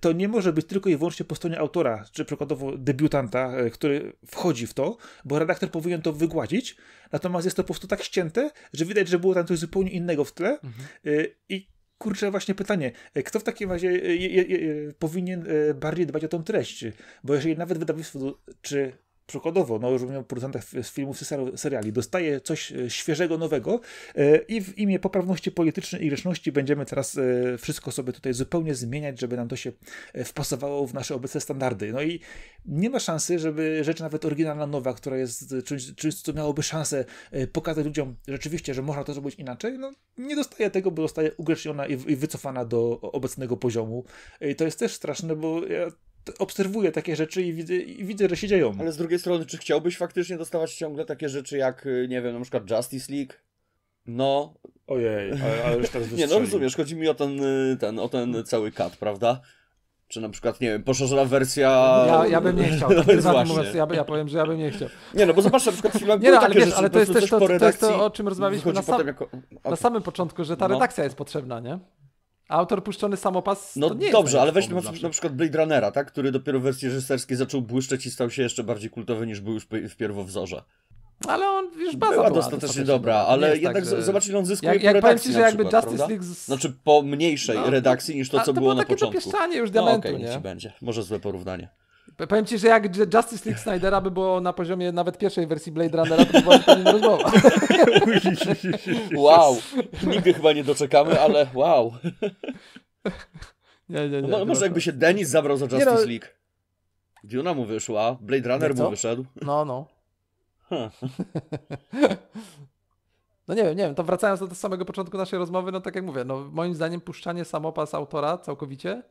to nie może być tylko i wyłącznie po stronie autora, czy przykładowo debiutanta, który wchodzi w to, bo redaktor powinien to wygładzić, natomiast jest to po prostu tak ścięte, że widać, że było tam opowiada coś zupełnie innego w tle mhm. Y, i kurczę, właśnie pytanie, e, kto w takim razie e, je, je, je, powinien e, bardziej dbać o tą treść? Bo jeżeli nawet wydawnictwo czy przykładowo, no już mówię o producentach z filmów, z seriali, dostaje coś e, świeżego, nowego e, i w imię poprawności politycznej i grzeczności będziemy teraz e, wszystko sobie tutaj zupełnie zmieniać, żeby nam to się wpasowało w nasze obecne standardy. No i nie ma szansy, żeby rzecz nawet oryginalna, nowa, która jest czymś, czymś co miałoby szansę pokazać ludziom rzeczywiście, że można to zrobić inaczej, no nie dostaje tego, bo zostaje ugrzeczniona i wycofana do obecnego poziomu. I to jest też straszne, bo ja obserwuję takie rzeczy i widzę, i widzę, że się dzieją. Ale z drugiej strony, czy chciałbyś faktycznie dostawać ciągle takie rzeczy jak, y, nie wiem, na przykład Justice League? No. Ojej, ale, ale już teraz tak Nie, no rozumiesz, chodzi mi o ten, y, ten, o ten cały kat, prawda? Czy na przykład, nie wiem, poszerzona wersja. Ja, ja bym nie chciał. No tak, właśnie. Mówiąc, ja, ja powiem, że ja bym nie chciał. Nie, no bo zobacz, na przykład filmem nie, no, ale, wiesz, ale to jest też to, to, jest to, o czym rozmawialiśmy na, sam, jako... na samym początku, że ta no. redakcja no. jest potrzebna, nie? autor puszczony samopas. No dobrze, ale weźmy na, przykład Blade Runnera, tak? który dopiero w wersji reżyserskiej zaczął błyszczeć i stał się jeszcze bardziej kultowy niż był już w pierwowzorze. Ale on już baza była, była dostatecznie dobra, dobra, ale jednak tak, że... zobacz ile on zyskuje jak, jak po redakcji ci, że jakby przykład, Justice League z... Znaczy po mniejszej no, redakcji niż to, co to było, było na początku. to było takie dopieszczanie już no, diamentu, no, okay, nie? Ci będzie. Może złe porównanie. Powiem ci, że jak Justice League Snydera by było na poziomie nawet pierwszej wersji Blade Runnera, to by była zupełnie rozmowa. wow. Nigdy chyba nie doczekamy, ale wow. Nie, nie, nie, no, może jakby się Denis zabrał za Justice no. League. Duna mu wyszła, Blade Runner mu wyszedł. No, no. No nie wiem, nie wiem, to wracając do samego początku naszej rozmowy, no tak jak mówię, no moim zdaniem puszczanie samopas autora całkowicie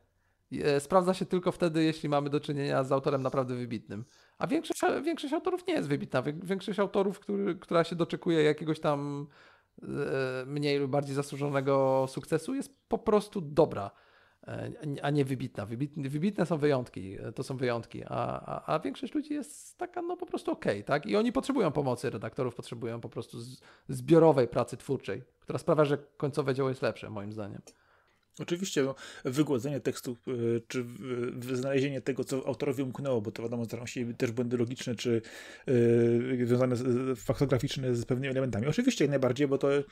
E, sprawdza się tylko wtedy, jeśli mamy do czynienia z autorem naprawdę wybitnym. A większość, większość autorów nie jest wybitna. Większość autorów, który, która się doczekuje jakiegoś tam e, mniej lub bardziej zasłużonego sukcesu, jest po prostu dobra, e, a nie wybitna. Wybitne, wybitne są wyjątki, to są wyjątki, a, a, a, większość ludzi jest taka no po prostu okej, okay, tak? I oni potrzebują pomocy redaktorów, potrzebują po prostu zbiorowej pracy twórczej, która sprawia, że końcowe dzieło jest lepsze, moim zdaniem. Oczywiście no, wygładzenie tekstu, e, czy znalezienie tego, co autorowi umknęło, bo to wiadomo, starają się też błędy logiczne, czy yy, związane z, faktograficzne z pewnymi elementami. Oczywiście jak najbardziej, bo to yy,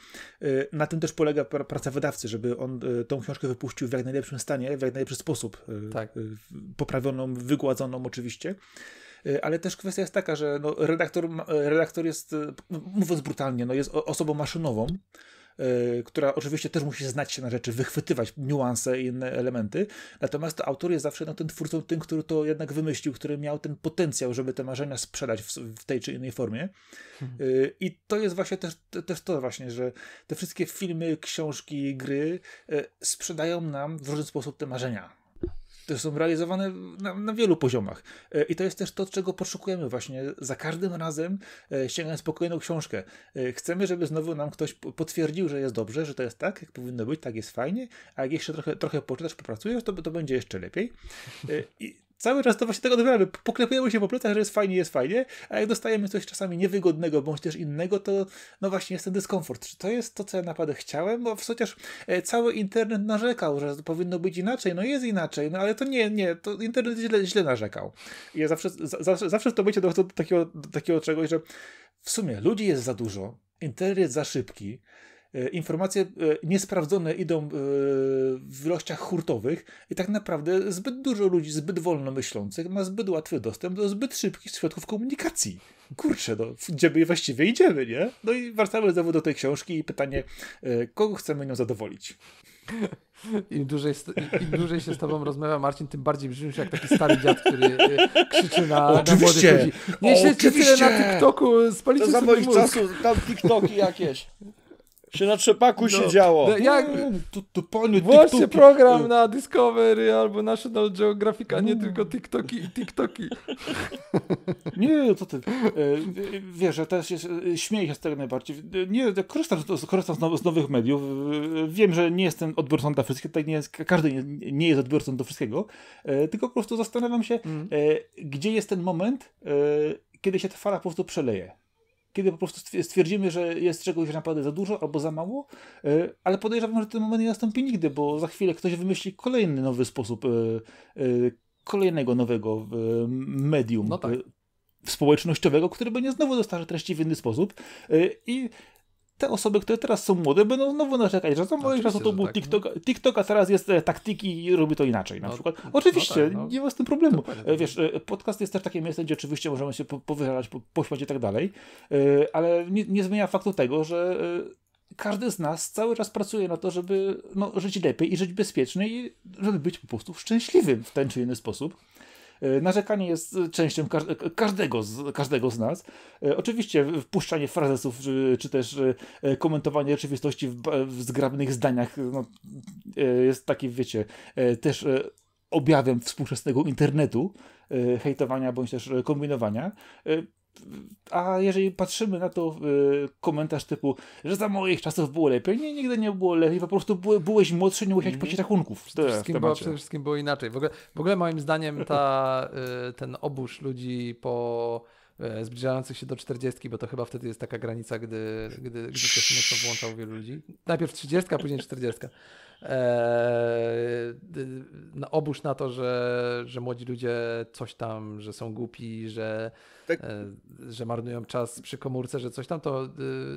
na tym też polega praca wydawcy, żeby on tą książkę wypuścił w jak najlepszym stanie, w jak najlepszy sposób. Yy, tak. poprawioną, wygładzoną oczywiście ale też kwestia jest taka, że no, redaktor, redaktor jest, mówiąc brutalnie, no, jest osobą maszynową, Y, która oczywiście też musi znać się na rzeczy, wychwytywać niuanse i inne elementy, natomiast autor jest zawsze no, ten twórcą, tym, który to jednak wymyślił, który miał ten potencjał, żeby te marzenia sprzedać w, w tej czy innej formie. Hmm. Y, I to jest właśnie też, też to właśnie, że te wszystkie filmy, książki, gry y, sprzedają nam w różny sposób te marzenia to są realizowane na, na, wielu poziomach. E, I to jest też to, czego poszukujemy właśnie za każdym razem, e, sięgając po kolejną książkę. E, chcemy, żeby znowu nam ktoś potwierdził, że jest dobrze, że to jest tak, jak powinno być, tak jest fajnie, a jak jeszcze trochę, trochę poczytasz, popracujesz, to, to będzie jeszcze lepiej. I cały czas to właśnie tego dobieramy. Poklepujemy się po plecach, że jest fajnie, jest fajnie, a jak dostajemy coś czasami niewygodnego bądź też innego, to no właśnie jest ten dyskomfort. Czy to jest to, co ja naprawdę chciałem? Bo chociaż e, cały internet narzekał, że powinno być inaczej, no jest inaczej, no ale to nie, nie, to internet źle, źle narzekał. I ja zawsze, zawsze, zawsze to będzie do, do, takiego, do takiego czegoś, że w sumie ludzi jest za dużo, internet za szybki, E, informacje e, niesprawdzone idą e, w ilościach hurtowych i tak naprawdę zbyt dużo ludzi, zbyt wolno myślących ma zbyt łatwy dostęp do zbyt szybkich środków komunikacji. Kurczę, no, gdzie my właściwie idziemy, nie? No i wracamy znowu do tej książki i pytanie, kogo chcemy nią zadowolić? Im dłużej, Im dłużej się z tobą rozmawia, Marcin, tym bardziej brzmisz jak taki stary dziad, który krzyczy na, na młodych ludzi. Nie siedźcie tyle na TikToku, spalicie to za moich czasów, tam TikToki jakieś. Się na trzepaku no. siedziało. No, jak, no, to, to panie, Właśnie program na Discovery albo National Geographic, a nie no. tylko TikToki i TikToki. Nie, to ty. E, Wiesz, że teraz się e, śmieję się z tego najbardziej. Nie, korzystam, korzystam z, nowych, z nowych mediów. E, wiem, że nie jestem odbiorcą dla wszystkich, tak nie jest, każdy nie, nie jest odbiorcą do wszystkiego, tylko po prostu zastanawiam się, mm. gdzie jest ten moment, kiedy się ta fala po prostu przeleje kiedy po prostu stwierdzimy, że jest czegoś naprawdę za dużo albo za mało, e, ale podejrzewam, że ten moment nie nastąpi nigdy, bo za chwilę ktoś wymyśli kolejny nowy sposób, e, e, kolejnego nowego medium. No tak społecznościowego, który będzie znowu dostarczał treści w inny sposób. I te osoby, które teraz są młode, będą znowu narzekać, że za mojego czasu to był tak, TikTok, no. TikTok, a teraz jest e, taktiki i robi to inaczej na no, przykład. No oczywiście, no tak, no. nie ma z tym problemu. E, tak. Wiesz, e, podcast jest też takie miejsce, gdzie oczywiście możemy się powyżalać, pośmiać i tak dalej, ale nie, nie zmienia faktu tego, że każdy z nas cały czas pracuje na to, żeby no, żyć lepiej i żyć bezpiecznie i żeby być po prostu szczęśliwym w ten czy inny sposób. E, narzekanie jest e, częścią e, każdego z, każdego z nas. Oczywiście wpuszczanie frazesów, czy też komentowanie rzeczywistości w, w zgrabnych zdaniach no, jest takim, wiecie, też objawem współczesnego internetu, hejtowania bądź też kombinowania. A jeżeli patrzymy na to y, komentarz typu, że za moich czasów było lepiej, nie, nigdy nie było lepiej, po prostu były, byłeś młodszy, nie musiałeś mhm. płacić rachunków. Przede wszystkim, było, przede wszystkim było inaczej. W ogóle, w ogóle moim zdaniem ta, y, ten obóz ludzi po E, zbliżających się do 40, bo to chyba wtedy jest taka granica, gdy, gdy, gdy ktoś mocno włączał wielu ludzi. Najpierw 30, a później 40. Eee, no, obóz na to, że, że młodzi ludzie coś tam, że są głupi, że, tak. e, że marnują czas przy komórce, że coś tam, to, e,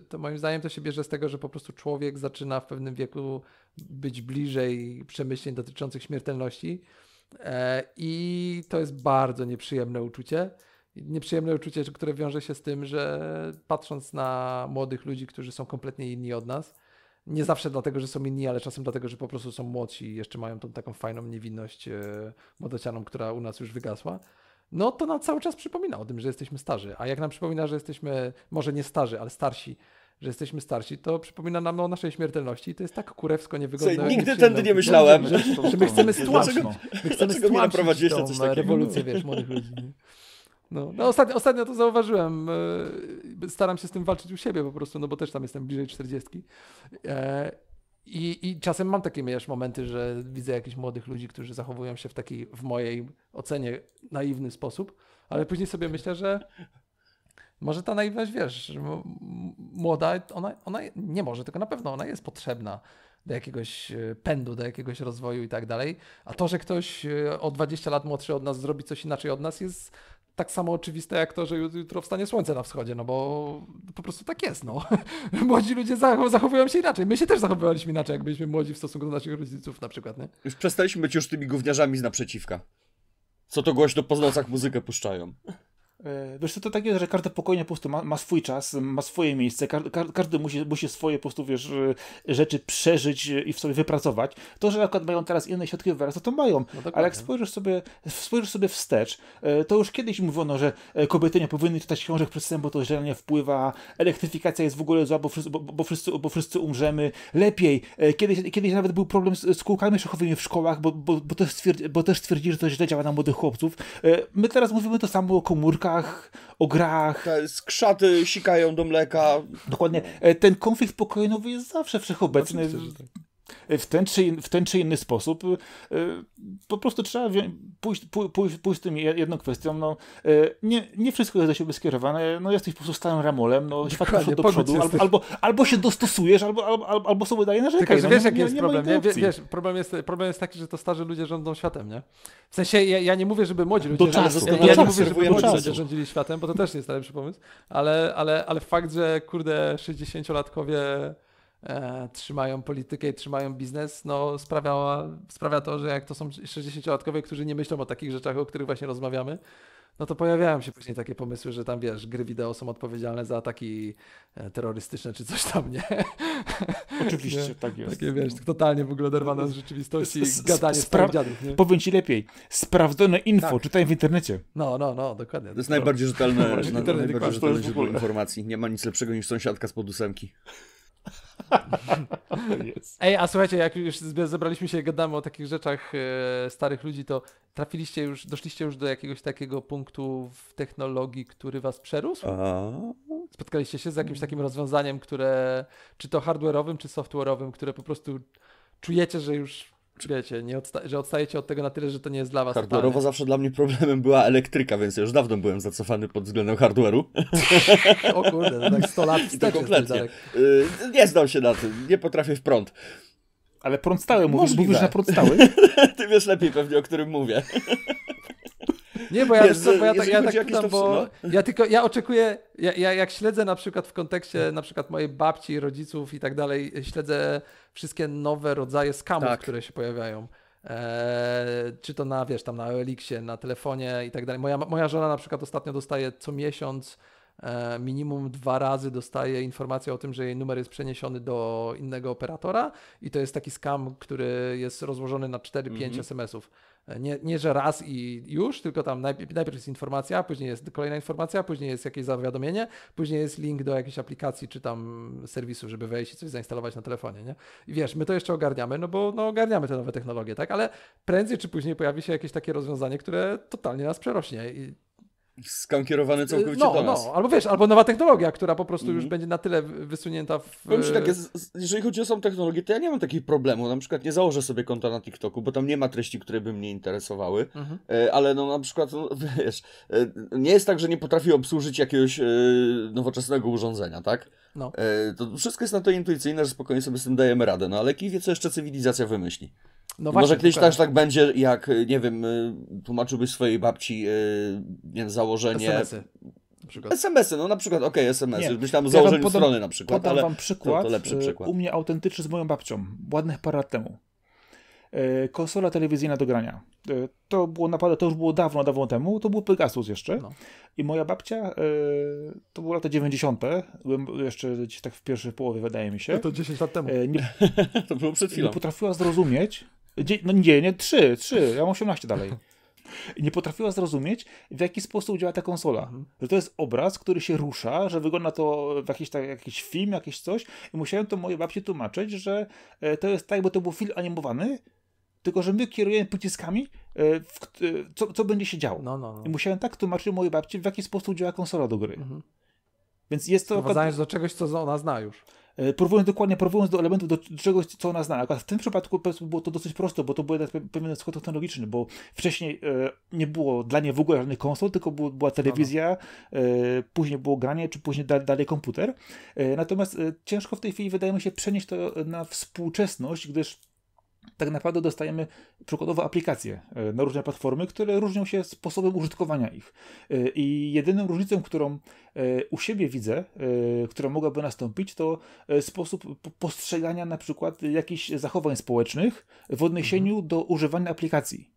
to moim zdaniem to się bierze z tego, że po prostu człowiek zaczyna w pewnym wieku być bliżej przemyśleń dotyczących śmiertelności. E, I to jest bardzo nieprzyjemne uczucie nieprzyjemne uczucie, które wiąże się z tym, że patrząc na młodych ludzi, którzy są kompletnie inni od nas, nie zawsze dlatego, że są inni, ale czasem dlatego, że po prostu są młodsi i jeszcze mają tą taką fajną niewinność e, młodocianą, która u nas już wygasła, no to nam cały czas przypomina o tym, że jesteśmy starzy. A jak nam przypomina, że jesteśmy może nie starzy, ale starsi, że jesteśmy starsi, to przypomina nam o naszej śmiertelności i to jest tak kurewsko niewygodne. Słuchaj, nigdy tędy nie myślałem. Że, że, że my chcemy stłamsić, my chcemy stłamsić tą coś e, rewolucję, wiesz, młodych ludzi. Nie? No, no ostatnio, ostatnio to zauważyłem. E, staram się z tym walczyć u siebie po prostu, no bo też tam jestem bliżej 40. E, I, I czasem mam takie wiesz, momenty, że widzę jakichś młodych ludzi, którzy zachowują się w taki, w mojej ocenie, naiwny sposób, ale później sobie myślę, że może ta naiwność, wiesz, młoda, ona, ona nie może, tylko na pewno ona jest potrzebna do jakiegoś e, pędu, do jakiegoś rozwoju i tak dalej. A to, że ktoś o 20 lat młodszy od nas zrobi coś inaczej od nas, jest tak samo oczywiste jak to, że jutro wstanie słońce na wschodzie, no bo po prostu tak jest, no. Młodzi ludzie zachowują się inaczej. My się też zachowywaliśmy inaczej, jak byliśmy młodzi w stosunku do naszych rodziców na przykład, nie? Już przestaliśmy być już tymi gówniarzami z naprzeciwka. Co to głośno po nocach muzykę puszczają. E, wiesz, to tak jest, że każde pokolenie po prostu ma, ma swój czas, ma swoje miejsce, każdy, każdy musi, musi swoje po prostu, wiesz, e, rzeczy przeżyć i w sobie wypracować. To, że na przykład mają teraz inne środki wyrazu, to mają, no ale jak spojrzysz sobie, spojrzysz sobie wstecz, e, to już kiedyś mówiono, że kobiety nie powinny czytać książek przed snem, bo to źle wpływa, elektryfikacja jest w ogóle zła, bo wszyscy, bo, bo wszyscy, bo wszyscy umrzemy. Lepiej, kiedyś, kiedyś nawet był problem z, z kółkami szachowymi w szkołach, bo, bo, bo, też bo też stwierdzili, że to źle działa na młodych chłopców. My teraz mówimy to samo o komórkach, narkotykach, o grach. Te skrzaty sikają do mleka. Dokładnie. E, ten konflikt pokojowy jest zawsze wszechobecny. Oczywiście, tak w ten czy, w ten czy inny sposób. Y, po prostu trzeba pójść, pójść, pójść z tym jedną kwestią. No, y, nie, nie wszystko jest do siebie skierowane. No, jesteś po prostu stałym ramolem. No, świat do przodu. Albo, albo, albo, się dostosujesz, albo, albo, albo sobie daje narzekać. Tylko, no, no, wiesz, jaki jest nie, problem? Nie, wiesz, problem, jest, problem jest taki, że to starzy ludzie rządzą światem, nie? W sensie ja, ja nie mówię, żeby młodzi ludzie... Do czasu. Ja, ja nie mówię, żeby młodzi ludzie rządzili światem, bo to też nie jest najlepszy pomysł. Ale, ale, ale fakt, że kurde 60-latkowie e, trzymają politykę i trzymają biznes, no sprawiała, sprawia to, że jak to są 60-latkowie, którzy nie myślą o takich rzeczach, o których właśnie rozmawiamy, no to pojawiają się później takie pomysły, że tam wiesz, gry wideo są odpowiedzialne za ataki e, terrorystyczne czy coś tam, nie? Oczywiście, nie? tak jest. Takie no. wiesz, totalnie w ogóle oderwane z rzeczywistości i gadanie z dziadów, nie? Powiem ci lepiej, sprawdzone info, tak. czytaj w internecie. No, no, no, dokładnie. To jest najbardziej no. rzetelne, no, na, najbardziej rzetelne źródło informacji. Nie ma nic lepszego niż sąsiadka z podusemki. Ej, a słuchajcie, jak już zebraliśmy się gadamy o takich rzeczach e, starych ludzi, to trafiliście już, doszliście już do jakiegoś takiego punktu w technologii, który was przerósł? A... Spotkaliście się z jakimś takim rozwiązaniem, które, czy to hardware'owym, czy software'owym, które po prostu czujecie, że już wiecie, nie odsta że odstajecie od tego na tyle, że to nie jest dla was. Hardware'owo zawsze dla mnie problemem była elektryka, więc ja już dawno byłem zacofany pod względem hardware'u. o kurde, no tak 100 lat wstecz kompletnie. Y, nie znam się na tym, nie potrafię w prąd. Ale prąd stały mówisz, Możliwe. mówisz na prąd stały? Ty wiesz lepiej pewnie, o którym mówię. Nie, bo ja, jest, bo ja, tak, ja tak pytam, bo no. ja tylko, ja oczekuję, ja, ja, jak śledzę na przykład w kontekście na przykład mojej babci, rodziców i tak dalej, śledzę wszystkie nowe rodzaje skamów, tak. które się pojawiają. Eee, czy to na, wiesz, tam na Elixie, na telefonie i tak dalej. Moja, moja żona na przykład ostatnio dostaje co miesiąc eee, minimum dwa razy dostaje informację o tym, że jej numer jest przeniesiony do innego operatora i to jest taki skam, który jest rozłożony na 4-5 mm -hmm. SMS-ów. Nie, nie, że raz i już, tylko tam najpierw, najpierw jest informacja, później jest kolejna informacja, później jest jakieś zawiadomienie, później jest link do jakiejś aplikacji czy tam serwisu, żeby wejść i coś zainstalować na telefonie. Nie? I wiesz, my to jeszcze ogarniamy, no bo no, ogarniamy te nowe technologie, tak? Ale prędzej czy później pojawi się jakieś takie rozwiązanie, które totalnie nas przerośnie. I skankierowane y, całkowicie no, do no, nas. No, albo wiesz, albo nowa technologia, która po prostu mm. już mhm. będzie na tyle wysunięta w... Powiem ci tak, jeżeli chodzi o samą technologię, to ja nie mam takich problemów. Na przykład nie założę sobie konta na TikToku, bo tam nie ma treści, które by mnie interesowały, mhm. e, ale no na przykład, no, wiesz, e, nie jest tak, że nie potrafię obsłużyć jakiegoś e, nowoczesnego urządzenia, tak? No. E, to wszystko jest na to intuicyjne, że spokojnie sobie z tym dajemy radę. No ale kij wie, co jeszcze cywilizacja wymyśli. No właśnie, Może kiedyś też tak będzie, jak, e, nie wiem, e, tłumaczyłbyś swojej babci nie wiem, założenie... SMS-y. no na przykład, okej, okay, SMS-y, myślałem o założeniu ja strony na przykład, podam ale wam przykład, to, to lepszy przykład. U mnie autentyczny z moją babcią, ładnych parę lat temu. E, konsola telewizyjna do grania. E, to było naprawdę, to już było dawno, dawno temu, to był Pegasus jeszcze. No. I moja babcia, e, to były lata 90., byłem jeszcze tak w pierwszej połowie, wydaje mi się. No to 10 lat temu. Nie, to było przed chwilą. Nie potrafiła zrozumieć, no nie, nie, 3, 3, ja mam 18 dalej. nie potrafiła zrozumieć, w jaki sposób działa ta konsola. Mhm. Że to jest obraz, który się rusza, że wygląda to w jakiś, tak, jakiś film, jakieś coś. I musiałem to mojej babci tłumaczyć, że to jest tak, bo to był film animowany, tylko że my kierujemy pociskami, e, w, e, co, co będzie się działo. No, no, no. I musiałem tak tłumaczyć mojej babci, w jaki sposób działa konsola do gry. Mhm. Więc jest to... Prowadzając do czegoś, co ona zna już. E, próbując dokładnie, porównując do elementów, do czegoś, co ona zna. Akurat w tym przypadku było to dosyć prosto, bo to był pewien skok technologiczny, bo wcześniej e, nie było dla niej w ogóle żadnych konsol, tylko było, była telewizja, no, e, później było granie, czy później da, dalej komputer. E, natomiast ciężko w tej chwili, wydaje mi się, przenieść to na współczesność, gdyż tak naprawdę dostajemy przykładowo aplikacje e, na różne platformy, które różnią się sposobem użytkowania ich. E, I jedyną różnicą, którą e, u siebie widzę, która mogłaby nastąpić, to sposób postrzegania na przykład jakichś zachowań społecznych w odniesieniu mhm. do używania aplikacji.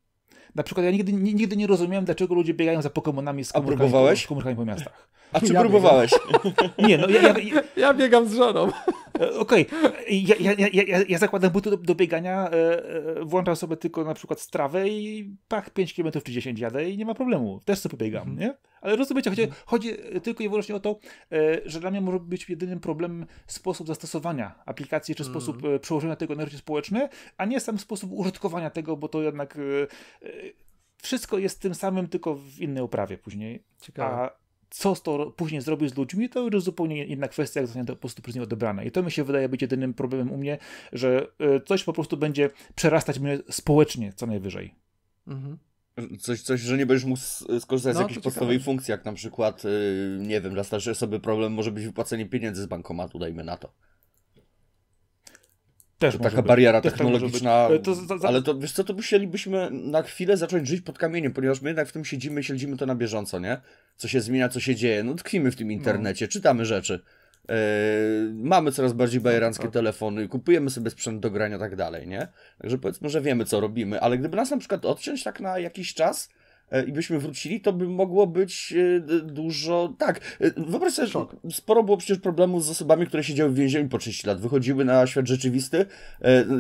Na przykład ja nigdy, nigdy nie rozumiałem, dlaczego ludzie biegają za Pokemonami z komórkami, z komórkami po miastach. A czy ja próbowałeś? Biegam. Nie, no ja, ja, ja, biegam z żoną. E, okej, okay. ja, zakładam buty do, do biegania, e, e, włączam sobie tylko na przykład strawę i pach, 5 km czy 10 jadę i nie ma problemu, też sobie biegam, mm. nie? Ale rozumiecie, chodzi, mhm. chodzi tylko i wyłącznie o to, e, że dla mnie może być jedynym problemem sposób zastosowania aplikacji, czy mm. sposób mhm. e, przełożenia tego na życie społeczne, a nie sam sposób użytkowania tego, bo to jednak wszystko jest tym samym, tylko w innej oprawie później. Ciekawe. A co to później zrobił z ludźmi, to już zupełnie inna kwestia, jak zostanie to po prostu przez nie odebrane. I to mi się wydaje być jedynym problemem u mnie, że e, coś po prostu będzie przerastać mnie społecznie co najwyżej. Mhm. Coś, coś, że nie będziesz mógł skorzystać no, z jakiejś podstawowej funkcji, jak na przykład, y, nie wiem, dla starszej osoby problem może być wypłacenie pieniędzy z bankomatu, dajmy na to. Też taka być. bariera Też technologiczna. E, to, to, to, ale to wiesz co, to musielibyśmy na chwilę zacząć żyć pod kamieniem, ponieważ my jednak w tym siedzimy i śledzimy to na bieżąco, nie? Co się zmienia, co się dzieje. No tkwimy w tym no. internecie, no. czytamy rzeczy. Yy, mamy coraz bardziej tak, bajeranckie tak. telefony, kupujemy sobie sprzęt do grania i tak dalej, nie? Także powiedzmy, że wiemy, co robimy, ale gdyby nas na przykład odciąć tak na jakiś czas, E, i byśmy wrócili, to by mogło być e, dużo. Tak, e, wyobraź sobie, Szok. sporo było przecież problemów z osobami, które siedziały w więzieniu po 30 lat. Wychodziły na świat rzeczywisty,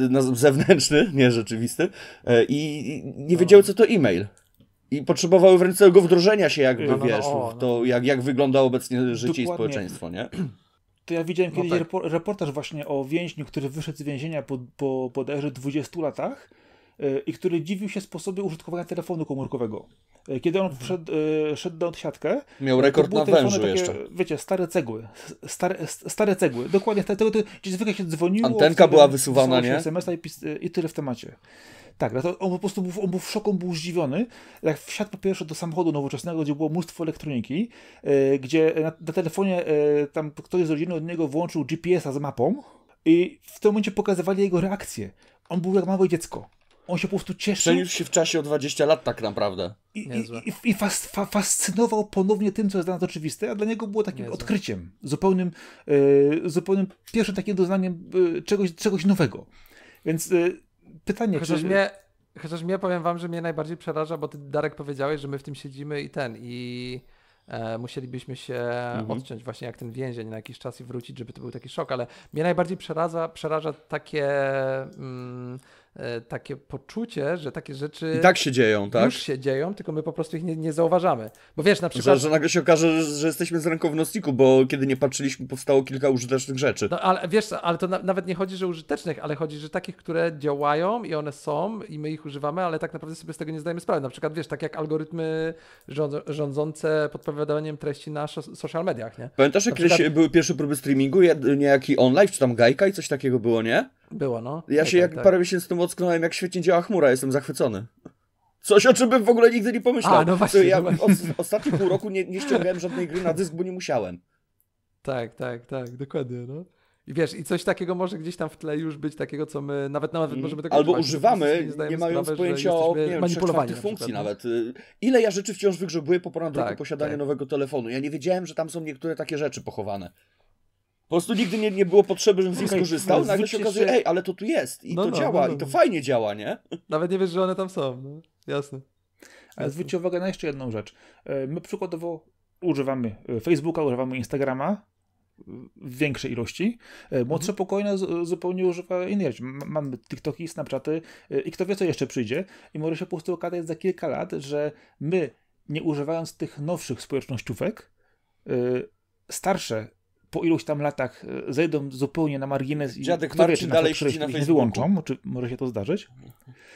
na zewnętrzny, nie rzeczywisty, i nie no. wiedziały, co to e-mail. I potrzebowały wręcz całego wdrożenia się, jakby no, no, no wiesz, no, w to, jak, jak wygląda obecnie życie Dokładnie. i społeczeństwo, nie? To ja widziałem no kiedyś tak. reportaż właśnie o więźniu, który wyszedł z więzienia po, po bodajże 20 latach i który dziwił się sposobie użytkowania telefonu komórkowego. E, kiedy on wszedł, e, szedł na odsiadkę... Miał e, rekord na wężu takie, jeszcze. Wiecie, stare cegły. Stare, stare cegły. Dokładnie. Tego, to, gdzie zwykle się dzwoniło... Antenka była wysuwana, nie? SMS-a i, i tyle w temacie. Tak, no on po prostu był, on był w szoku, on był zdziwiony. Jak wsiadł po pierwsze do samochodu nowoczesnego, gdzie było mnóstwo elektroniki, gdzie na, na telefonie tam ktoś z rodziny od niego włączył GPS-a z mapą i w tym momencie pokazywali jego reakcję. On był jak małe dziecko. On się po prostu cieszył. Przeniósł się w czasie o 20 lat tak naprawdę. I, i, i fas, fa, fascynował ponownie tym, co jest dla nas oczywiste, a dla niego było takim Niezłe. odkryciem, zupełnym, yy, zupełnym pierwszym takim doznaniem e, czegoś, czegoś nowego. Więc e, pytanie, chociaż czy... Mnie, chociaż mnie, powiem wam, że mnie najbardziej przeraża, bo ty, Darek, powiedziałeś, że my w tym siedzimy i ten, i musielibyśmy się mhm. odciąć właśnie jak ten więzień na jakiś czas i wrócić, żeby to był taki szok, ale mnie najbardziej przeraża, przeraża takie mm, E, takie poczucie, że takie rzeczy. I tak się dzieją, tak? Już się dzieją, tylko my po prostu ich nie, nie zauważamy. Bo wiesz, na przykład. Że, że nagle się okaże, że, jesteśmy z ręką w nocniku, bo kiedy nie patrzyliśmy, powstało kilka użytecznych rzeczy. No ale wiesz, ale to na, nawet nie chodzi, że użytecznych, ale chodzi, że takich, które działają i one są i my ich używamy, ale tak naprawdę sobie z tego nie zdajemy sprawy. Na przykład wiesz, tak jak algorytmy rządzące podpowiadaniem treści na social mediach, nie? Pamiętasz, jak kiedyś były pierwsze próby streamingu, niejaki online, czy tam gajka i coś takiego było, nie? Było, no. Ja no tak, się jak tak. parę miesięcy temu ocknąłem, jak świetnie działa chmura, jestem zachwycony. Coś, o czym bym w ogóle nigdy nie pomyślał. A, no właśnie, ja no właśnie. Od, ostatnie pół roku nie, nie ściągałem żadnej gry na dysk, bo nie musiałem. Tak, tak, tak, dokładnie, no. I wiesz, i coś takiego może gdzieś tam w tle już być takiego, co my nawet nawet mm. możemy tego Albo używamy, nie, nie mając sprawę, pojęcia o nie wiem, funkcji na no. nawet. Y, ile ja rzeczy wciąż wygrzebuję po ponad tak, roku posiadania tak. nowego telefonu. Ja nie wiedziałem, że tam są niektóre takie rzeczy pochowane. Po prostu nigdy nie, nie było potrzeby, żebym z nich skorzystał. No, no nagle się okazuje, ej, ale to tu jest i no, to no, działa, no, i no, to fajnie działa, nie? Nawet nie wiesz, że one tam są. No. Jasne. Ale zwróćcie uwagę na jeszcze jedną rzecz. E, my przykładowo używamy Facebooka, używamy Instagrama w większej ilości. E, młodsze mhm. pokolenie zupełnie używa innej rzeczy. Mamy TikToki, Snapchaty e, i kto wie, co jeszcze przyjdzie. I może się po prostu okazać za kilka lat, że my, nie używając tych nowszych społecznościówek, starsze po iluś tam latach e, zejdą zupełnie na margines i Dziadek które dalej na wyłączą, czy może się to zdarzyć?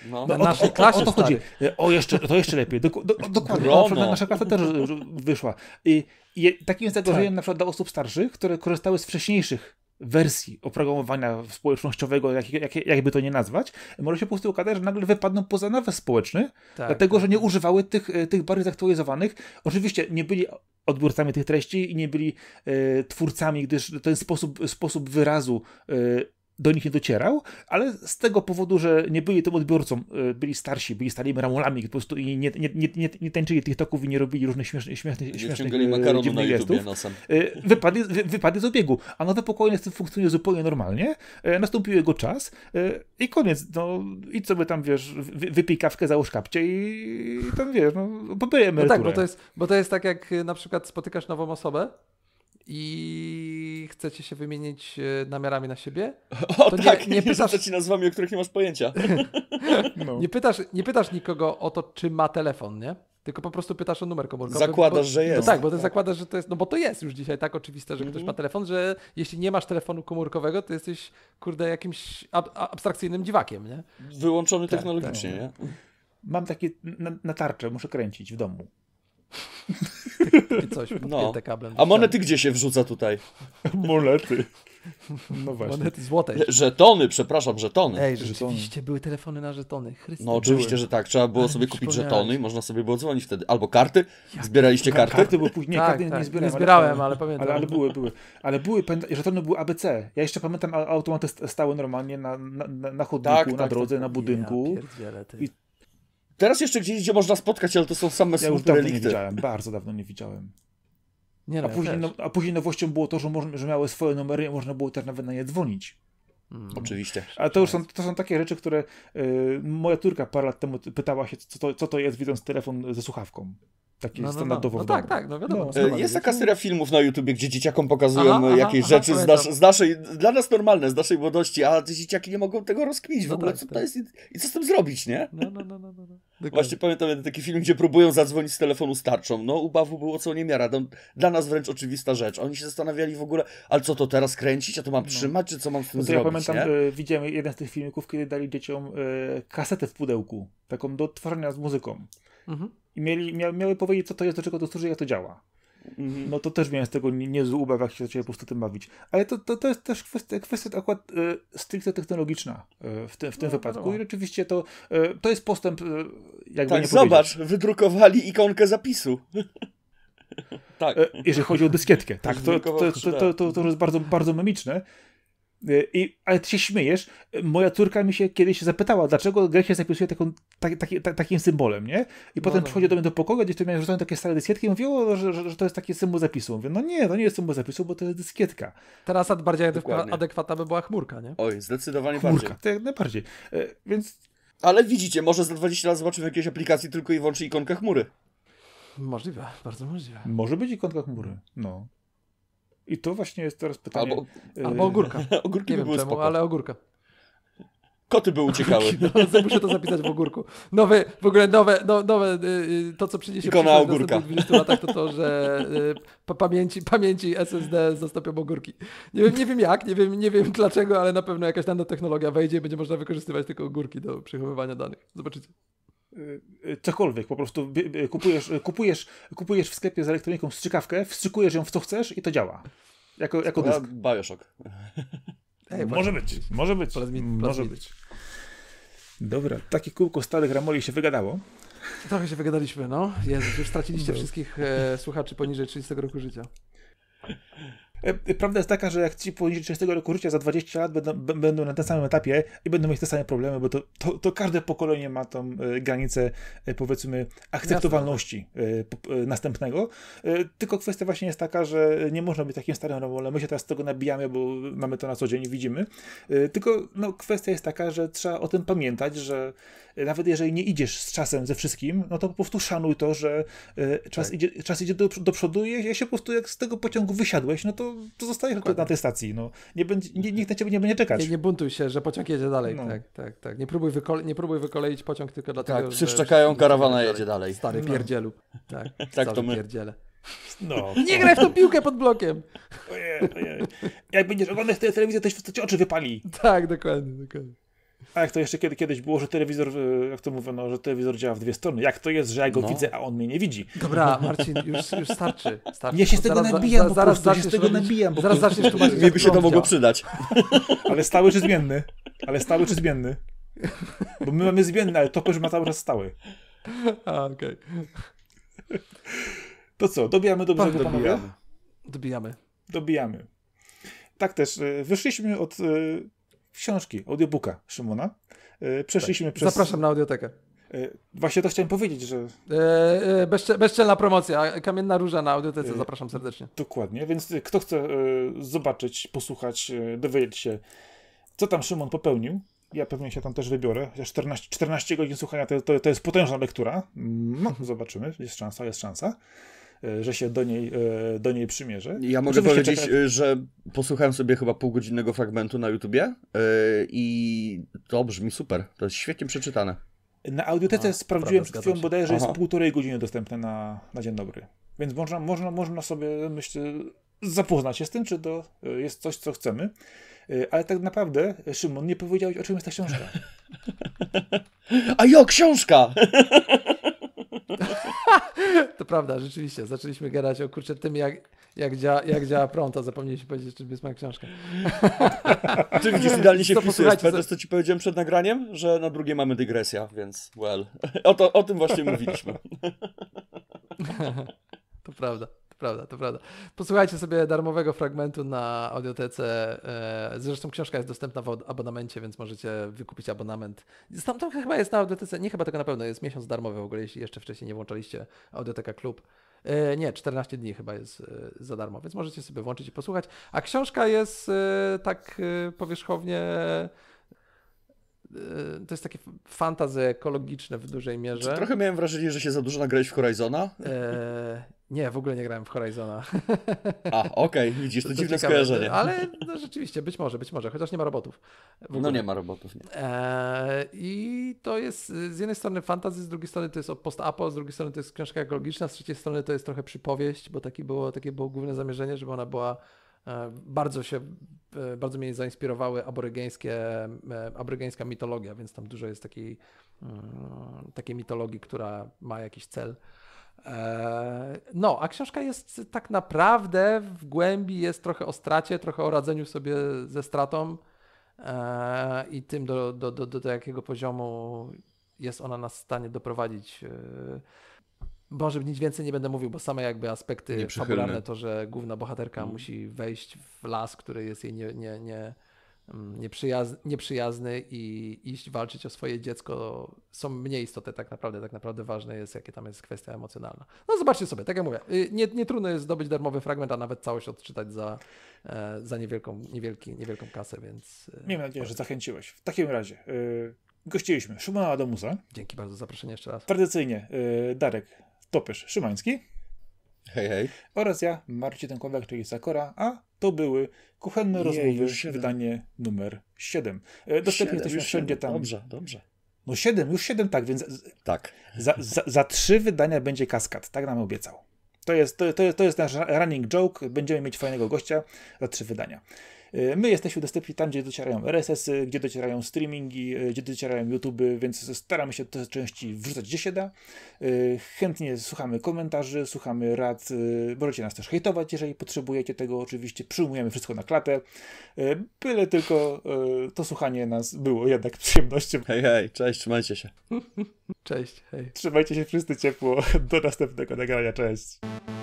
No, no, na o, klasie o, to chodzi. E, o, jeszcze, to jeszcze lepiej. Do, do, do, dokładnie. O, na nasza klasa też e, wyszła. I, i takim jest zagrożeniem tak. na przykład dla osób starszych, które korzystały z wcześniejszych wersji oprogramowania społecznościowego, jak, jak, jakby to nie nazwać, może się po prostu okazać, że nagle wypadną poza nawias społeczny, tak, dlatego, tak. że nie używały tych, e, tych bardziej zaktualizowanych. Oczywiście nie byli odbiorcami tych treści i nie byli e, twórcami, gdyż ten sposób, sposób wyrazu e, do nich nie docierał, ale z tego powodu, że nie byli tym odbiorcą, e, byli starsi, byli starymi ramolami po prostu i nie, nie, nie, nie tańczyli tych toków i nie robili różnych śmiesznych, śmiesznych, śmiesznych e, dziwnych na gestów. Nosem. E, wy, z obiegu, a nowe pokolenie z tym funkcjonuje zupełnie normalnie, nastąpił jego czas i koniec, no co by tam, wiesz, wypij kawkę, załóż kapcie i tam, wiesz, no, pobij emeryturę. No tak, bo to, jest, bo to jest tak, jak na przykład spotykasz nową osobę, i chcecie się wymienić e, namiarami na siebie, o, to tak, nie pytasz ci nazwami, o których nie masz pojęcia. no. nie, pytasz, nie pytasz nikogo o to, czy ma telefon, nie? Tylko po prostu pytasz o numer komórkowy. Zakładasz, bo, że no jest. No tak, bo ty tak. zakładasz, że to jest, no bo to jest już dzisiaj tak oczywiste, że ktoś mhm. ma telefon, że jeśli nie masz telefonu komórkowego, to jesteś, kurde, jakimś ab abstrakcyjnym dziwakiem, nie? Wyłączony tak, technologicznie, tak. nie? Mam takie na, na tarczę, muszę kręcić w domu. takie coś, no. kablem. A monety gdzie się wrzuca tutaj? monety. No właśnie. Monety złote. Żetony, przepraszam, żetony. Ej, rzeczywiście, żetony. były telefony na żetony. Chryste, no oczywiście, były. że tak. Trzeba było Ale sobie kupić żetony i można sobie było dzwonić wtedy. Albo karty. Zbieraliście karty? Karty były później. Tak, karty tak, nie zbierałem. Nie zbierałem, ale, ale pamiętam. Ale, ale, były, były. Ale były, żetony były ABC. Ja jeszcze pamiętam, automaty stały normalnie na, na, na chodniku, tak, na tak, drodze, na budynku. Ja, Teraz jeszcze gdzieś gdzie można spotkać, ale to są same ja smutne relikty. nie widziałem, bardzo dawno nie widziałem. Nie, a, no, później, no, a później nowością było to, że, można, że miały swoje numery i można było też nawet na nie dzwonić. Mm. Oczywiście. A to już są, tak. to są takie rzeczy, które yy, moja córka parę lat temu pytała się, co to, co to jest, widząc telefon ze słuchawką. Taki no, no, standardowo. No, no tak, tak, no wiadomo. No, e, jest taka seria filmów na YouTubie, gdzie dzieciakom pokazują aha, e, jakieś aha, rzeczy aha, z, nas, z, naszej, dla nas normalne, z naszej młodości, a te dzieciaki nie mogą tego rozkmić w no ogóle, tak, co tak. to jest i, i co z tym zrobić, nie? No, no, no, no, no. no. Dokładnie. Właśnie pamiętam jeden taki film, gdzie próbują zadzwonić z telefonu starczą. No, u Bawu było co niemiara. No, dla nas wręcz oczywista rzecz. Oni się zastanawiali w ogóle, ale co to teraz kręcić? A to mam no. trzymać, czy co mam z tym no zrobić? Ja pamiętam, nie? widziałem jeden z tych filmików, kiedy dali dzieciom y, kasetę w pudełku, taką do odtwarzania z muzyką. Mhm. I mieli, mia, miały powiedzieć, co to jest, do czego to służy, jak to działa. Mhm. no to też miałem z tego niezły ubaw, jak się zaczęłem po prostu tym bawić. Ale to, to, to jest też kwestia, kwestia akurat e, stricte technologiczna e, w, te, w tym no, wypadku. No. I rzeczywiście to, e, to jest postęp, e, jakby tak, nie zobacz, wydrukowali ikonkę zapisu. E, tak. Jeżeli chodzi o dyskietkę, tak, to, to, to, to, to, to, to tak. jest bardzo, bardzo memiczne. Y, I, ale ty się śmiejesz. Moja córka mi się kiedyś zapytała, dlaczego Grecja zapisuje taką, tak, tak, takim symbolem, nie? I no, potem no, przychodzi no. do mnie do pokoju, gdzieś miałem rzucone takie stare dyskietki i mówiło, że, że, że, to jest taki symbol zapisu. Mówię, no nie, to nie jest symbol zapisu, bo to jest dyskietka. Teraz bardziej adekwatna by była chmurka, nie? Oj, zdecydowanie chmurka, bardziej. jak najbardziej. Y, więc... Ale widzicie, może za 20 lat zobaczymy jakieś aplikacje tylko i wyłącznie ikonkę chmury. Możliwe, bardzo możliwe. Może być ikonka chmury, no. I to właśnie jest teraz pytanie. Albo, y, albo ogórka. Ogórki nie by wiem czemu, spoko. ale ogórka. Koty by uciekały. No, muszę to zapisać w ogórku. Nowy, w ogóle nowe, no, nowe y, y, to co przyniesie Ikona ogórka. w 20 latach to to, że y, pamięci, pamięci SSD zastąpią ogórki. Nie wiem, nie wiem jak, nie wiem, nie wiem dlaczego, ale na pewno jakaś nanotechnologia wejdzie i będzie można wykorzystywać tylko ogórki do przechowywania danych. Zobaczycie. Y, y, cokolwiek, po prostu kupujesz, y, kupujesz, kupujesz w sklepie z elektroniką strzykawkę, wstrzykujesz ją w co chcesz i to działa. Jako, jako dysk. Bioshock. Ej, może być, może być, może być. Dobra, takie kółko starych ramoli się wygadało. Trochę się wygadaliśmy, no. Jezus, już straciliście wszystkich e, słuchaczy poniżej 30 roku życia. E, e, prawda jest taka, że jak ci poniżej 30 roku życia za 20 lat będą, będą na tym samym etapie i będą mieć te same problemy, bo to, to, to każde pokolenie ma tą e, granicę, powiedzmy, akceptowalności Jasne. następnego. Tylko kwestia właśnie jest taka, że nie można być takim starym robole. My się teraz z tego nabijamy, bo mamy to na co dzień, widzimy. Tylko no, kwestia jest taka, że trzeba o tym pamiętać, że nawet jeżeli nie idziesz z czasem ze wszystkim, no to po prostu szanuj to, że czas, tak. idzie, czas idzie do, do przodu i ja się po prostu jak z tego pociągu wysiadłeś, no to to zostaje zostajesz na tej stacji. No. Nie będzie, nikt na ciebie nie będzie czekać. Nie, nie buntuj się, że pociąg jedzie dalej. No. Tak, tak, tak. Nie próbuj, wykole, nie próbuj wykoleić pociąg tylko dlatego, tak, że... Tak, czekają, karawana jedzie dalej. Stary no. pierdzielu. Tak, tak to my. Pierdziele. No. Nie graj w tą piłkę pod blokiem. Ojej, ojej. Jak będziesz oglądać telewizję, to ci oczy wypali. Tak, dokładnie, dokładnie. A jak to jeszcze kiedy, kiedyś było, że telewizor, e, jak to mówiono, że telewizor działa w dwie strony. Jak to jest, że ja go no. widzę, a on mnie nie widzi? Dobra, Marcin, już, już starczy, starczy. Ja się z tego nabijam, bo zaraz, zaraz się z tego nabijam. Zaraz zaczniesz tłumaczyć. by się to mogło przydać. Ale stały czy zmienny? Ale stały czy zmienny? Bo my mamy zmienny, ale Tokoż ma cały czas stały. A, okej. To co, dobijamy do brzegu, panowie? Dobijamy. Dobijamy. Tak też, e, wyszliśmy od e, książki, audiobooka Szymona. E, przeszliśmy tak. przez... Zapraszam na audiotekę. E, właśnie to chciałem powiedzieć, że. E, bezczelna promocja, kamienna róża na audiotece, zapraszam serdecznie. Dokładnie, więc kto chce zobaczyć, posłuchać, dowiedzieć się, co tam Szymon popełnił. Ja pewnie się tam też wybiorę. 14, 14 godzin słuchania to, to, to jest potężna lektura. Mm, no, zobaczymy, jest szansa, jest szansa. E, że się do niej, e, do niej przymierzę. Ja mogę powiedzieć, czeka... E, że posłuchałem sobie chyba półgodzinnego fragmentu na YouTubie i to brzmi super. To jest świetnie przeczytane. Na audiotece A, sprawdziłem przed chwilą bodajże Aha. jest półtorej godziny dostępne na, na dzień dobry. Więc można, można, można sobie, myślę, zapoznać się z tym, czy to jest coś, co chcemy. Ale tak naprawdę, Szymon, nie powiedziałeś, o czym jest ta książka. A jo, książka! to prawda, rzeczywiście. Zaczęliśmy gadać o kurczę tym, jak, jak, dzia, jak działa prąd, a zapomnieliśmy powiedzieć, czym jest moja książka. Ty widzisz, idealnie się wpisujesz. Pamiętasz, co ci powiedziałem przed nagraniem? Że na drugie mamy dygresja, więc well. O, to, o tym właśnie mówiliśmy. to prawda prawda, to prawda. Posłuchajcie sobie darmowego fragmentu na audiotece. E, zresztą książka jest dostępna w abonamencie, więc możecie wykupić abonament. Tam, tam chyba jest na audiotece, nie chyba tego na pewno, jest miesiąc darmowy w ogóle, jeśli jeszcze wcześniej nie włączaliście Audioteka Klub. E, nie, 14 dni chyba jest e, za darmo, więc możecie sobie włączyć i posłuchać. A książka jest tak powierzchownie to jest takie fantazy ekologiczne w dużej mierze. Czy trochę miałem wrażenie, że się za dużo nagrałeś w Horizona. Eee, nie, w ogóle nie grałem w Horizona. A, okej, okay. widzisz, to, to dziwne ciekawe, skojarzenie. Ale no, rzeczywiście, być może, być może, chociaż nie ma robotów. No nie ma robotów, nie. Eee, I to jest z jednej strony fantasy, z drugiej strony to jest post-apo, z drugiej strony to jest książka ekologiczna, z trzeciej strony to jest trochę przypowieść, bo takie było, takie było główne zamierzenie, żeby ona była e, bardzo się, e, bardzo mnie zainspirowały aborygeńskie, e, aborygeńska mitologia, więc tam dużo jest takiej, mm, takiej mitologii, która ma jakiś cel E, no, a książka jest tak naprawdę w głębi jest trochę o stracie, trochę o radzeniu sobie ze stratą e, i tym, do, do, do, do jakiego poziomu jest ona nas w stanie doprowadzić. E, może nic więcej nie będę mówił, bo same jakby aspekty fabularne, to, że główna bohaterka hmm. musi wejść w las, który jest jej nie, nie, nie nieprzyjazny, nieprzyjazny i iść walczyć o swoje dziecko są mniej istotne tak naprawdę. Tak naprawdę ważne jest, jakie tam jest kwestia emocjonalna. No zobaczcie sobie, tak jak mówię, y, nie, nie trudno jest zdobyć darmowy fragment, a nawet całość odczytać za, e, za niewielką, niewielki, niewielką kasę, więc... Y, Miejmy nadzieję, że zachęciłeś. W takim razie... Yy, gościliśmy Szymona Adamusa. Dzięki bardzo za zaproszenie jeszcze raz. Tradycyjnie y, Darek Topysz Szymański. Hej, hej. Oraz ja, Marcin Tękowiak, czyli Sakora, a to były Kuchenne Rozmowy, wydanie numer 7. E, dostępnie jesteśmy wszędzie tam. Dobrze, dobrze. No 7, już 7 tak, więc tak. Za, za, za 3 wydania będzie kaskad, tak nam obiecał. To jest, to, to, jest, to jest nasz running joke, będziemy mieć fajnego gościa za 3 wydania. E, my jesteśmy dostępni tam, gdzie docierają RSS, -y, e, gdzie docierają streamingi, e, gdzie docierają YouTube, więc staramy się te części wrzucać gdzie się da. Chętnie słuchamy komentarzy, słuchamy rad. Możecie nas też hejtować, jeżeli potrzebujecie tego. Oczywiście przyjmujemy wszystko na klatę. Byle tylko to słuchanie nas było jednak przyjemnością. Hej, hej, cześć, trzymajcie się. Cześć, hej. Trzymajcie się wszyscy ciepło. Do następnego nagrania, cześć.